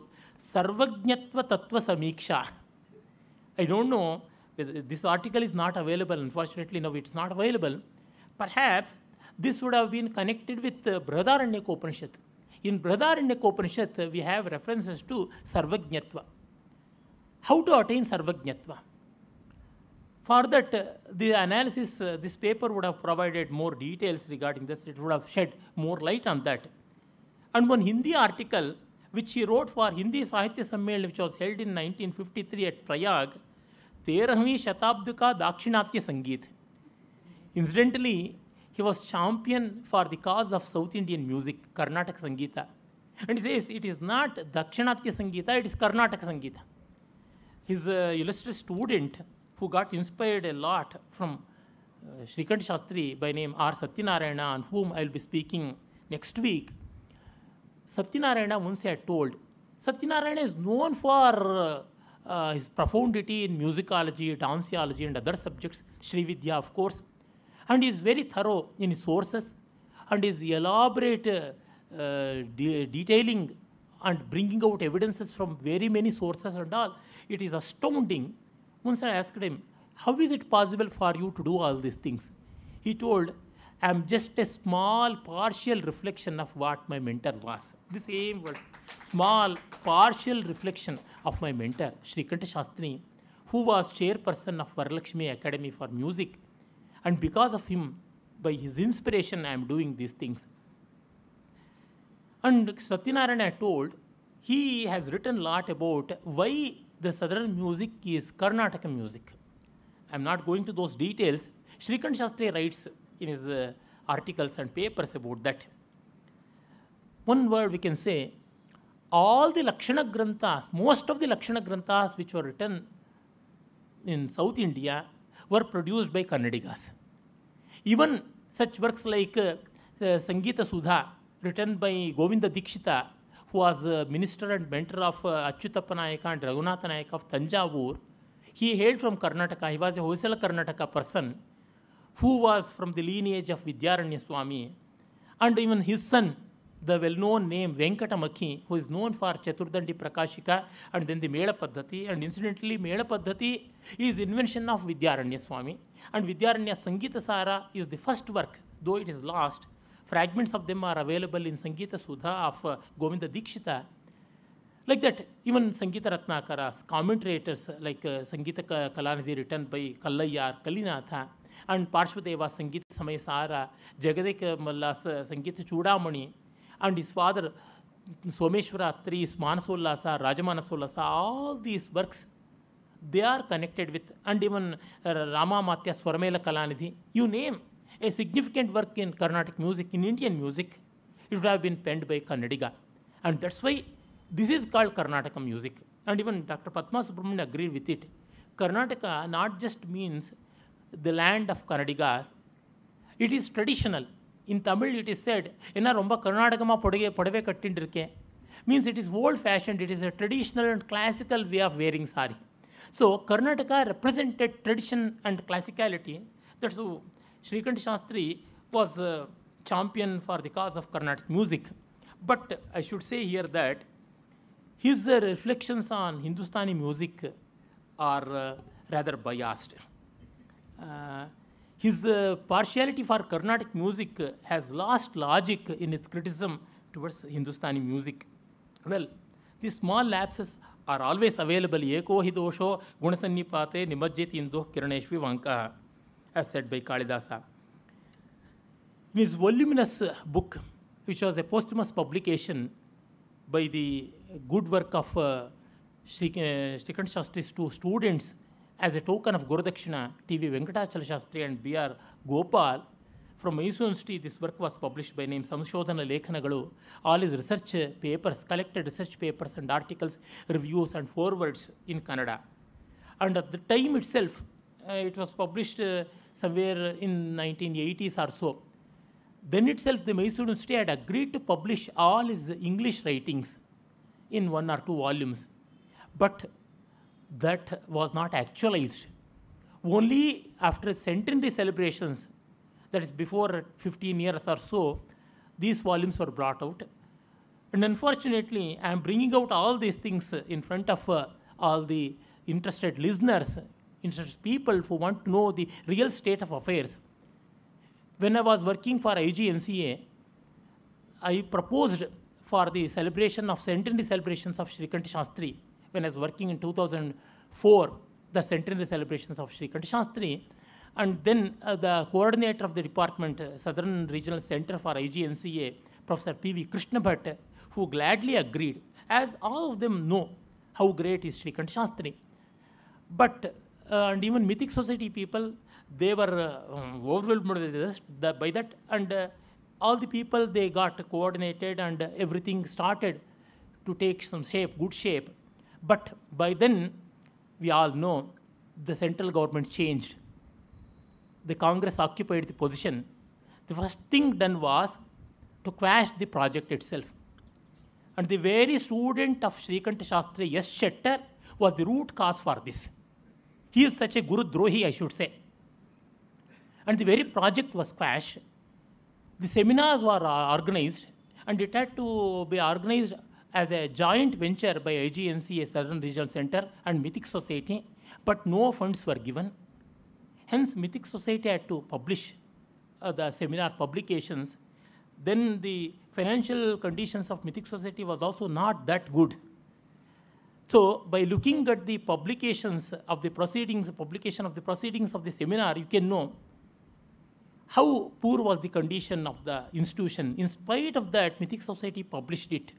Sarvajnatva Tattva Samiksha. I don't know, this article is not available, unfortunately, now it's not available. Perhaps this would have been connected with uh, Brahadaranyaka Upanishad. In Brahadaranyaka Upanishad, we have references to Sarvajnatva. How to attain Sarvajnatva? For that, uh, the analysis, uh, this paper would have provided more details regarding this. It would have shed more light on that. And one Hindi article, which he wrote for Hindi Sahitya Sammelan, which was held in 1953 at Prayag, Terahvi Shatabd Ka Dakshinatya Incidentally, he was champion for the cause of South Indian music, Karnataka Sangeeta. And he says it is not Dakshinatya Sangeeta, it is Karnataka Sangeeta. His uh, illustrious student, who got inspired a lot from uh, Shrikant Shastri by name R. Satyanarayana, on whom I will be speaking next week. Satyanarayana once had told, Satyanarayana is known for uh, uh, his profundity in musicology, danceology, and other subjects, Sri Vidya, of course, and he is very thorough in his sources and his elaborate uh, de detailing and bringing out evidences from very many sources and all. It is astounding once I asked him, How is it possible for you to do all these things? He told, I am just a small partial reflection of what my mentor was. The same words. Small partial reflection of my mentor, Sri Kanta Shastri, who was chairperson of Varalakshmi Academy for Music. And because of him, by his inspiration, I am doing these things. And Satyanarayana told, he has written a lot about why the southern music is Karnataka music. I'm not going to those details. Shrikant Shastri writes in his uh, articles and papers about that. One word we can say, all the Lakshana Granthas, most of the Lakshana Granthas which were written in South India were produced by Kannadigas. Even such works like uh, uh, Sangeeta Sudha, written by Govinda Dikshita, who was a minister and mentor of uh, Achyutappa and Raghunatha Nayak of Tanjavur, he hailed from Karnataka. He was a Hoysala Karnataka person who was from the lineage of Vidyaranya Swami. And even his son, the well-known name Venkatamakhi, who is known for Chaturdandi Prakashika and then the Mela Paddhati. And incidentally, Mela Paddhati is invention of Vidyaranya Swami. And Vidyaranya Sangita Sara is the first work, though it is lost, fragments of them are available in Sangeeta Sudha of uh, Govinda Dikshita. Like that, even Sangeeta Ratnakara's commentators like uh, Sangeeta Kalanidhi written by Kallayar, Kalinatha, and Parshvadeva Sangeeta Samayasara, Jagadek Malla's uh, Sangeeta Chudamani, and his father Someshwara atri Manasolasa, Rajamanasolasa, all these works they are connected with, and even uh, Rama Matya Swarmela Kalanidhi, you name a significant work in Carnatic music, in Indian music, it have been penned by Kannadiga. And that's why this is called Karnataka music. And even Dr. Padma Subramanian agreed with it. Karnataka not just means the land of Kannadigas, it is traditional. In Tamil, it is said, என்ன ரொம்ப கர்நாடகமாக புடகை புடவை கட்டின்றிருக்கேன் means it is old fashioned, it is a traditional and classical way of wearing sari. So, Karnataka represented tradition and classicality. That's Shrikant Shastri was a champion for the cause of Carnatic music. But I should say here that his uh, reflections on Hindustani music are uh, rather biased. Uh, his uh, partiality for Carnatic music has lost logic in its criticism towards Hindustani music. Well, these small lapses are always available. Eko hi dosho gunasannipate nimajjeti indoh kiraneshvi vankaha. as said by Kalidasa. In his voluminous book, which was a posthumous publication by the good work of uh, Shri, uh, Shastri's two students as a token of Gurudaksina, T.V. Venkatachala Shastri and B.R. Gopal, from Mysore University, this work was published by name Samshodhana Lekhanagalu. All his research papers, collected research papers and articles, reviews and forwards in Kannada. And at the time itself, it was published somewhere in 1980s or so. Then itself, the Mysore University had agreed to publish all his English writings in one or two volumes. But that was not actualized. Only after centenary celebrations, that is before 15 years or so, these volumes were brought out. And unfortunately, I am bringing out all these things in front of uh, all the interested listeners interested people who want to know the real state of affairs. When I was working for IGNCA, I proposed for the celebration of centenary celebrations of Sri Kanti Shastri. When I was working in 2004, the centenary celebrations of Sri Kanti Shastri, and then uh, the coordinator of the department, uh, Southern Regional Center for IGNCA, Professor P.V. Krishnabhat, who gladly agreed, as all of them know how great is Sri Shastri. But uh, and even mythic society people, they were uh, um, overwhelmed by, this, the, by that, and uh, all the people they got coordinated and everything started to take some shape, good shape. But by then, we all know the central government changed. The Congress occupied the position. The first thing done was to crash the project itself. And the very student of Srikanth Shastri, S. Shetter, was the root cause for this. He is such a Guru Drohi, I should say. And the very project was crashed. The seminars were uh, organized, and it had to be organized as a joint venture by IGNC, a Southern Regional Center, and Mythic Society, but no funds were given. Hence, Mythic Society had to publish uh, the seminar publications. Then the financial conditions of Mythic Society was also not that good. So by looking at the publications of the proceedings, publication of the proceedings of the seminar, you can know how poor was the condition of the institution. In spite of that, Mythic Society published it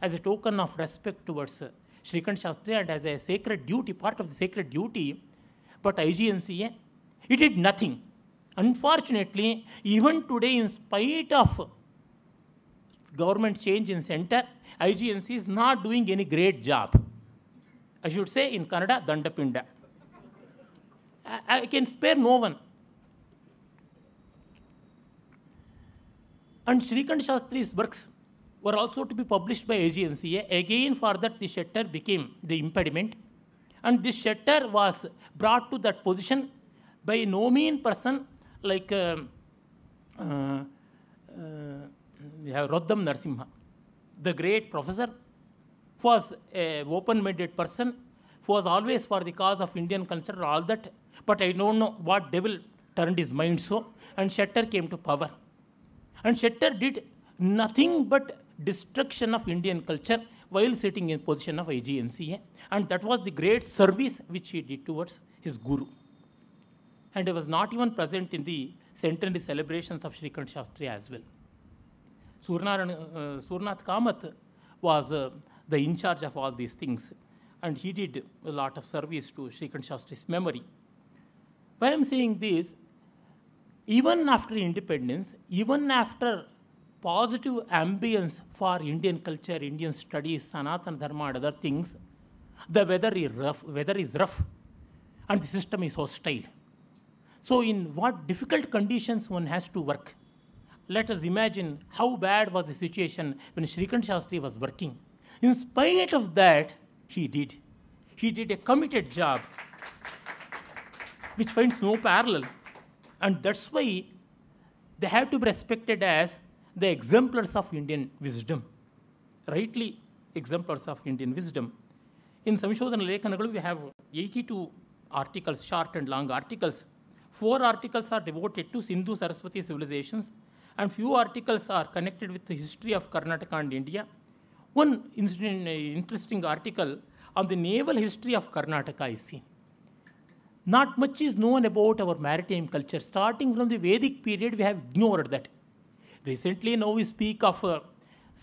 as a token of respect towards Srikanth Shastri and as a sacred duty, part of the sacred duty. But IGNCA, it did nothing. Unfortunately, even today, in spite of government change in center, IGNC is not doing any great job. I should say in Kannada, Dandapinda. I, I can spare no one. And Srikant Shastri's works were also to be published by AGNCA. Again, for that, the shutter became the impediment. And this shutter was brought to that position by no mean person like uh, uh, uh, Roddam Narsimha, the great professor was a open-minded person who was always for the cause of Indian culture all that. But I don't know what devil turned his mind so, and Shatter came to power. And Shatter did nothing but destruction of Indian culture while sitting in position of IGNCA. And that was the great service which he did towards his guru. And he was not even present in the centenary celebrations of Sri Shastri as well. Uh, Surnath Kamath was uh, the in charge of all these things. And he did a lot of service to Srikant Shastri's memory. Why I'm saying this, even after independence, even after positive ambience for Indian culture, Indian studies, Sanatana Dharma and other things, the weather is rough, weather is rough and the system is hostile. So in what difficult conditions one has to work? Let us imagine how bad was the situation when Shrikant Shastri was working. In spite of that, he did. He did a committed job which finds no parallel. And that's why they have to be respected as the exemplars of Indian wisdom, rightly exemplars of Indian wisdom. In Samishodhana Lekhanagal, we have 82 articles, short and long articles. Four articles are devoted to Sindhu Saraswati civilizations, and few articles are connected with the history of Karnataka and India. One interesting article on the naval history of Karnataka I see. Not much is known about our maritime culture. Starting from the Vedic period, we have ignored that. Recently, now we speak of uh,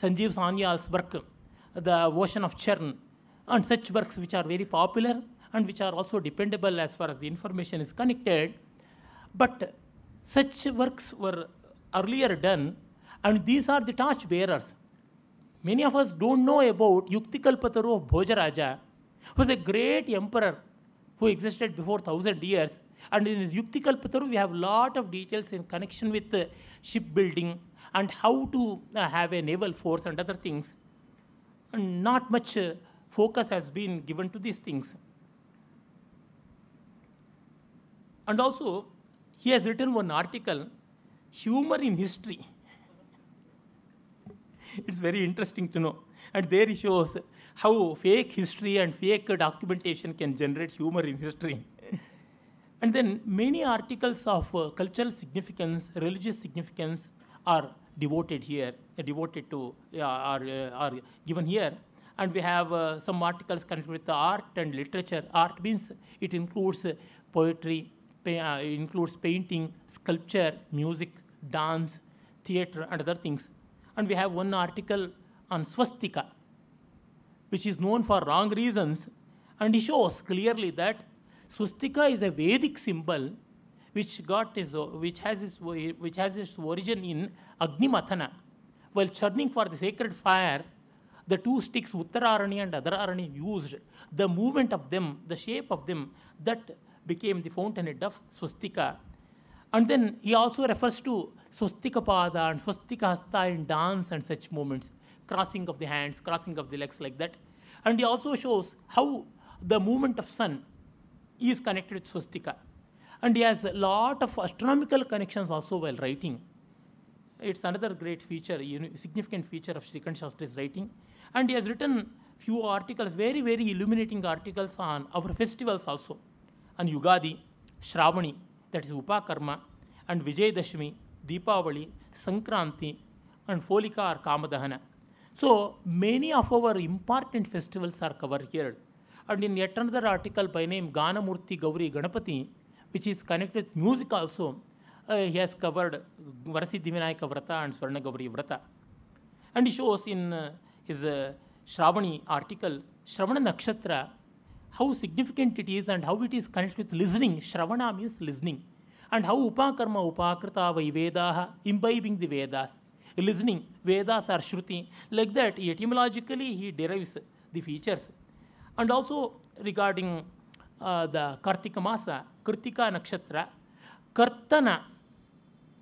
Sanjeev Sanyal's work, The Ocean of Chern, and such works which are very popular and which are also dependable as far as the information is connected. But such works were earlier done, and these are the torch bearers Many of us don't know about Yuktikalpataru of Bhojaraja, who was a great emperor who existed before 1000 years. And in his Yuktikalpataru, we have a lot of details in connection with uh, shipbuilding and how to uh, have a naval force and other things. And not much uh, focus has been given to these things. And also, he has written one article, Humor in History it's very interesting to know. And there he shows how fake history and fake documentation can generate humor in history. and then many articles of uh, cultural significance, religious significance are devoted here, uh, devoted to, uh, are, uh, are given here. And we have uh, some articles connected with art and literature. Art means it includes uh, poetry, pa includes painting, sculpture, music, dance, theater, and other things. And we have one article on swastika, which is known for wrong reasons. And he shows clearly that swastika is a Vedic symbol which, got is, which, has its, which has its origin in Agni Mathana. While churning for the sacred fire, the two sticks Uttararani and Adararani used, the movement of them, the shape of them, that became the fountainhead of swastika. And then he also refers to pada and hasta in dance and such movements, crossing of the hands, crossing of the legs like that. And he also shows how the movement of sun is connected with swastika. And he has a lot of astronomical connections also while writing. It's another great feature, significant feature of Srikanth Shastri's writing. And he has written few articles, very, very illuminating articles on our festivals also, on Yugadi, Shravani, that is Upakarma, and Vijayadashmi, Deepavali, Sankranti, and Folika or Kamadahana. So many of our important festivals are covered here. And in yet another article by name Ganamurti Gauri Ganapati, which is connected with music also, he has covered Divinayaka Vrata and Swarna Gauri Vrata. And he shows in his Shravani article, Shravana Nakshatra, how significant it is and how it is connected with listening. Shravana means listening. and how upakarma upakrita vai vedaha imbibing the vedas listening vedas are shruti like that etymologically he derives the features and also regarding the kartika masa kritika nakshatra kartana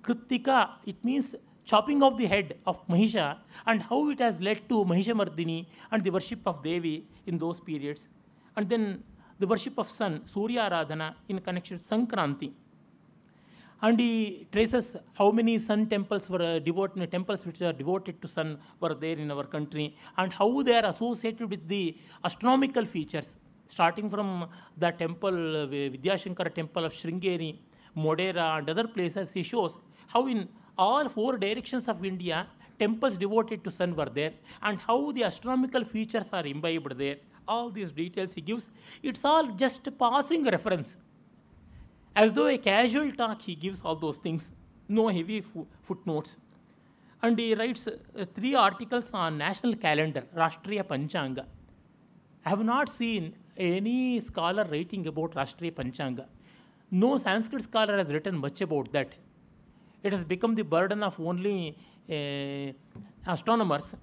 kritika it means chopping of the head of mahisha and how it has led to mahishamardini and the worship of devi in those periods and then the worship of sun surya aradhana in connection with sankranti and he traces how many sun temples were uh, devoted, uh, temples which are devoted to sun were there in our country, and how they are associated with the astronomical features, starting from the temple, uh, Vidyashankara temple of Sringeri, Modera, and other places. He shows how in all four directions of India, temples devoted to sun were there, and how the astronomical features are imbibed there. All these details he gives. It's all just passing reference as though a casual talk, he gives all those things, no heavy fo footnotes. And he writes uh, three articles on national calendar, Rashtriya Panchanga. I have not seen any scholar writing about Rashtriya Panchanga. No Sanskrit scholar has written much about that. It has become the burden of only uh, astronomers.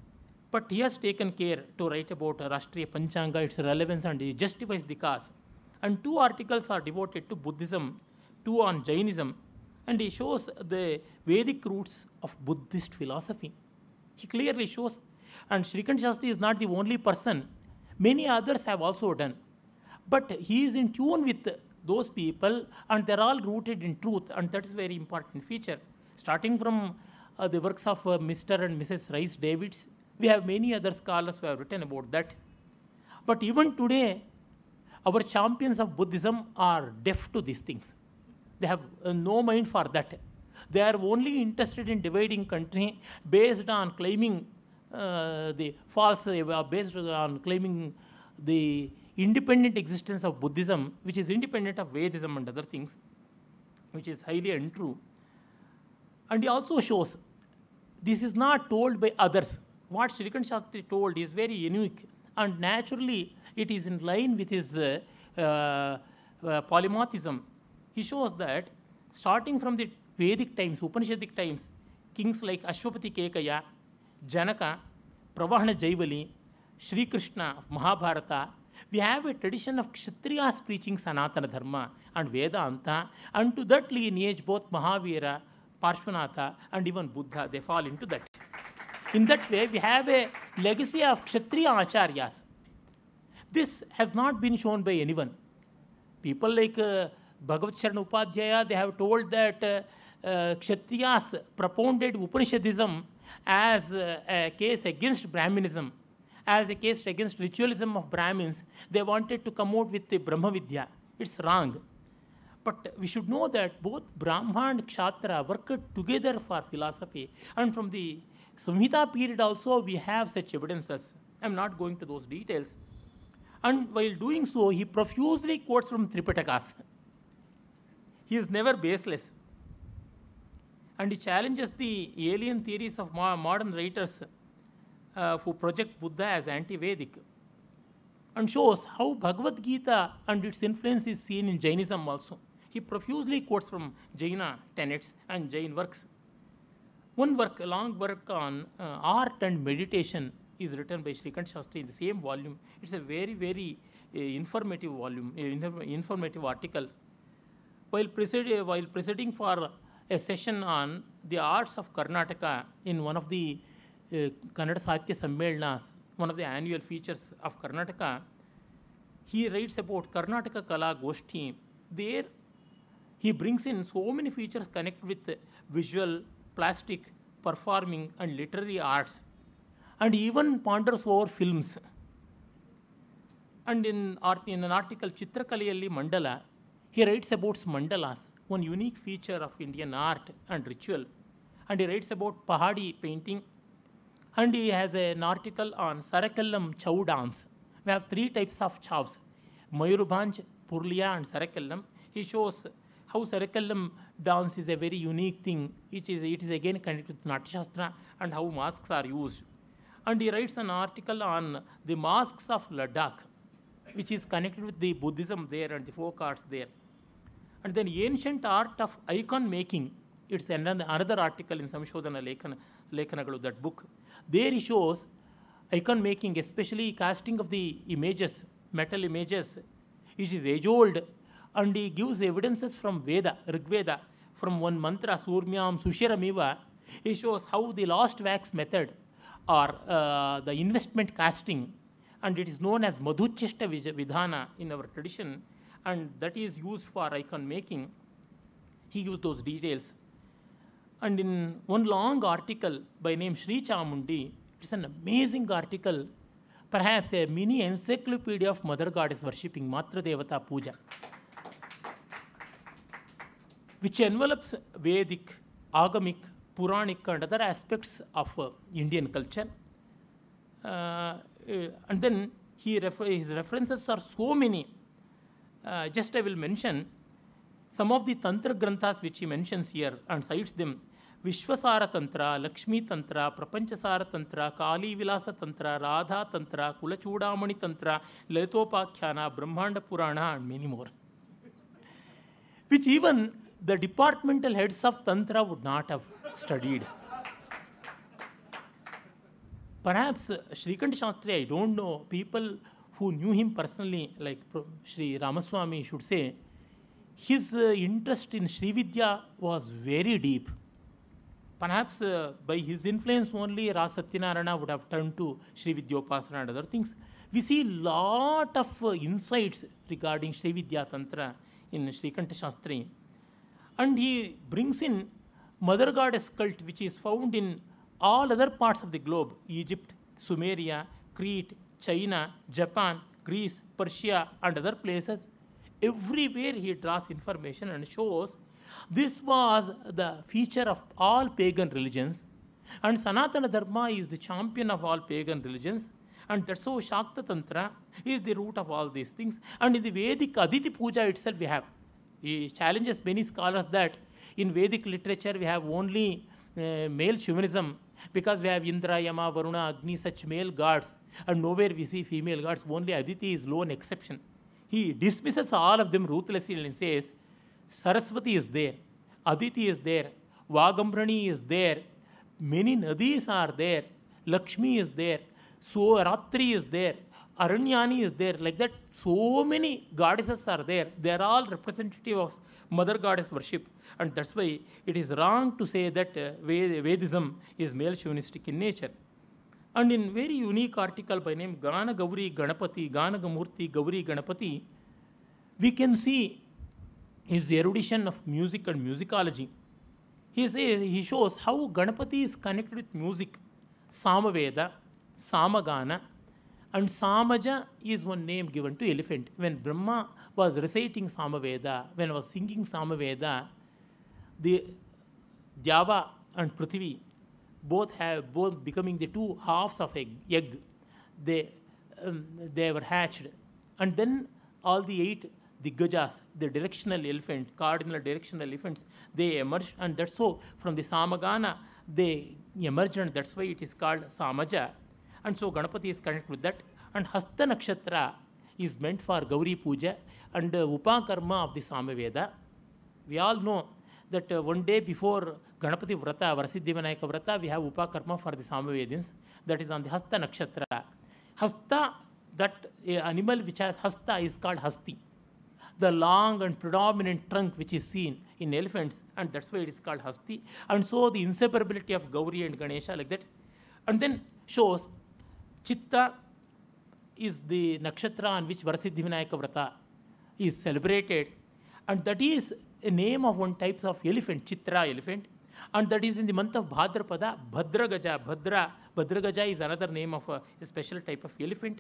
But he has taken care to write about Rashtriya Panchanga, its relevance, and he justifies the cause. And two articles are devoted to Buddhism, two on Jainism, and he shows the Vedic roots of Buddhist philosophy. He clearly shows, and Shrikant Shastri is not the only person. Many others have also done. But he is in tune with those people, and they're all rooted in truth, and that's a very important feature. Starting from uh, the works of uh, Mr. and Mrs. Rice Davids, we have many other scholars who have written about that. But even today, our champions of Buddhism are deaf to these things. They have uh, no mind for that. They are only interested in dividing country based on claiming uh, the false, uh, based on claiming the independent existence of Buddhism, which is independent of Vedism and other things, which is highly untrue. And he also shows this is not told by others. What Shrikant Shastri told is very unique, and naturally, it is in line with his uh, uh, uh, polymorphism. He shows that starting from the Vedic times, Upanishadic times, kings like Ashwapati Kekaya, Janaka, Pravahana Jaivali, Sri Krishna, of Mahabharata, we have a tradition of Kshatriyas preaching Sanatana Dharma and Vedanta, and to that lineage, both Mahavira, Parshvanatha, and even Buddha, they fall into that. In that way, we have a legacy of Kshatriya Acharyas. This has not been shown by anyone. People like uh, Bhagavat Charan Upadhyaya, they have told that uh, uh, Kshatriyas propounded Upanishadism as uh, a case against Brahminism, as a case against ritualism of Brahmins. They wanted to come out with the Brahmavidya. It's wrong. But we should know that both Brahma and Kshatra worked together for philosophy. And from the Samhita period also, we have such evidences. I'm not going to those details. And while doing so, he profusely quotes from Tripitakas. He is never baseless. And he challenges the alien theories of modern writers uh, who project Buddha as anti Vedic and shows how Bhagavad Gita and its influence is seen in Jainism also. He profusely quotes from Jaina tenets and Jain works. One work, a long work on uh, art and meditation, is written by Shrikant Shastri in the same volume. It's a very, very uh, informative volume, uh, informative article. While, preside, uh, while presiding for a session on the arts of Karnataka in one of the uh, Kannada Sahitya Sammelnas, one of the annual features of Karnataka, he writes about Karnataka Kala Goshti. There, he brings in so many features connected with visual, plastic, performing, and literary arts and even ponders over films. And in, art, in an article, Chitrakaliyalli Mandala, he writes about mandalas, one unique feature of Indian art and ritual. And he writes about Pahadi painting. And he has an article on Sarakallam Chow dance. We have three types of chows, Mayurbhanj, Purlia, and Sarakallam. He shows how Sarakallam dance is a very unique thing. It is, it is again connected to Natyashastra and how masks are used and he writes an article on the mosques of Ladakh, which is connected with the Buddhism there and the folk arts there. And then ancient art of icon making, it's another, article in Samshodhana Lekana, Lekanagalu, that book. There he shows icon making, especially casting of the images, metal images, which is age old, and he gives evidences from Veda, Rigveda, from one mantra, Surmyam Sushiramiva, he shows how the lost wax method or uh, the investment casting, and it is known as Madhuchishta Vidhana in our tradition, and that is used for icon making. He gives those details. And in one long article by name Sri Chamundi, it's an amazing article, perhaps a mini encyclopedia of Mother Goddess worshipping, Matra Devata Puja, which envelopes Vedic, agamic, Puranic and other aspects of uh, Indian culture. Uh, uh, and then his references are so many. just I will mention some of the Tantra Granthas which he mentions here and cites them ವಿಶ್ವಸಾರ ತಂತ್ರ Lakshmi Tantra, ಪ್ರಪಂಚಸಾರ ತಂತ್ರ ಕಾಲಿ ವಿಲಾಸ ತಂತ್ರ ರಾಧಾ ತಂತ್ರ ಕುಲಚೂಡಾಮಣಿ ತಂತ್ರ ಲಲಿತೋಪಾಖ್ಯಾನ Brahmanda Purana and many more which even the departmental heads of Tantra would not have studied. Perhaps uh, Shastri, I don't know, people who knew him personally, like Sri Ramaswamy should say, his uh, interest in Sri Vidya was very deep. Perhaps uh, by his influence only Ras Satyanarayana would have turned to Sri Vidyopasana and other things. We see lot of uh, insights regarding Sri Vidya Tantra in Shrikanta Shastri and he brings in mother goddess cult which is found in all other parts of the globe Egypt, Sumeria, Crete, China, Japan, Greece, Persia, and other places. Everywhere he draws information and shows this was the feature of all pagan religions. And Sanatana Dharma is the champion of all pagan religions. And that's so Shakta Tantra is the root of all these things. And in the Vedic Aditi Puja itself, we have he challenges many scholars that in Vedic literature we have only uh, male chauvinism because we have Indra, Yama, Varuna, Agni, such male gods, and nowhere we see female gods. Only Aditi is lone exception. He dismisses all of them ruthlessly and says, Saraswati is there, Aditi is there, Vagambrani is there, many nadis are there, Lakshmi is there, Soratri is there, Aranyani is there, like that, so many goddesses are there. They are all representative of mother goddess worship. And that's why it is wrong to say that uh, Vedism is male chauvinistic in nature. And in very unique article by name Gana Gauri Ganapati, Gana Gamurti Gauri Ganapati, we can see his erudition of music and musicology. He, says, he shows how Ganapati is connected with music, Samaveda, Samagana, and Samaja is one name given to elephant. When Brahma was reciting Samaveda, when was singing Samaveda, the Java and Prithvi both have both becoming the two halves of egg. egg. They, um, they were hatched. And then all the eight, the gajas, the directional elephant, cardinal directional elephants, they emerged. And that's so from the Samagana, they emerged. And that's why it is called Samaja. and so Ganapati is connected with that. And Hasta Nakshatra is meant for Gauri Puja and uh, Upakarma of the Samaveda. We all know that uh, one day before Ganapati Vrata, varasiddhi vinayaka Vrata, we have Upakarma for the Samavedins. That is on the Hasta Nakshatra. Hasta, that uh, animal which has Hasta is called Hasti. The long and predominant trunk which is seen in elephants, and that's why it is called Hasti. And so the inseparability of Gauri and Ganesha, like that. And then shows Chitta is the nakshatra on which Varasiddhivinayaka Vrata is celebrated, and that is a name of one type of elephant, Chitra elephant, and that is in the month of Bhadrapada, Bhadragaja. Bhadra, Bhadragaja is another name of a, a special type of elephant.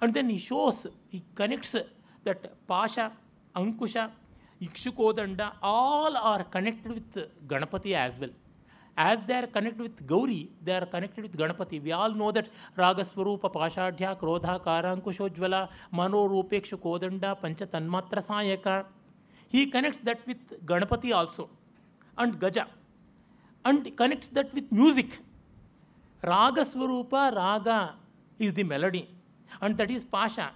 And then he shows, he connects that Pasha, Ankusha, Ikshukodanda, all are connected with Ganapati as well. as they are connected with Gauri, they are connected with Ganapati. We all know that Raga Swarupa, Pashadhya, Krodha, Karankushodjvala, Mano Rupeksha, Kodanda, Pancha, Tanmatra, Sayaka. He connects that with Ganapati also and Gaja and connects that with music. Raga Swarupa, Raga is the melody and that is Pasha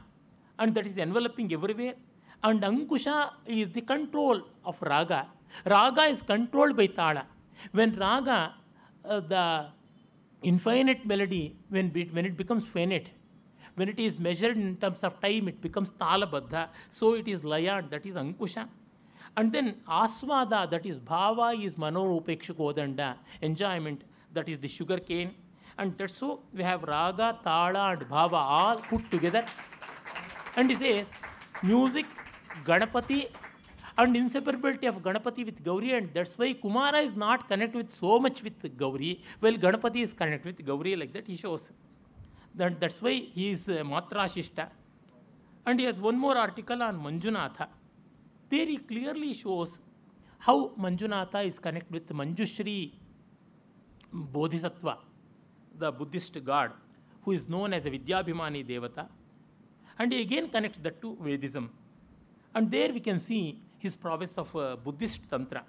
and that is enveloping everywhere. And Ankusha is the control of Raga. Raga is controlled by Tala. When raga, uh, the infinite melody, when, when it becomes finite, when it is measured in terms of time, it becomes talabaddha. So it is laya, that is ankusha. And then aswada, that is bhava, is manorupekshakodanda, enjoyment, that is the sugar cane. And that's so we have raga, tala, and bhava all put together. And he says, music, Ganapati, and inseparability of Ganapati with Gauri, and that's why Kumara is not connected with so much with Gauri, Well, Ganapati is connected with Gauri like that, he shows. That, that's why he is uh, Matrashishta. And he has one more article on Manjunatha. There he clearly shows how Manjunatha is connected with Manjushri Bodhisattva, the Buddhist god, who is known as a Vidyabhimani Devata. And he again connects that to Vedism. And there we can see his province of uh, Buddhist Tantra.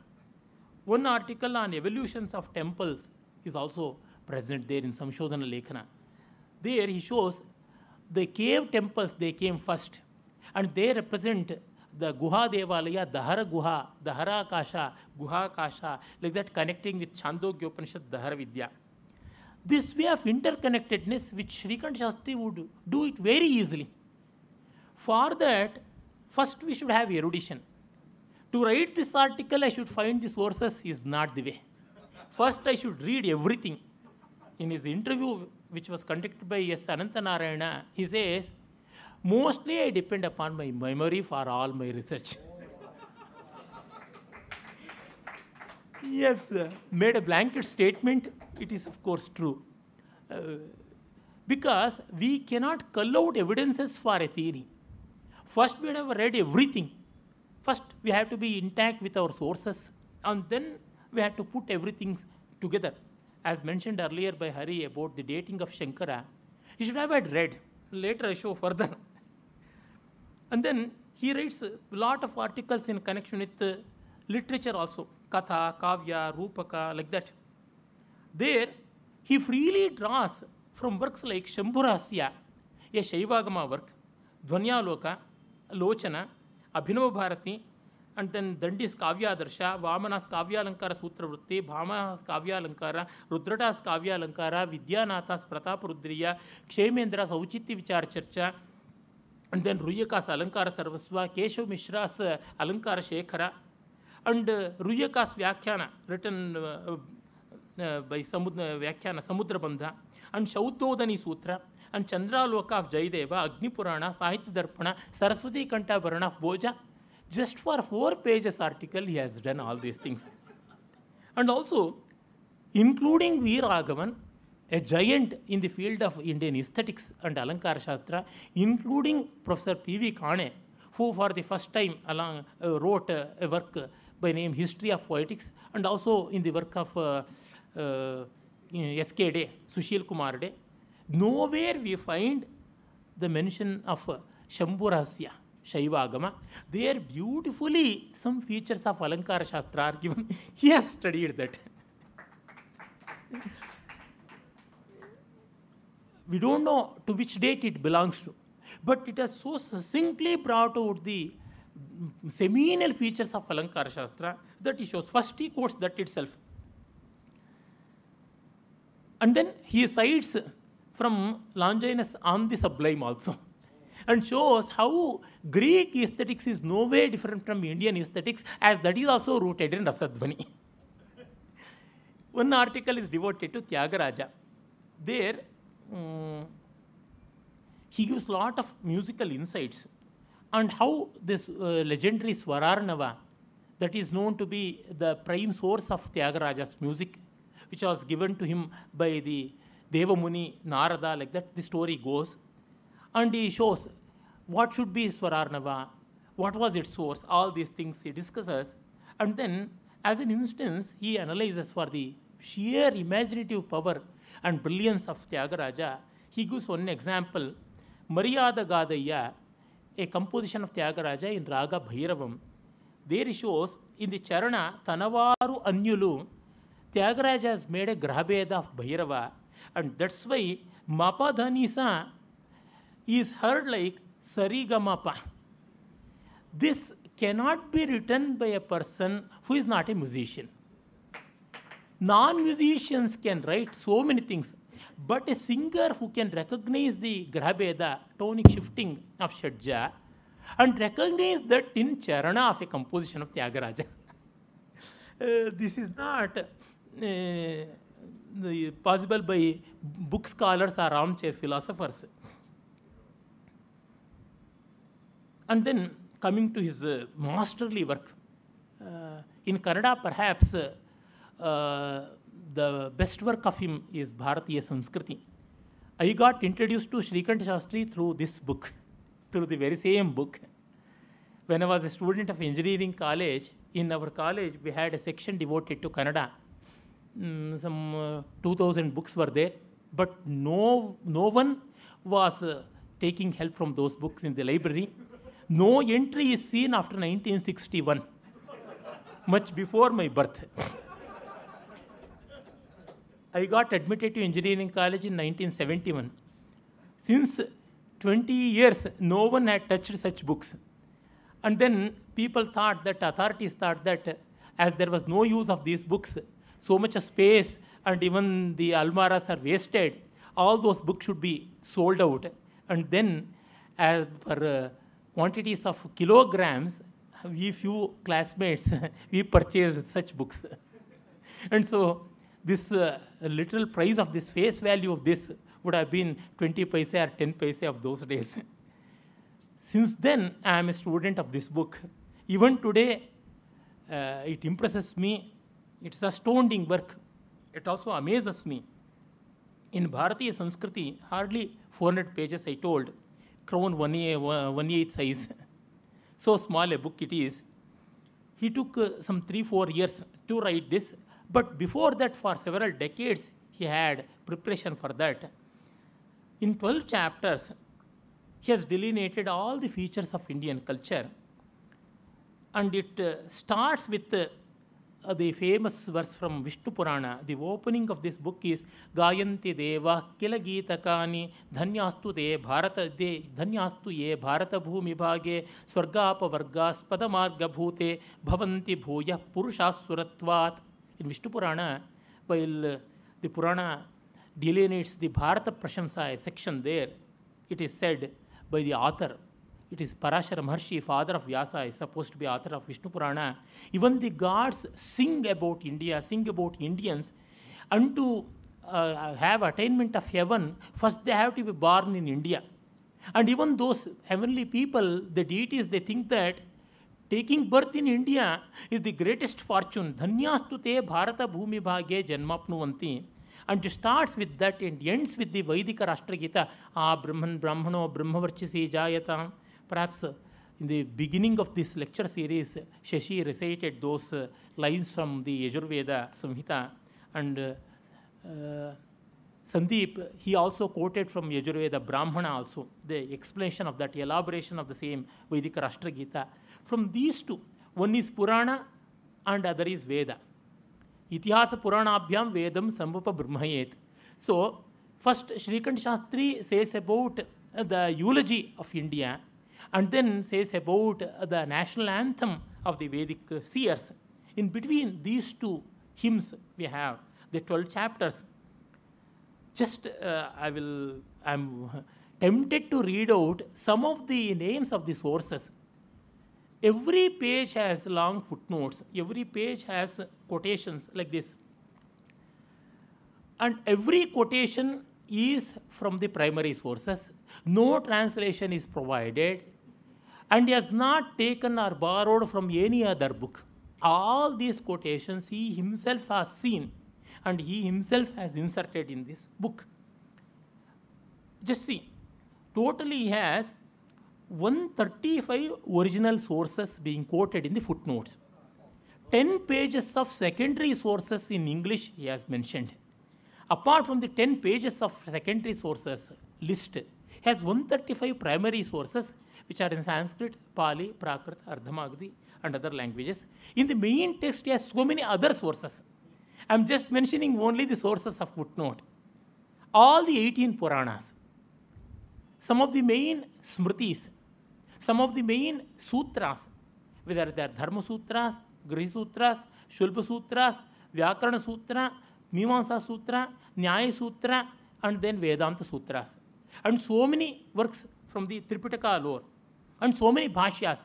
One article on evolutions of temples is also present there in Samshodhana Lekhana. There he shows the cave temples, they came first, and they represent the Guha Devalaya, Dahara Guha, Dahara Kasha, Guha Kasha, like that connecting with Chandogya Upanishad, Dahara Vidya. This way of interconnectedness, which Srikant Shastri would do it very easily. For that, first we should have erudition to write this article, I should find the sources is not the way. First, I should read everything. In his interview, which was conducted by S. Anantanarayana, he says, mostly I depend upon my memory for all my research. yes, made a blanket statement. It is, of course, true. Uh, because we cannot cull out evidences for a theory. First, we have read everything First, we have to be intact with our sources, and then we have to put everything together. As mentioned earlier by Hari about the dating of Shankara, you should have had read. Later, I show further. and then he writes a lot of articles in connection with uh, literature also, Katha, Kavya, Rupaka, like that. There, he freely draws from works like Shambhurasya, a Shaivagama work, Dvanyaloka, Lochana, Abhinava Bharati and then Dandi's Kavyadarsha Vamana's Kavyalankara Sutravritti Bhamaha's Kavyalankara Rudrata's Kavyalankara Vidyanatha's Pratapa Rudriya Kshemendra Sauchitya Vichara Charcha and then ರುಯ್ಯಕಾಸ್ ಅಲಂಕಾರ ಸರ್ವಸ್ವ ಕೇಶವ ಮಿಶ್ರಾಸ್ ಅಲಂಕಾರ ಶೇಖರ and ರುಯ್ಯಕಾಸ್ ವ್ಯಾಖ್ಯಾನ written by ಸಮುದ್ರ ವ್ಯಾಖ್ಯಾನ ಸಮುದ್ರ ಬಂಧ and ಶೌದ್ಯೋದನಿ ಸೂತ್ರ And Chandraloka of Jaideva, Agni Purana, Sahitya Darpana, Saraswati Kantavarana of Boja. Just for four pages article, he has done all these things. And also, including Veer Raghavan, a giant in the field of Indian aesthetics and Alankar Shastra, including Professor P.V. Kane, who for the first time along, uh, wrote uh, a work uh, by name History of Poetics, and also in the work of S.K. Day, Sushil Kumar Day, nowhere we find the mention of Shambhurasya, Shiva Shaivagama. There beautifully some features of Alankara Shastra are given. he has studied that. we don't know to which date it belongs to, but it has so succinctly brought out the seminal features of Alankara Shastra that he shows. First, he quotes that itself. And then he cites from Longinus on the sublime also and shows how Greek aesthetics is no way different from Indian aesthetics as that is also rooted in Rasadvani. One article is devoted to Tyagaraja. There, um, he gives lot of musical insights and how this uh, legendary Swararnava that is known to be the prime source of Tyagaraja's music, which was given to him by the Devamuni, Narada, like that, the story goes. And he shows what should be Swararnava, what was its source, all these things he discusses. And then, as an instance, he analyzes for the sheer imaginative power and brilliance of Tyagaraja. He gives one example, Mariyada Gadaya, a composition of Tyagaraja in Raga Bhairavam. There he shows in the Charana Tanavaru Anyulu, Tyagaraja has made a Grahabeda of Bhairava and that's why Mapadhanisa is heard like Sarigamapa. This cannot be written by a person who is not a musician. Non-musicians can write so many things, but a singer who can recognize the grabeda, tonic shifting of Shadja, and recognize that in charana of a composition of Tyagaraja. uh, this is not uh, possible by book scholars or armchair philosophers. And then coming to his uh, masterly work, uh, in Kannada perhaps uh, the best work of him is Bharatiya Sanskriti. I got introduced to Srikanth Shastri through this book, through the very same book. When I was a student of engineering college, in our college we had a section devoted to Kannada Mm, some uh, 2000 books were there, but no, no one was uh, taking help from those books in the library. No entry is seen after 1961, much before my birth. I got admitted to engineering college in 1971. Since 20 years, no one had touched such books. And then people thought that authorities thought that uh, as there was no use of these books, so much space and even the almaras are wasted. All those books should be sold out. And then, as per uh, quantities of kilograms, we few classmates, we purchased such books. and so, this uh, literal price of this face value of this would have been 20 paise or 10 paise of those days. Since then, I am a student of this book. Even today, uh, it impresses me it's astounding work. It also amazes me. In Bharatiya Sanskriti, hardly 400 pages, I told, crown one, one eighth size. so small a book it is. He took uh, some three, four years to write this, but before that, for several decades, he had preparation for that. In 12 chapters, he has delineated all the features of Indian culture, and it uh, starts with uh, the famous verse from Vishnu Purana, the opening of this book is Gayanti Deva Kila Gitakani Dhanyastu De Bharata De Dhanyastu Ye Bharata Bhumi Bhage Swargapa Vargas Padamarga Bhute Bhavanti Bhuya Purushasuratvat. In Vishnu Purana, while the Purana delineates the Bharata Prashamsa section there, it is said by the author It is Parashara Maharshi, father of Vyasa, is supposed to be author of Vishnu Purana. Even the gods sing about India, sing about Indians. And to uh, have attainment of heaven, first they have to be born in India. And even those heavenly people, the deities, they think that taking birth in India is the greatest fortune. dhanyastute Bharata bhumi bhage janmapnuvanti. and it starts with that and ends with the Vaidika rashtra gita a Brahman Brahmano Brahmavarchisi Jayatam. Perhaps uh, in the beginning of this lecture series, Shashi recited those uh, lines from the Yajurveda Samhita and uh, Sandeep, he also quoted from Yajurveda Brahmana also, the explanation of that, elaboration of the same Vedic Rashtra Gita. From these two, one is Purana and other is Veda. Itihasa Purana Abhyam Vedam Sambhupa Brahmayet. So, first Shrikant Shastri says about the eulogy of India and then says about the national anthem of the Vedic seers. In between these two hymns, we have the 12 chapters. Just uh, I will, I'm tempted to read out some of the names of the sources. Every page has long footnotes, every page has quotations like this. And every quotation is from the primary sources. No translation is provided and he has not taken or borrowed from any other book. All these quotations he himself has seen and he himself has inserted in this book. Just see, totally he has 135 original sources being quoted in the footnotes. 10 pages of secondary sources in English he has mentioned. Apart from the 10 pages of secondary sources list, he has 135 primary sources which are in Sanskrit, Pali, Prakrit, Ardhamagdi, and other languages. In the main text, he has so many other sources. I'm just mentioning only the sources of footnote. All the 18 Puranas, some of the main Smritis, some of the main sutras, whether they are Dharma Sutras, Grihi Sutras, Shulpa Sutras, Vyakarana Sutra, Mimamsa Sutra, Nyaya Sutra, and then Vedanta Sutras. And so many works from the Tripitaka lore. and so many bhashyas,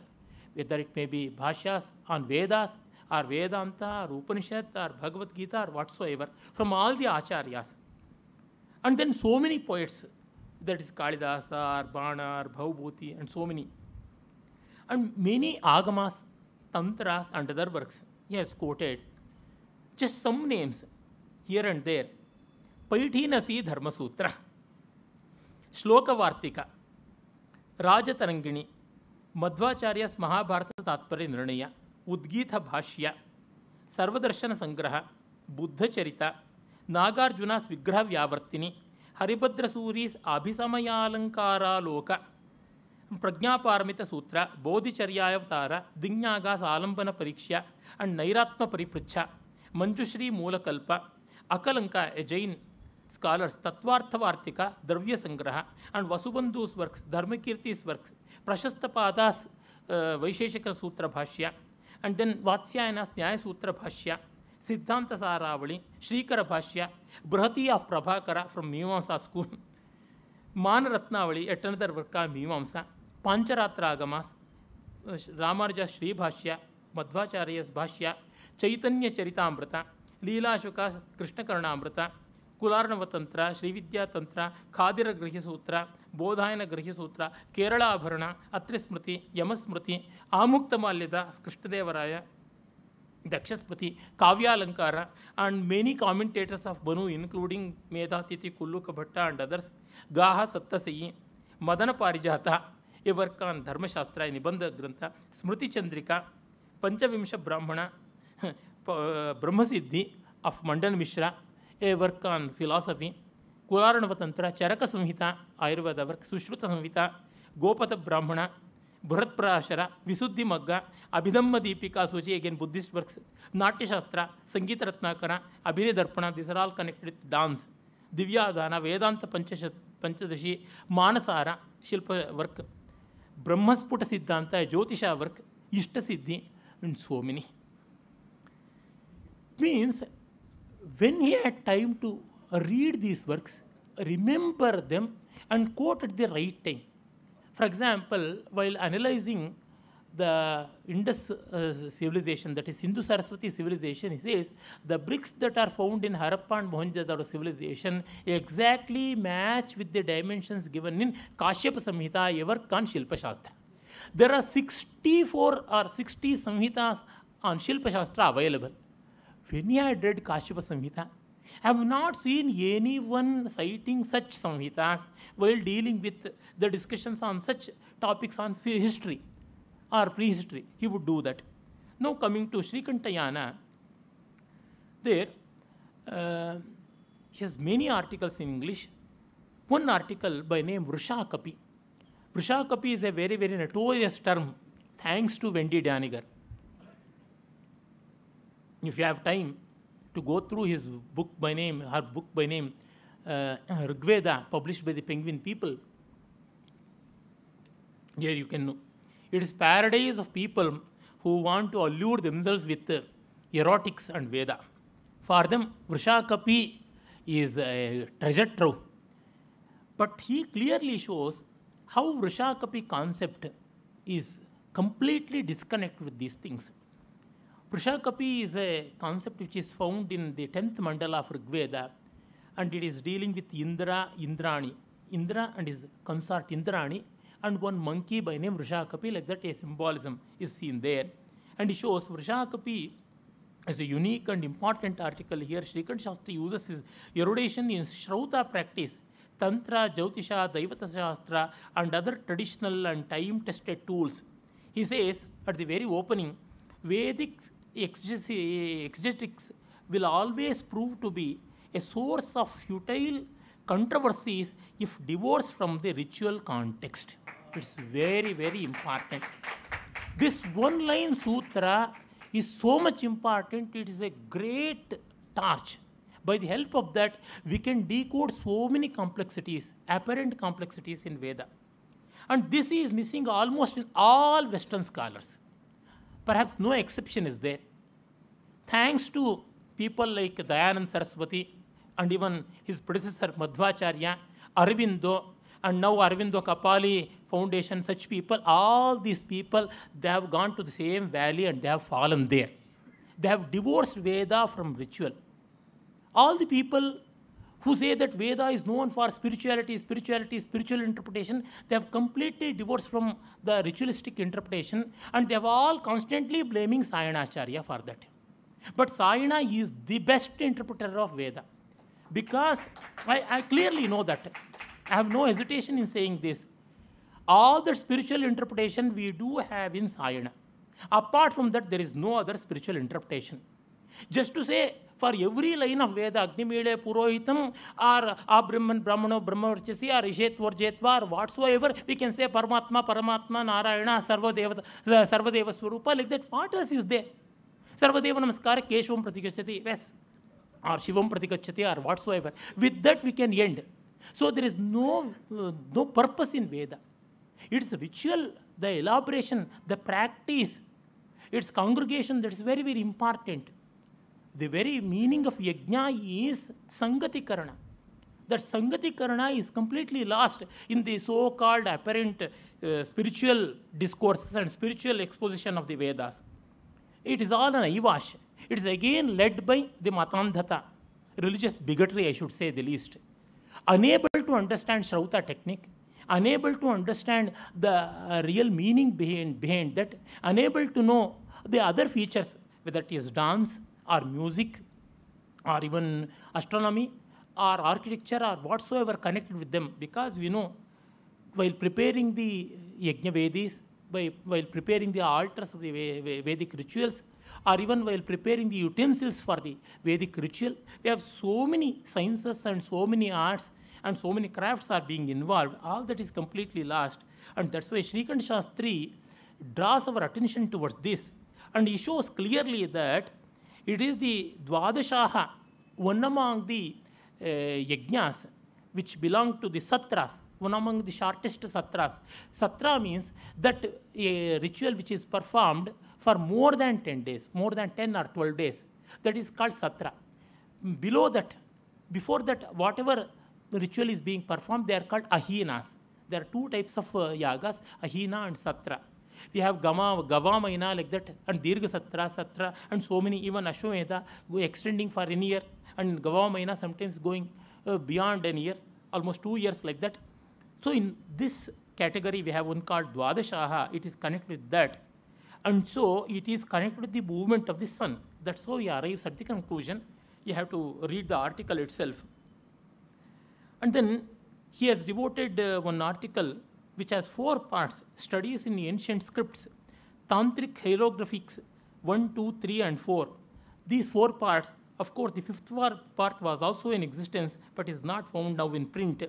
whether it may be bhashyas on Vedas or Vedanta or Upanishad or Bhagavad Gita or whatsoever, from all the acharyas. And then so many poets, that is Kalidasa or Bana or Bhavbhuti and so many. And many agamas, tantras and other works. He has quoted just some names here and there. Paitinasi Dharmasutra, Shlokavartika, Rajatarangini, Madhvacharya Mahabharat तात्पर्य निर्णय उद्गीत भाष्य सर्वदर्शन संग्रह बुद्धचरित नागार्जुन विग्रह व्यावर्तिनी हरिभद्रसूरी अभिसमयालोक प्रज्ञापारमित सूत्र बोधिचर्यावतार Dignaga Salambana Pariksha and Nairatmya Pariprichha Manjushri Mulakalpa Akalanka Jain scholars Tattvarthavartika Dravya Sangraha and Vasubandhu works Dharmakirti works Prashasta Pada's वैशेषिक सूत्र भाष्य and then वात्स्यायनास न्याय सूत्र भाष्य सिद्धांत Saravali Shrikara Bhashya Brihati of Prabhakara from Mimamsa school Manaratnavali at another work Mimamsa Pancharatra Agamas Ramanuja Shribhashya Madhvacharya Bhashya Chaitanya Charitamrita Leelashuka Krishnakarnamrita Kularnavatantra Shrividyatantra Khadira Grihyasutra Bodhayana Grihyasutra Keralabharana Atrismriti Yamasmriti Amukta Malyada Krishnadevaraya Dakshasmriti Kavyalankara and many commentators of Manu including Medhatithi Kulluka Bhatta and others Gaha Sattasai Madana Parijata a work on ಧರ್ಮಶಾಸ್ತ್ರ ನಿಬಂಧ ಗ್ರಂಥ Smritichandrika Panchavimsha Brahmana Brahmasiddhi of Mandana Mishra a work on philosophy Kularnava Tantra Charaka Samhita Ayurveda work Sushruta Samhita Samhita Gopathabrahmana Brihatparashara Magga Abhidhamma Dipika Suchi again Buddhist works Natyashastra Sangita Ratnakara Abhinaya Darpana this are all connected with dance Divyavadana Vedanta Pancha Panchadashi Manasara Shilpa work Brahmasphuta Siddhanta Jyotisha work Ishtasiddhi and so many means when he had time to read these works, remember them, and quote at the right time. For example, while analyzing the Indus uh, civilization, that is Hindu Saraswati civilization, he says the bricks that are found in Harappa and Mohenjo-daro civilization exactly match with the dimensions given in Kashyapa Samhita, work and Shilpa Shastra. There are 64 or 60 Samhitas on Shilpa Shastra available. When I read Kashyapa Samhita, I have not seen anyone citing such Samhita while dealing with the discussions on such topics on history or prehistory. He would do that. Now coming to Sri Kantayana, there uh, he has many articles in English. One article by name Vrishakapi. Vrishakapi is a very, very notorious term thanks to Wendy Daniger. If you have time to go through his book by name, her book by name, uh, uh, Rigveda, published by the Penguin people, here you can know. It is paradise of people who want to allure themselves with uh, erotics and Veda. For them, Vrishakapi is a treasure trove. But he clearly shows how Vrishakapi concept is completely disconnected with these things. Prashakapi is a concept which is found in the 10th mandala of Rigveda, and it is dealing with Indra, Indrani, Indra and his consort Indrani, and one monkey by name Vrishakapi, like that a symbolism is seen there. And it shows Vrishakapi as a unique and important article here. Shrikant Shastri uses his erudition in Shrauta practice, Tantra, Jyotisha, Daivata Shastra, and other traditional and time tested tools. He says at the very opening, Vedic exegetics eh, will always prove to be a source of futile controversies if divorced from the ritual context. It's very, very important. This one line sutra is so much important, it is a great torch. By the help of that, we can decode so many complexities, apparent complexities in Veda. And this is missing almost in all Western scholars. Perhaps no exception is there thanks to people like Dayanand Saraswati and even his predecessor Madhvacharya, Arvindo, and now Arvindo Kapali Foundation, such people, all these people, they have gone to the same valley and they have fallen there. They have divorced Veda from ritual. All the people who say that Veda is known for spirituality, spirituality, spiritual interpretation, they have completely divorced from the ritualistic interpretation and they are all constantly blaming Sayanacharya for that. But Sayana is the best interpreter of Veda because I, I clearly know that. I have no hesitation in saying this. All the spiritual interpretation we do have in Sayana. Apart from that, there is no other spiritual interpretation. Just to say, for every line of Veda, Agnimede, Purohitam, or Abrahman, Brahmano, Brahmavarchasi, or Ishet, Varjetva, or whatsoever, we can say Paramatma, Paramatma, Narayana, Sarvadeva, Sarvadeva Swarupa, like that. What else is there? Sarvadeva Namaskar Keshavam Pratigachyati. Yes. Or Shivam Pratigachyati or whatsoever. With that we can end. So there is no, uh, no purpose in Veda. It's ritual, the elaboration, the practice, its congregation that is very, very important. The very meaning of yajna is sangatikarana. That sangatikarana is completely lost in the so called apparent uh, spiritual discourses and spiritual exposition of the Vedas. It is all an eyewash. It is again led by the Matandhata, religious bigotry, I should say the least. Unable to understand Shrauta technique, unable to understand the uh, real meaning behind, behind that, unable to know the other features, whether it is dance or music or even astronomy or architecture or whatsoever connected with them, because we know while preparing the Yajnavedis, by, while preparing the altars of the Vedic rituals, or even while preparing the utensils for the Vedic ritual. We have so many sciences and so many arts and so many crafts are being involved. All that is completely lost. And that's why Srikant Shastri draws our attention towards this. And he shows clearly that it is the Dvadashaha, one among the uh, yajnas, which belong to the satras, one among the shortest satras. Satra means that a ritual which is performed for more than 10 days, more than 10 or 12 days. That is called satra. Below that, before that, whatever ritual is being performed, they are called ahinas. There are two types of uh, yagas, ahina and satra. We have Gama, Gavamaina like that, and Dirga Satra, Satra, and so many, even Ashwamedha, extending for any year, and Gavamaina sometimes going uh, beyond a year, almost two years like that. So in this category, we have one called Dwadashaha. It is connected with that. And so it is connected with the movement of the sun. That's how he arrives at the conclusion. You have to read the article itself. And then he has devoted uh, one article which has four parts, studies in ancient scripts, tantric hieroglyphics 1, 2, 3, and 4. These four parts, of course, the fifth part was also in existence but is not found now in print.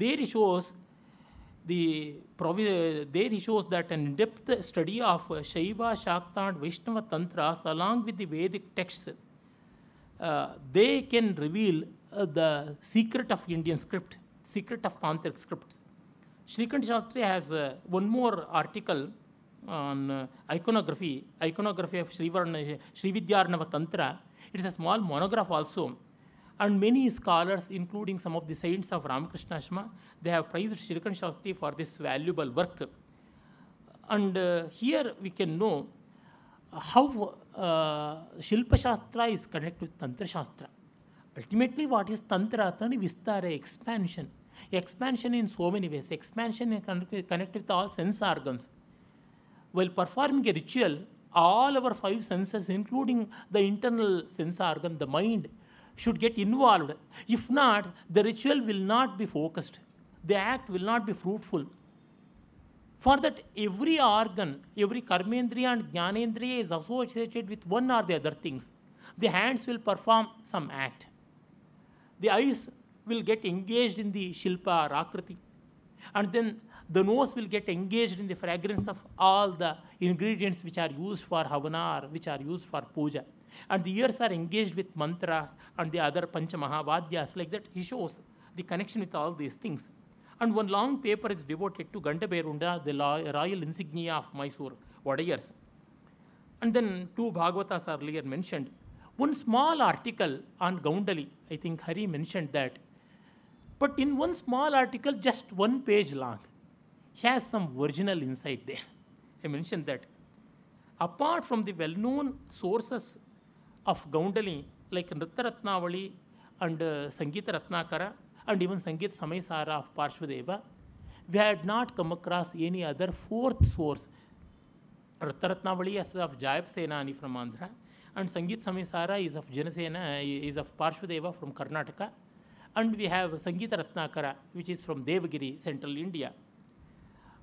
There he shows the there he shows that an in-depth study of Shaiva, Shakta, and Vishnava tantras, along with the Vedic texts, uh, they can reveal uh, the secret of Indian script, secret of tantric scripts. Srikanth Shastri has uh, one more article on uh, iconography, iconography of Srividyarnava Tantra. It's a small monograph also. And many scholars, including some of the saints of Ramakrishna Ashma, they have praised Shrikan Shastri for this valuable work. And uh, here we can know how uh, Shilpa Shastra is connected with Tantra Shastra. Ultimately, what is Tantra? Tani Vistara, expansion. Expansion in so many ways. Expansion is connected with all sense organs. While performing a ritual, all our five senses, including the internal sense organ, the mind, should get involved. If not, the ritual will not be focused, the act will not be fruitful. For that, every organ, every karmendriya and jnanendriya is associated with one or the other things. The hands will perform some act. The eyes will get engaged in the shilpa or akriti. And then the nose will get engaged in the fragrance of all the ingredients which are used for havana or which are used for puja. And the ears are engaged with mantras and the other Panchmahavadyas, like that. He shows the connection with all these things. And one long paper is devoted to Runda, the royal insignia of Mysore warriors. And then two Bhagavatas earlier mentioned. One small article on Gaundali, I think Hari mentioned that. But in one small article, just one page long, he has some original insight there. I mentioned that. Apart from the well known sources of Goundali, like Nritya Ratnavali and uh, Sangeeta Ratnakara, and even Sangeet Samaisara of Parshvadeva, we had not come across any other fourth source. Nritya Ratnavali is of Jayab Senani from Andhra, and Sangeet Samaisara is of Janasena, is of Parshvadeva from Karnataka, and we have Sangeeta Ratnakara, which is from Devagiri, central India.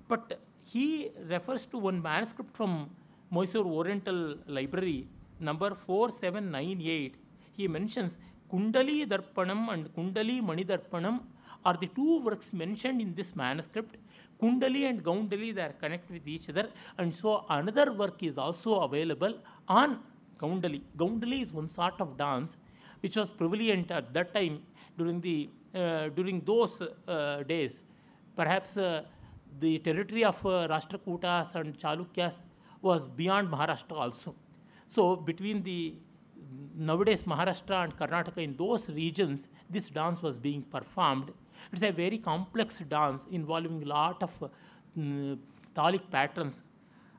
But he refers to one manuscript from Mysore Oriental Library number 4798, he mentions Kundali Darpanam and Kundali Manidarpanam are the two works mentioned in this manuscript. Kundali and Goundali, they are connected with each other. And so another work is also available on Goundali. Goundali is one sort of dance which was prevalent at that time during, the, uh, during those uh, days. Perhaps uh, the territory of uh, Rashtrakutas and Chalukyas was beyond Maharashtra also. So between the nowadays Maharashtra and Karnataka in those regions, this dance was being performed. It's a very complex dance involving a lot of uh, patterns.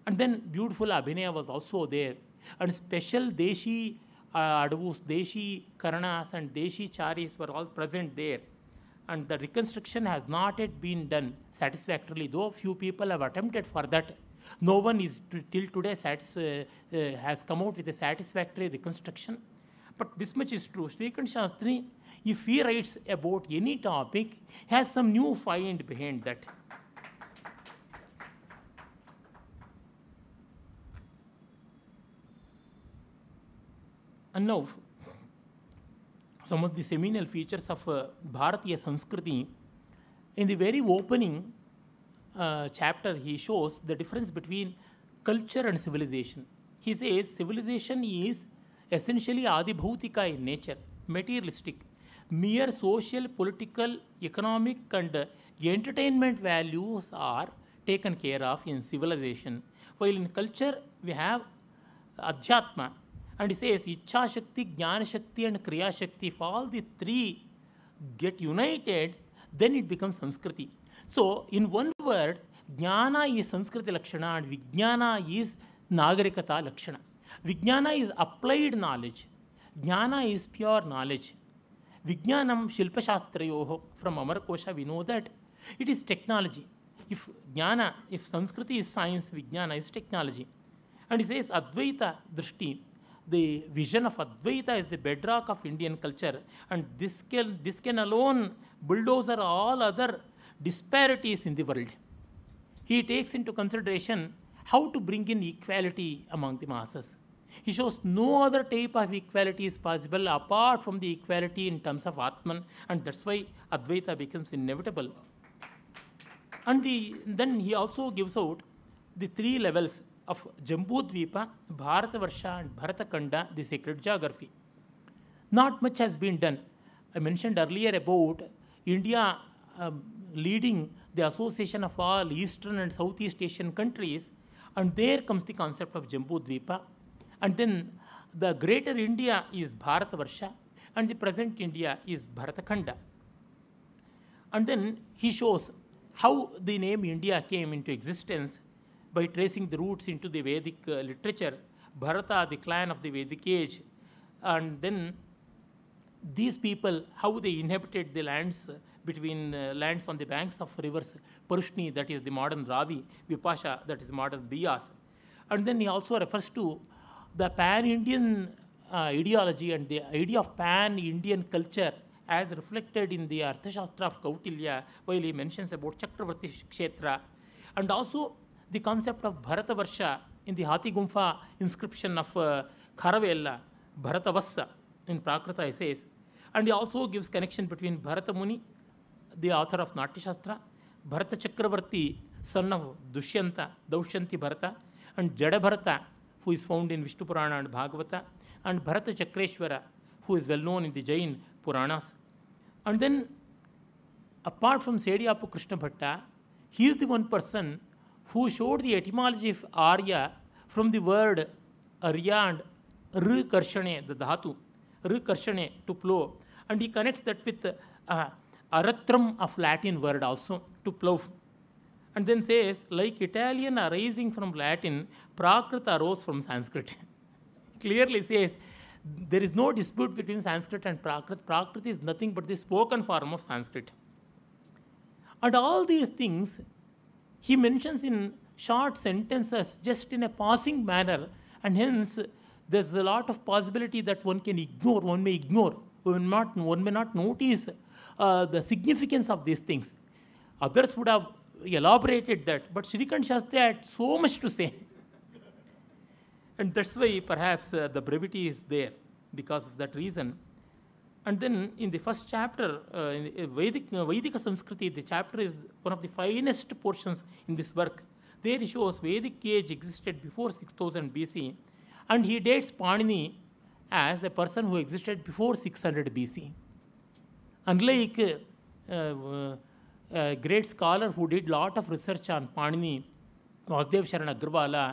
And then beautiful Abhinaya was also there. And special Deshi uh, Advus, Deshi Karanas and Deshi Charis were all present there. And the reconstruction has not yet been done satisfactorily, though few people have attempted for that. No one is till today uh, uh, has come out with a satisfactory reconstruction. But this much is true. Srikant Shastri, if he writes about any topic, has some new find behind that. And now, some of the seminal features of uh, Bharatiya Sanskriti, in the very opening, uh, chapter, he shows the difference between culture and civilization. He says civilization is essentially adibhautika in nature, materialistic. Mere social, political, economic, and entertainment values are taken care of in civilization. While in culture, we have adhyatma, and he says icha shakti jnana shakti and kriya shakti if all the three get united then it becomes sanskriti so, in one word, Jnana is Sanskriti Lakshana and Vijnana is Nagarikata Lakshana. Vijnana is applied knowledge. Jnana is pure knowledge. Vijnanam Shilpashastrayoho from Amarkosha we know that it is technology. If Jnana, if Sanskriti is science, Vijnana is technology. And he says Advaita Drishti, the vision of Advaita is the bedrock of Indian culture and this can, this can alone bulldozer all other disparities in the world. He takes into consideration how to bring in equality among the masses. He shows no other type of equality is possible apart from the equality in terms of Atman, and that's why Advaita becomes inevitable. And the, then he also gives out the three levels of Jambudvipa, Bharatavarsha, and Bharatakanda, the sacred geography. Not much has been done. I mentioned earlier about India um, leading the association of all Eastern and Southeast Asian countries, and there comes the concept of Jambudvipa. And then the greater India is varsha and the present India is Bharatakhanda. And then he shows how the name India came into existence by tracing the roots into the Vedic uh, literature, Bharata, the clan of the Vedic age, and then these people, how they inhabited the lands between uh, lands on the banks of rivers Purushni, that is the modern Ravi, Vipasha, that is modern Bias. And then he also refers to the pan-Indian uh, ideology and the idea of pan-Indian culture as reflected in the Arthashastra of Kautilya, while he mentions about Chakravarti Kshetra, and also the concept of Bharata Varsha in the Hathi Gumpha inscription of uh, Bharata Bharatavassa in Prakrita essays. And he also gives connection between Bharata Muni the author of Natyashastra, Bharata Chakravarti, son of Dushyanta, Dushyanti Bharata, and Jada Bharata, who is found in Vishnu Purana and Bhagavata, and Bharata Chakreshwara, who is well known in the Jain Puranas. And then, apart from Sediapu Krishna Bhatta, he is the one person who showed the etymology of Arya from the word Arya and Rikarshane, the Dhatu, Rikarshane, to flow, And he connects that with uh, aratrum of Latin word also to plough. And then says, like Italian arising from Latin, Prakrit arose from Sanskrit. Clearly says, there is no dispute between Sanskrit and Prakrit. Prakrit is nothing but the spoken form of Sanskrit. And all these things he mentions in short sentences, just in a passing manner, and hence there's a lot of possibility that one can ignore, one may ignore, one, not, one may not notice uh, the significance of these things. Others would have elaborated that, but Shrikant Shastri had so much to say. and that's why perhaps uh, the brevity is there, because of that reason. And then in the first chapter, uh, in uh, Vedic, uh, Vedika Sanskriti, the chapter is one of the finest portions in this work. There he shows Vedic age existed before 6000 BC, and he dates Panini as a person who existed before 600 BC unlike a uh, uh, uh, great scholar who did a lot of research on Panini, Vasudev Sharan Agrawala,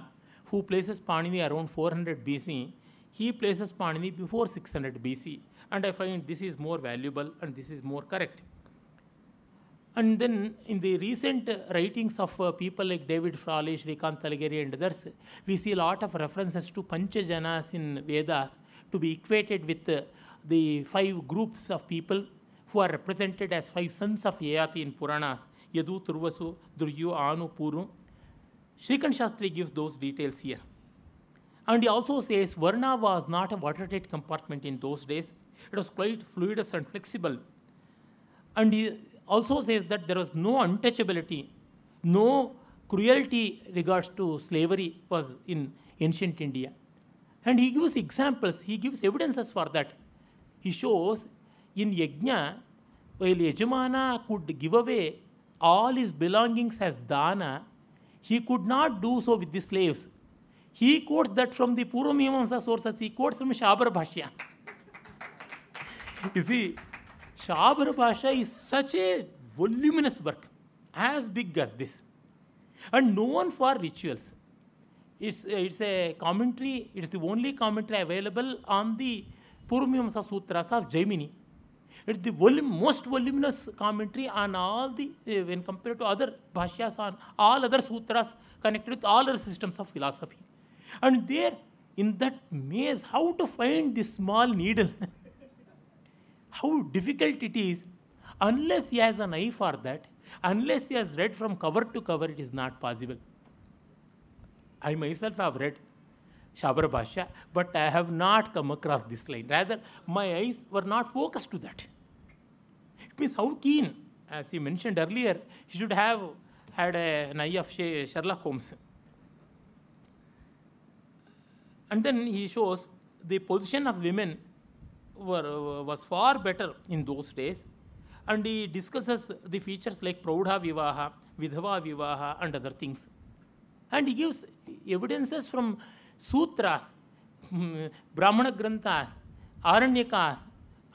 who places Panini around 400 BC, he places Panini before 600 BC. And I find this is more valuable and this is more correct. And then in the recent writings of uh, people like David Frawley, Shrikant Talagiri and others, we see a lot of references to Panchajanas in Vedas to be equated with uh, the five groups of people who are represented as five sons of Yayati in Puranas, Yadu, Turvasu, Duryu, Anu, Puru. Shastri gives those details here. And he also says Varna was not a watertight compartment in those days. It was quite fluidous and flexible. And he also says that there was no untouchability, no cruelty regards to slavery was in ancient India. And he gives examples, he gives evidences for that. He shows in Yajna, while Yajamana could give away all his belongings as dana, he could not do so with the slaves. He quotes that from the Purvamimamsa sources, he quotes from Shabara Bhashya. you see, Shabara is such a voluminous work, as big as this, and known for rituals. It's, it's a commentary, it's the only commentary available on the Purvamimamsa Sutras of Jaimini. It's the most voluminous commentary on all the, uh, when compared to other bhashyas on all other sutras connected with all other systems of philosophy. And there, in that maze, how to find this small needle? how difficult it is, unless he has an eye for that, unless he has read from cover to cover, it is not possible. I myself have read Shabra Bhasha, but I have not come across this line. Rather, my eyes were not focused to that means how keen, as he mentioned earlier, he should have had a, an eye of Sherlock Holmes. And then he shows the position of women were, was far better in those days. And he discusses the features like Proudha Vivaha, Vidhava Vivaha, and other things. And he gives evidences from sutras, mm, Brahmana Granthas, Aranyakas,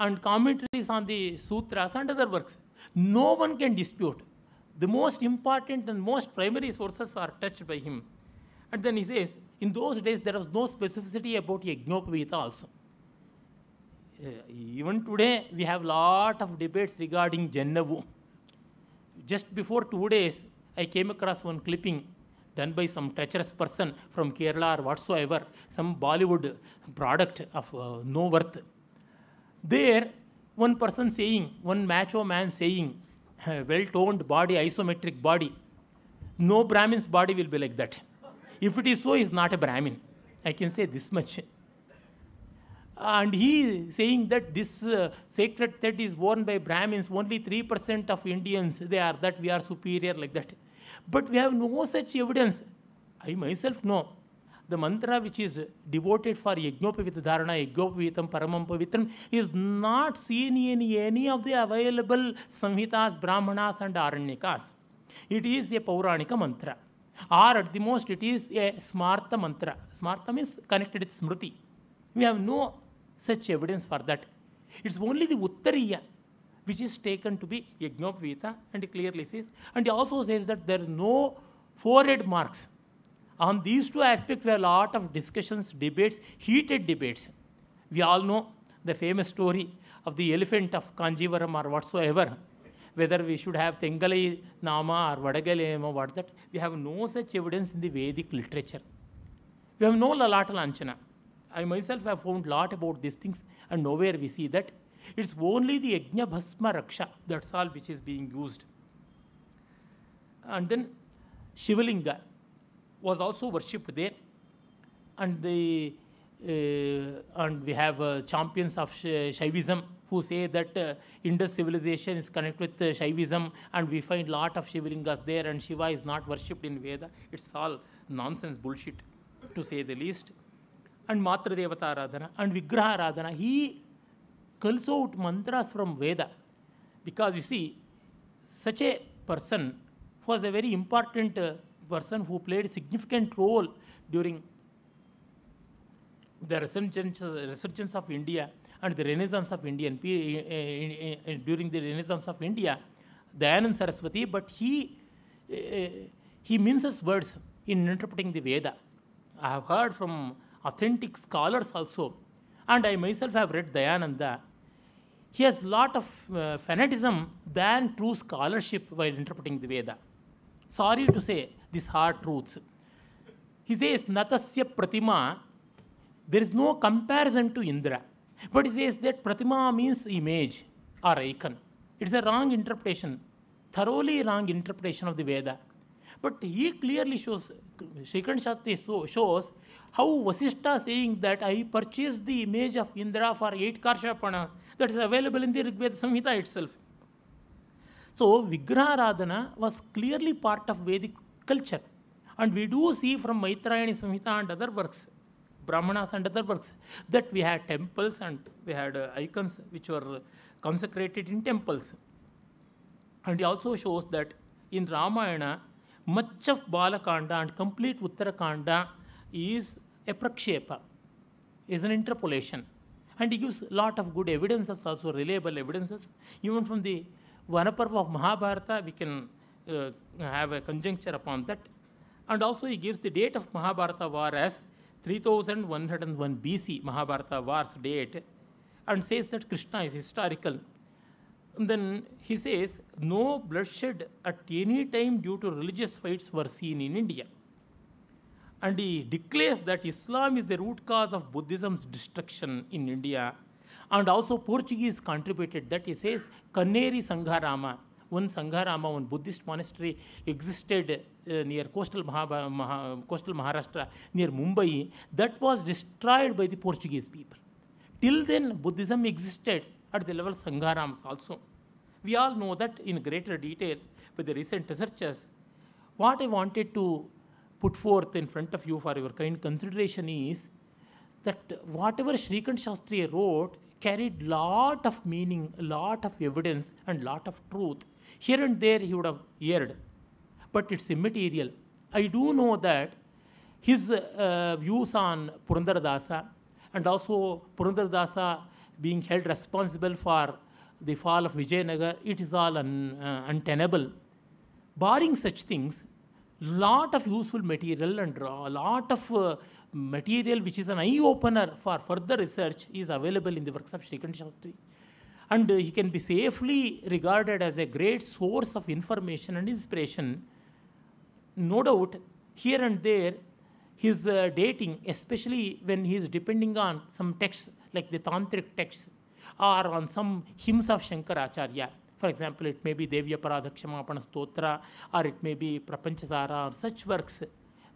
and commentaries on the sutras and other works. No one can dispute. The most important and most primary sources are touched by him. And then he says, in those days there was no specificity about Yajnopavita also. Uh, even today we have lot of debates regarding Jannavu. Just before two days, I came across one clipping done by some treacherous person from Kerala or whatsoever, some Bollywood product of uh, no worth. There, one person saying, one macho man saying, well toned body, isometric body. No Brahmin's body will be like that. If it is so, he's not a Brahmin. I can say this much. And he is saying that this uh, sacred thread is worn by Brahmins, only 3% of Indians, they are that we are superior like that. But we have no such evidence. I myself know the mantra which is devoted for Yajnopavita Dharana, Yajnopavitam Paramam Pavitram is not seen in any of the available Samhitas, Brahmanas and Aranyakas. It is a Pauranika mantra or at the most it is a Smartha mantra. Smartha means connected with Smriti. We have no such evidence for that. It's only the Uttariya which is taken to be Yajnopavita and clearly says and he also says that there is no forehead marks On these two aspects, we have a lot of discussions, debates, heated debates. We all know the famous story of the elephant of Kanjivaram or whatsoever, whether we should have Tengalai Nama or Vadagalema, or what that. We have no such evidence in the Vedic literature. We have no Lalata Lanchana. I myself have found lot about these things, and nowhere we see that. It's only the Yajna Bhasma Raksha, that's all which is being used. And then Shivalinga, was also worshipped there. And, the, uh, and we have uh, champions of Shaivism who say that uh, Indus civilization is connected with uh, Shaivism and we find lot of Shivalingas there and Shiva is not worshipped in Veda. It's all nonsense bullshit, to say the least. And Matra Devata and Vigraha Aradhana, he calls out mantras from Veda. Because you see, such a person was a very important uh, person who played significant role during the resurgence, resurgence of India and the renaissance of Indian uh, during the renaissance of India, Dayanand Saraswati, but he uh, he minces words in interpreting the Veda. I have heard from authentic scholars also, and I myself have read Dayananda. He has lot of uh, fanatism than true scholarship while interpreting the Veda. Sorry to say, these hard truths. He says, Natasya Pratima, there is no comparison to Indra. But he says that Pratima means image or icon. It's a wrong interpretation, thoroughly wrong interpretation of the Veda. But he clearly shows, Srikrishna Shastri shows how Vasishtha saying that I purchased the image of Indra for eight Karshapanas that is available in the Rigveda Samhita itself. So Vigraharadhana was clearly part of Vedic culture. And we do see from Maitrayani Samhita and other works, Brahmanas and other works, that we had temples and we had uh, icons which were consecrated in temples. And he also shows that in Ramayana, much of Balakanda and complete Uttarakanda is a prakshepa, is an interpolation. And he gives a lot of good evidences, also reliable evidences. Even from the Vanaparva of Mahabharata, we can uh, have a conjecture upon that. And also he gives the date of Mahabharata war as 3101 BC, Mahabharata war's date, and says that Krishna is historical. And then he says, no bloodshed at any time due to religious fights were seen in India. And he declares that Islam is the root cause of Buddhism's destruction in India. And also Portuguese contributed that he says, Kaneri Sangharama, one Sangharama, one Buddhist monastery existed uh, near coastal, coastal Maharashtra, near Mumbai, that was destroyed by the Portuguese people. Till then, Buddhism existed at the level of Sangharams also. We all know that in greater detail with the recent researchers. What I wanted to put forth in front of you for your kind consideration is that whatever Shrikant Shastri wrote carried lot of meaning, lot of evidence, and lot of truth here and there he would have erred, but it's immaterial. I do know that his uh, views on Purandaradasa and also Purandaradasa being held responsible for the fall of Vijayanagar, it is all un, uh, untenable. Barring such things, lot of useful material and a lot of uh, material which is an eye-opener for further research is available in the works of Shrikant Shastri and he can be safely regarded as a great source of information and inspiration. No doubt, here and there, his uh, dating, especially when he is depending on some texts like the tantric texts or on some hymns of Shankaracharya. For example, it may be Devya Paradhakshamapana Stotra or it may be Prapanchasara or such works.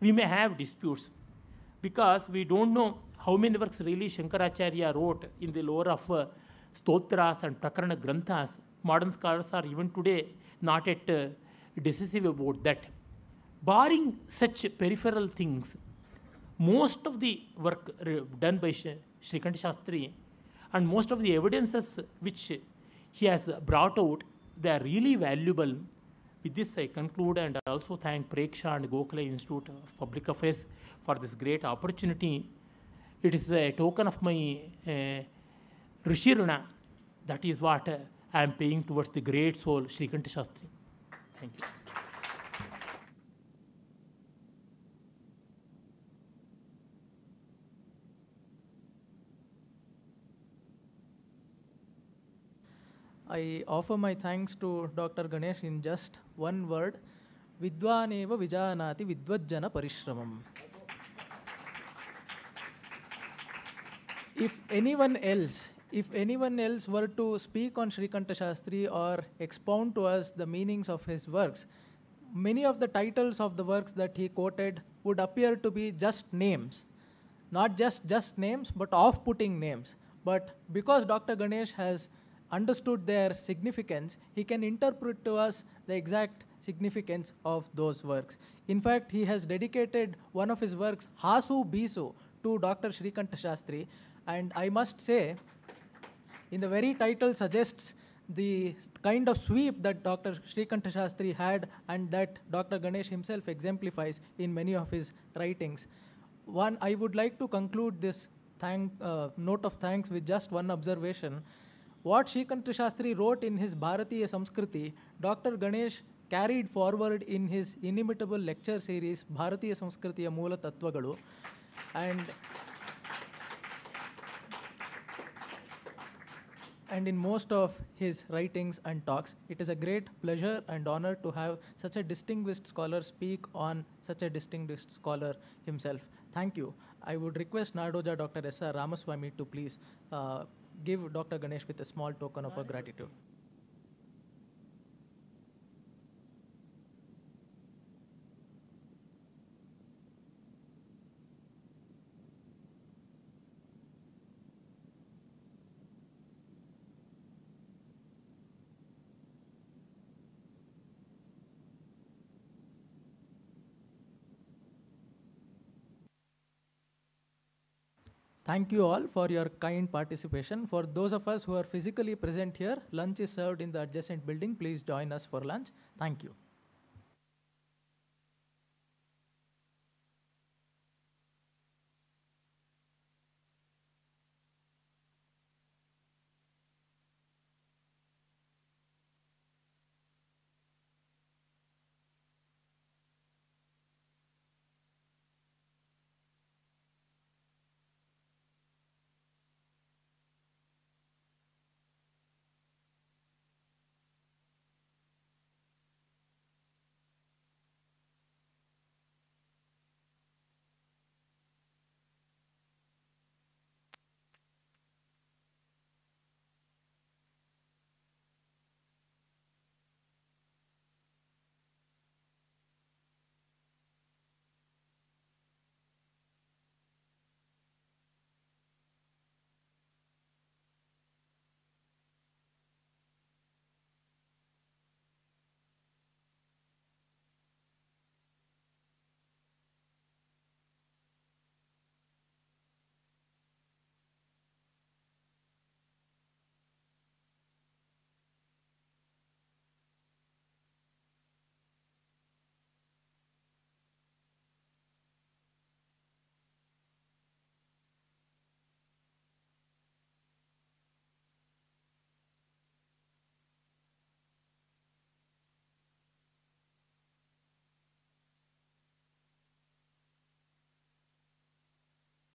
We may have disputes because we don't know how many works really Shankaracharya wrote in the lore of. Uh, stotras and prakarana granthas, modern scholars are even today not at uh, decisive about that. Barring such peripheral things, most of the work done by Srikant Shastri and most of the evidences which he has brought out, they are really valuable. With this, I conclude and also thank Preksha and Gokhale Institute of Public Affairs for this great opportunity. It is a token of my uh, Rishi Runa. That is what uh, I am paying towards the great soul, Sri Kanti Shastri. Thank you. I offer my thanks to Dr. Ganesh in just one word. Vidvaneva Vijanati Vidvajjana Parishramam. If anyone else if anyone else were to speak on Sri Kanta Shastri or expound to us the meanings of his works, many of the titles of the works that he quoted would appear to be just names. Not just just names, but off putting names. But because Dr. Ganesh has understood their significance, he can interpret to us the exact significance of those works. In fact, he has dedicated one of his works, Hasu Bisu, to Dr. Sri Kanta Shastri. And I must say, in the very title suggests the kind of sweep that Dr. Srikanta Shastri had and that Dr. Ganesh himself exemplifies in many of his writings. One, I would like to conclude this thank, uh, note of thanks with just one observation. What Srikanta Shastri wrote in his Bharatiya Samskriti, Dr. Ganesh carried forward in his inimitable lecture series, Bharatiya Samskritiya Moola Tatvagalu. And and in most of his writings and talks. It is a great pleasure and honor to have such a distinguished scholar speak on such a distinguished scholar himself. Thank you. I would request Nadoja Dr. S.R. Ramaswamy to please uh, give Dr. Ganesh with a small token of our gratitude. Thank you all for your kind participation. For those of us who are physically present here, lunch is served in the adjacent building. Please join us for lunch. Thank you.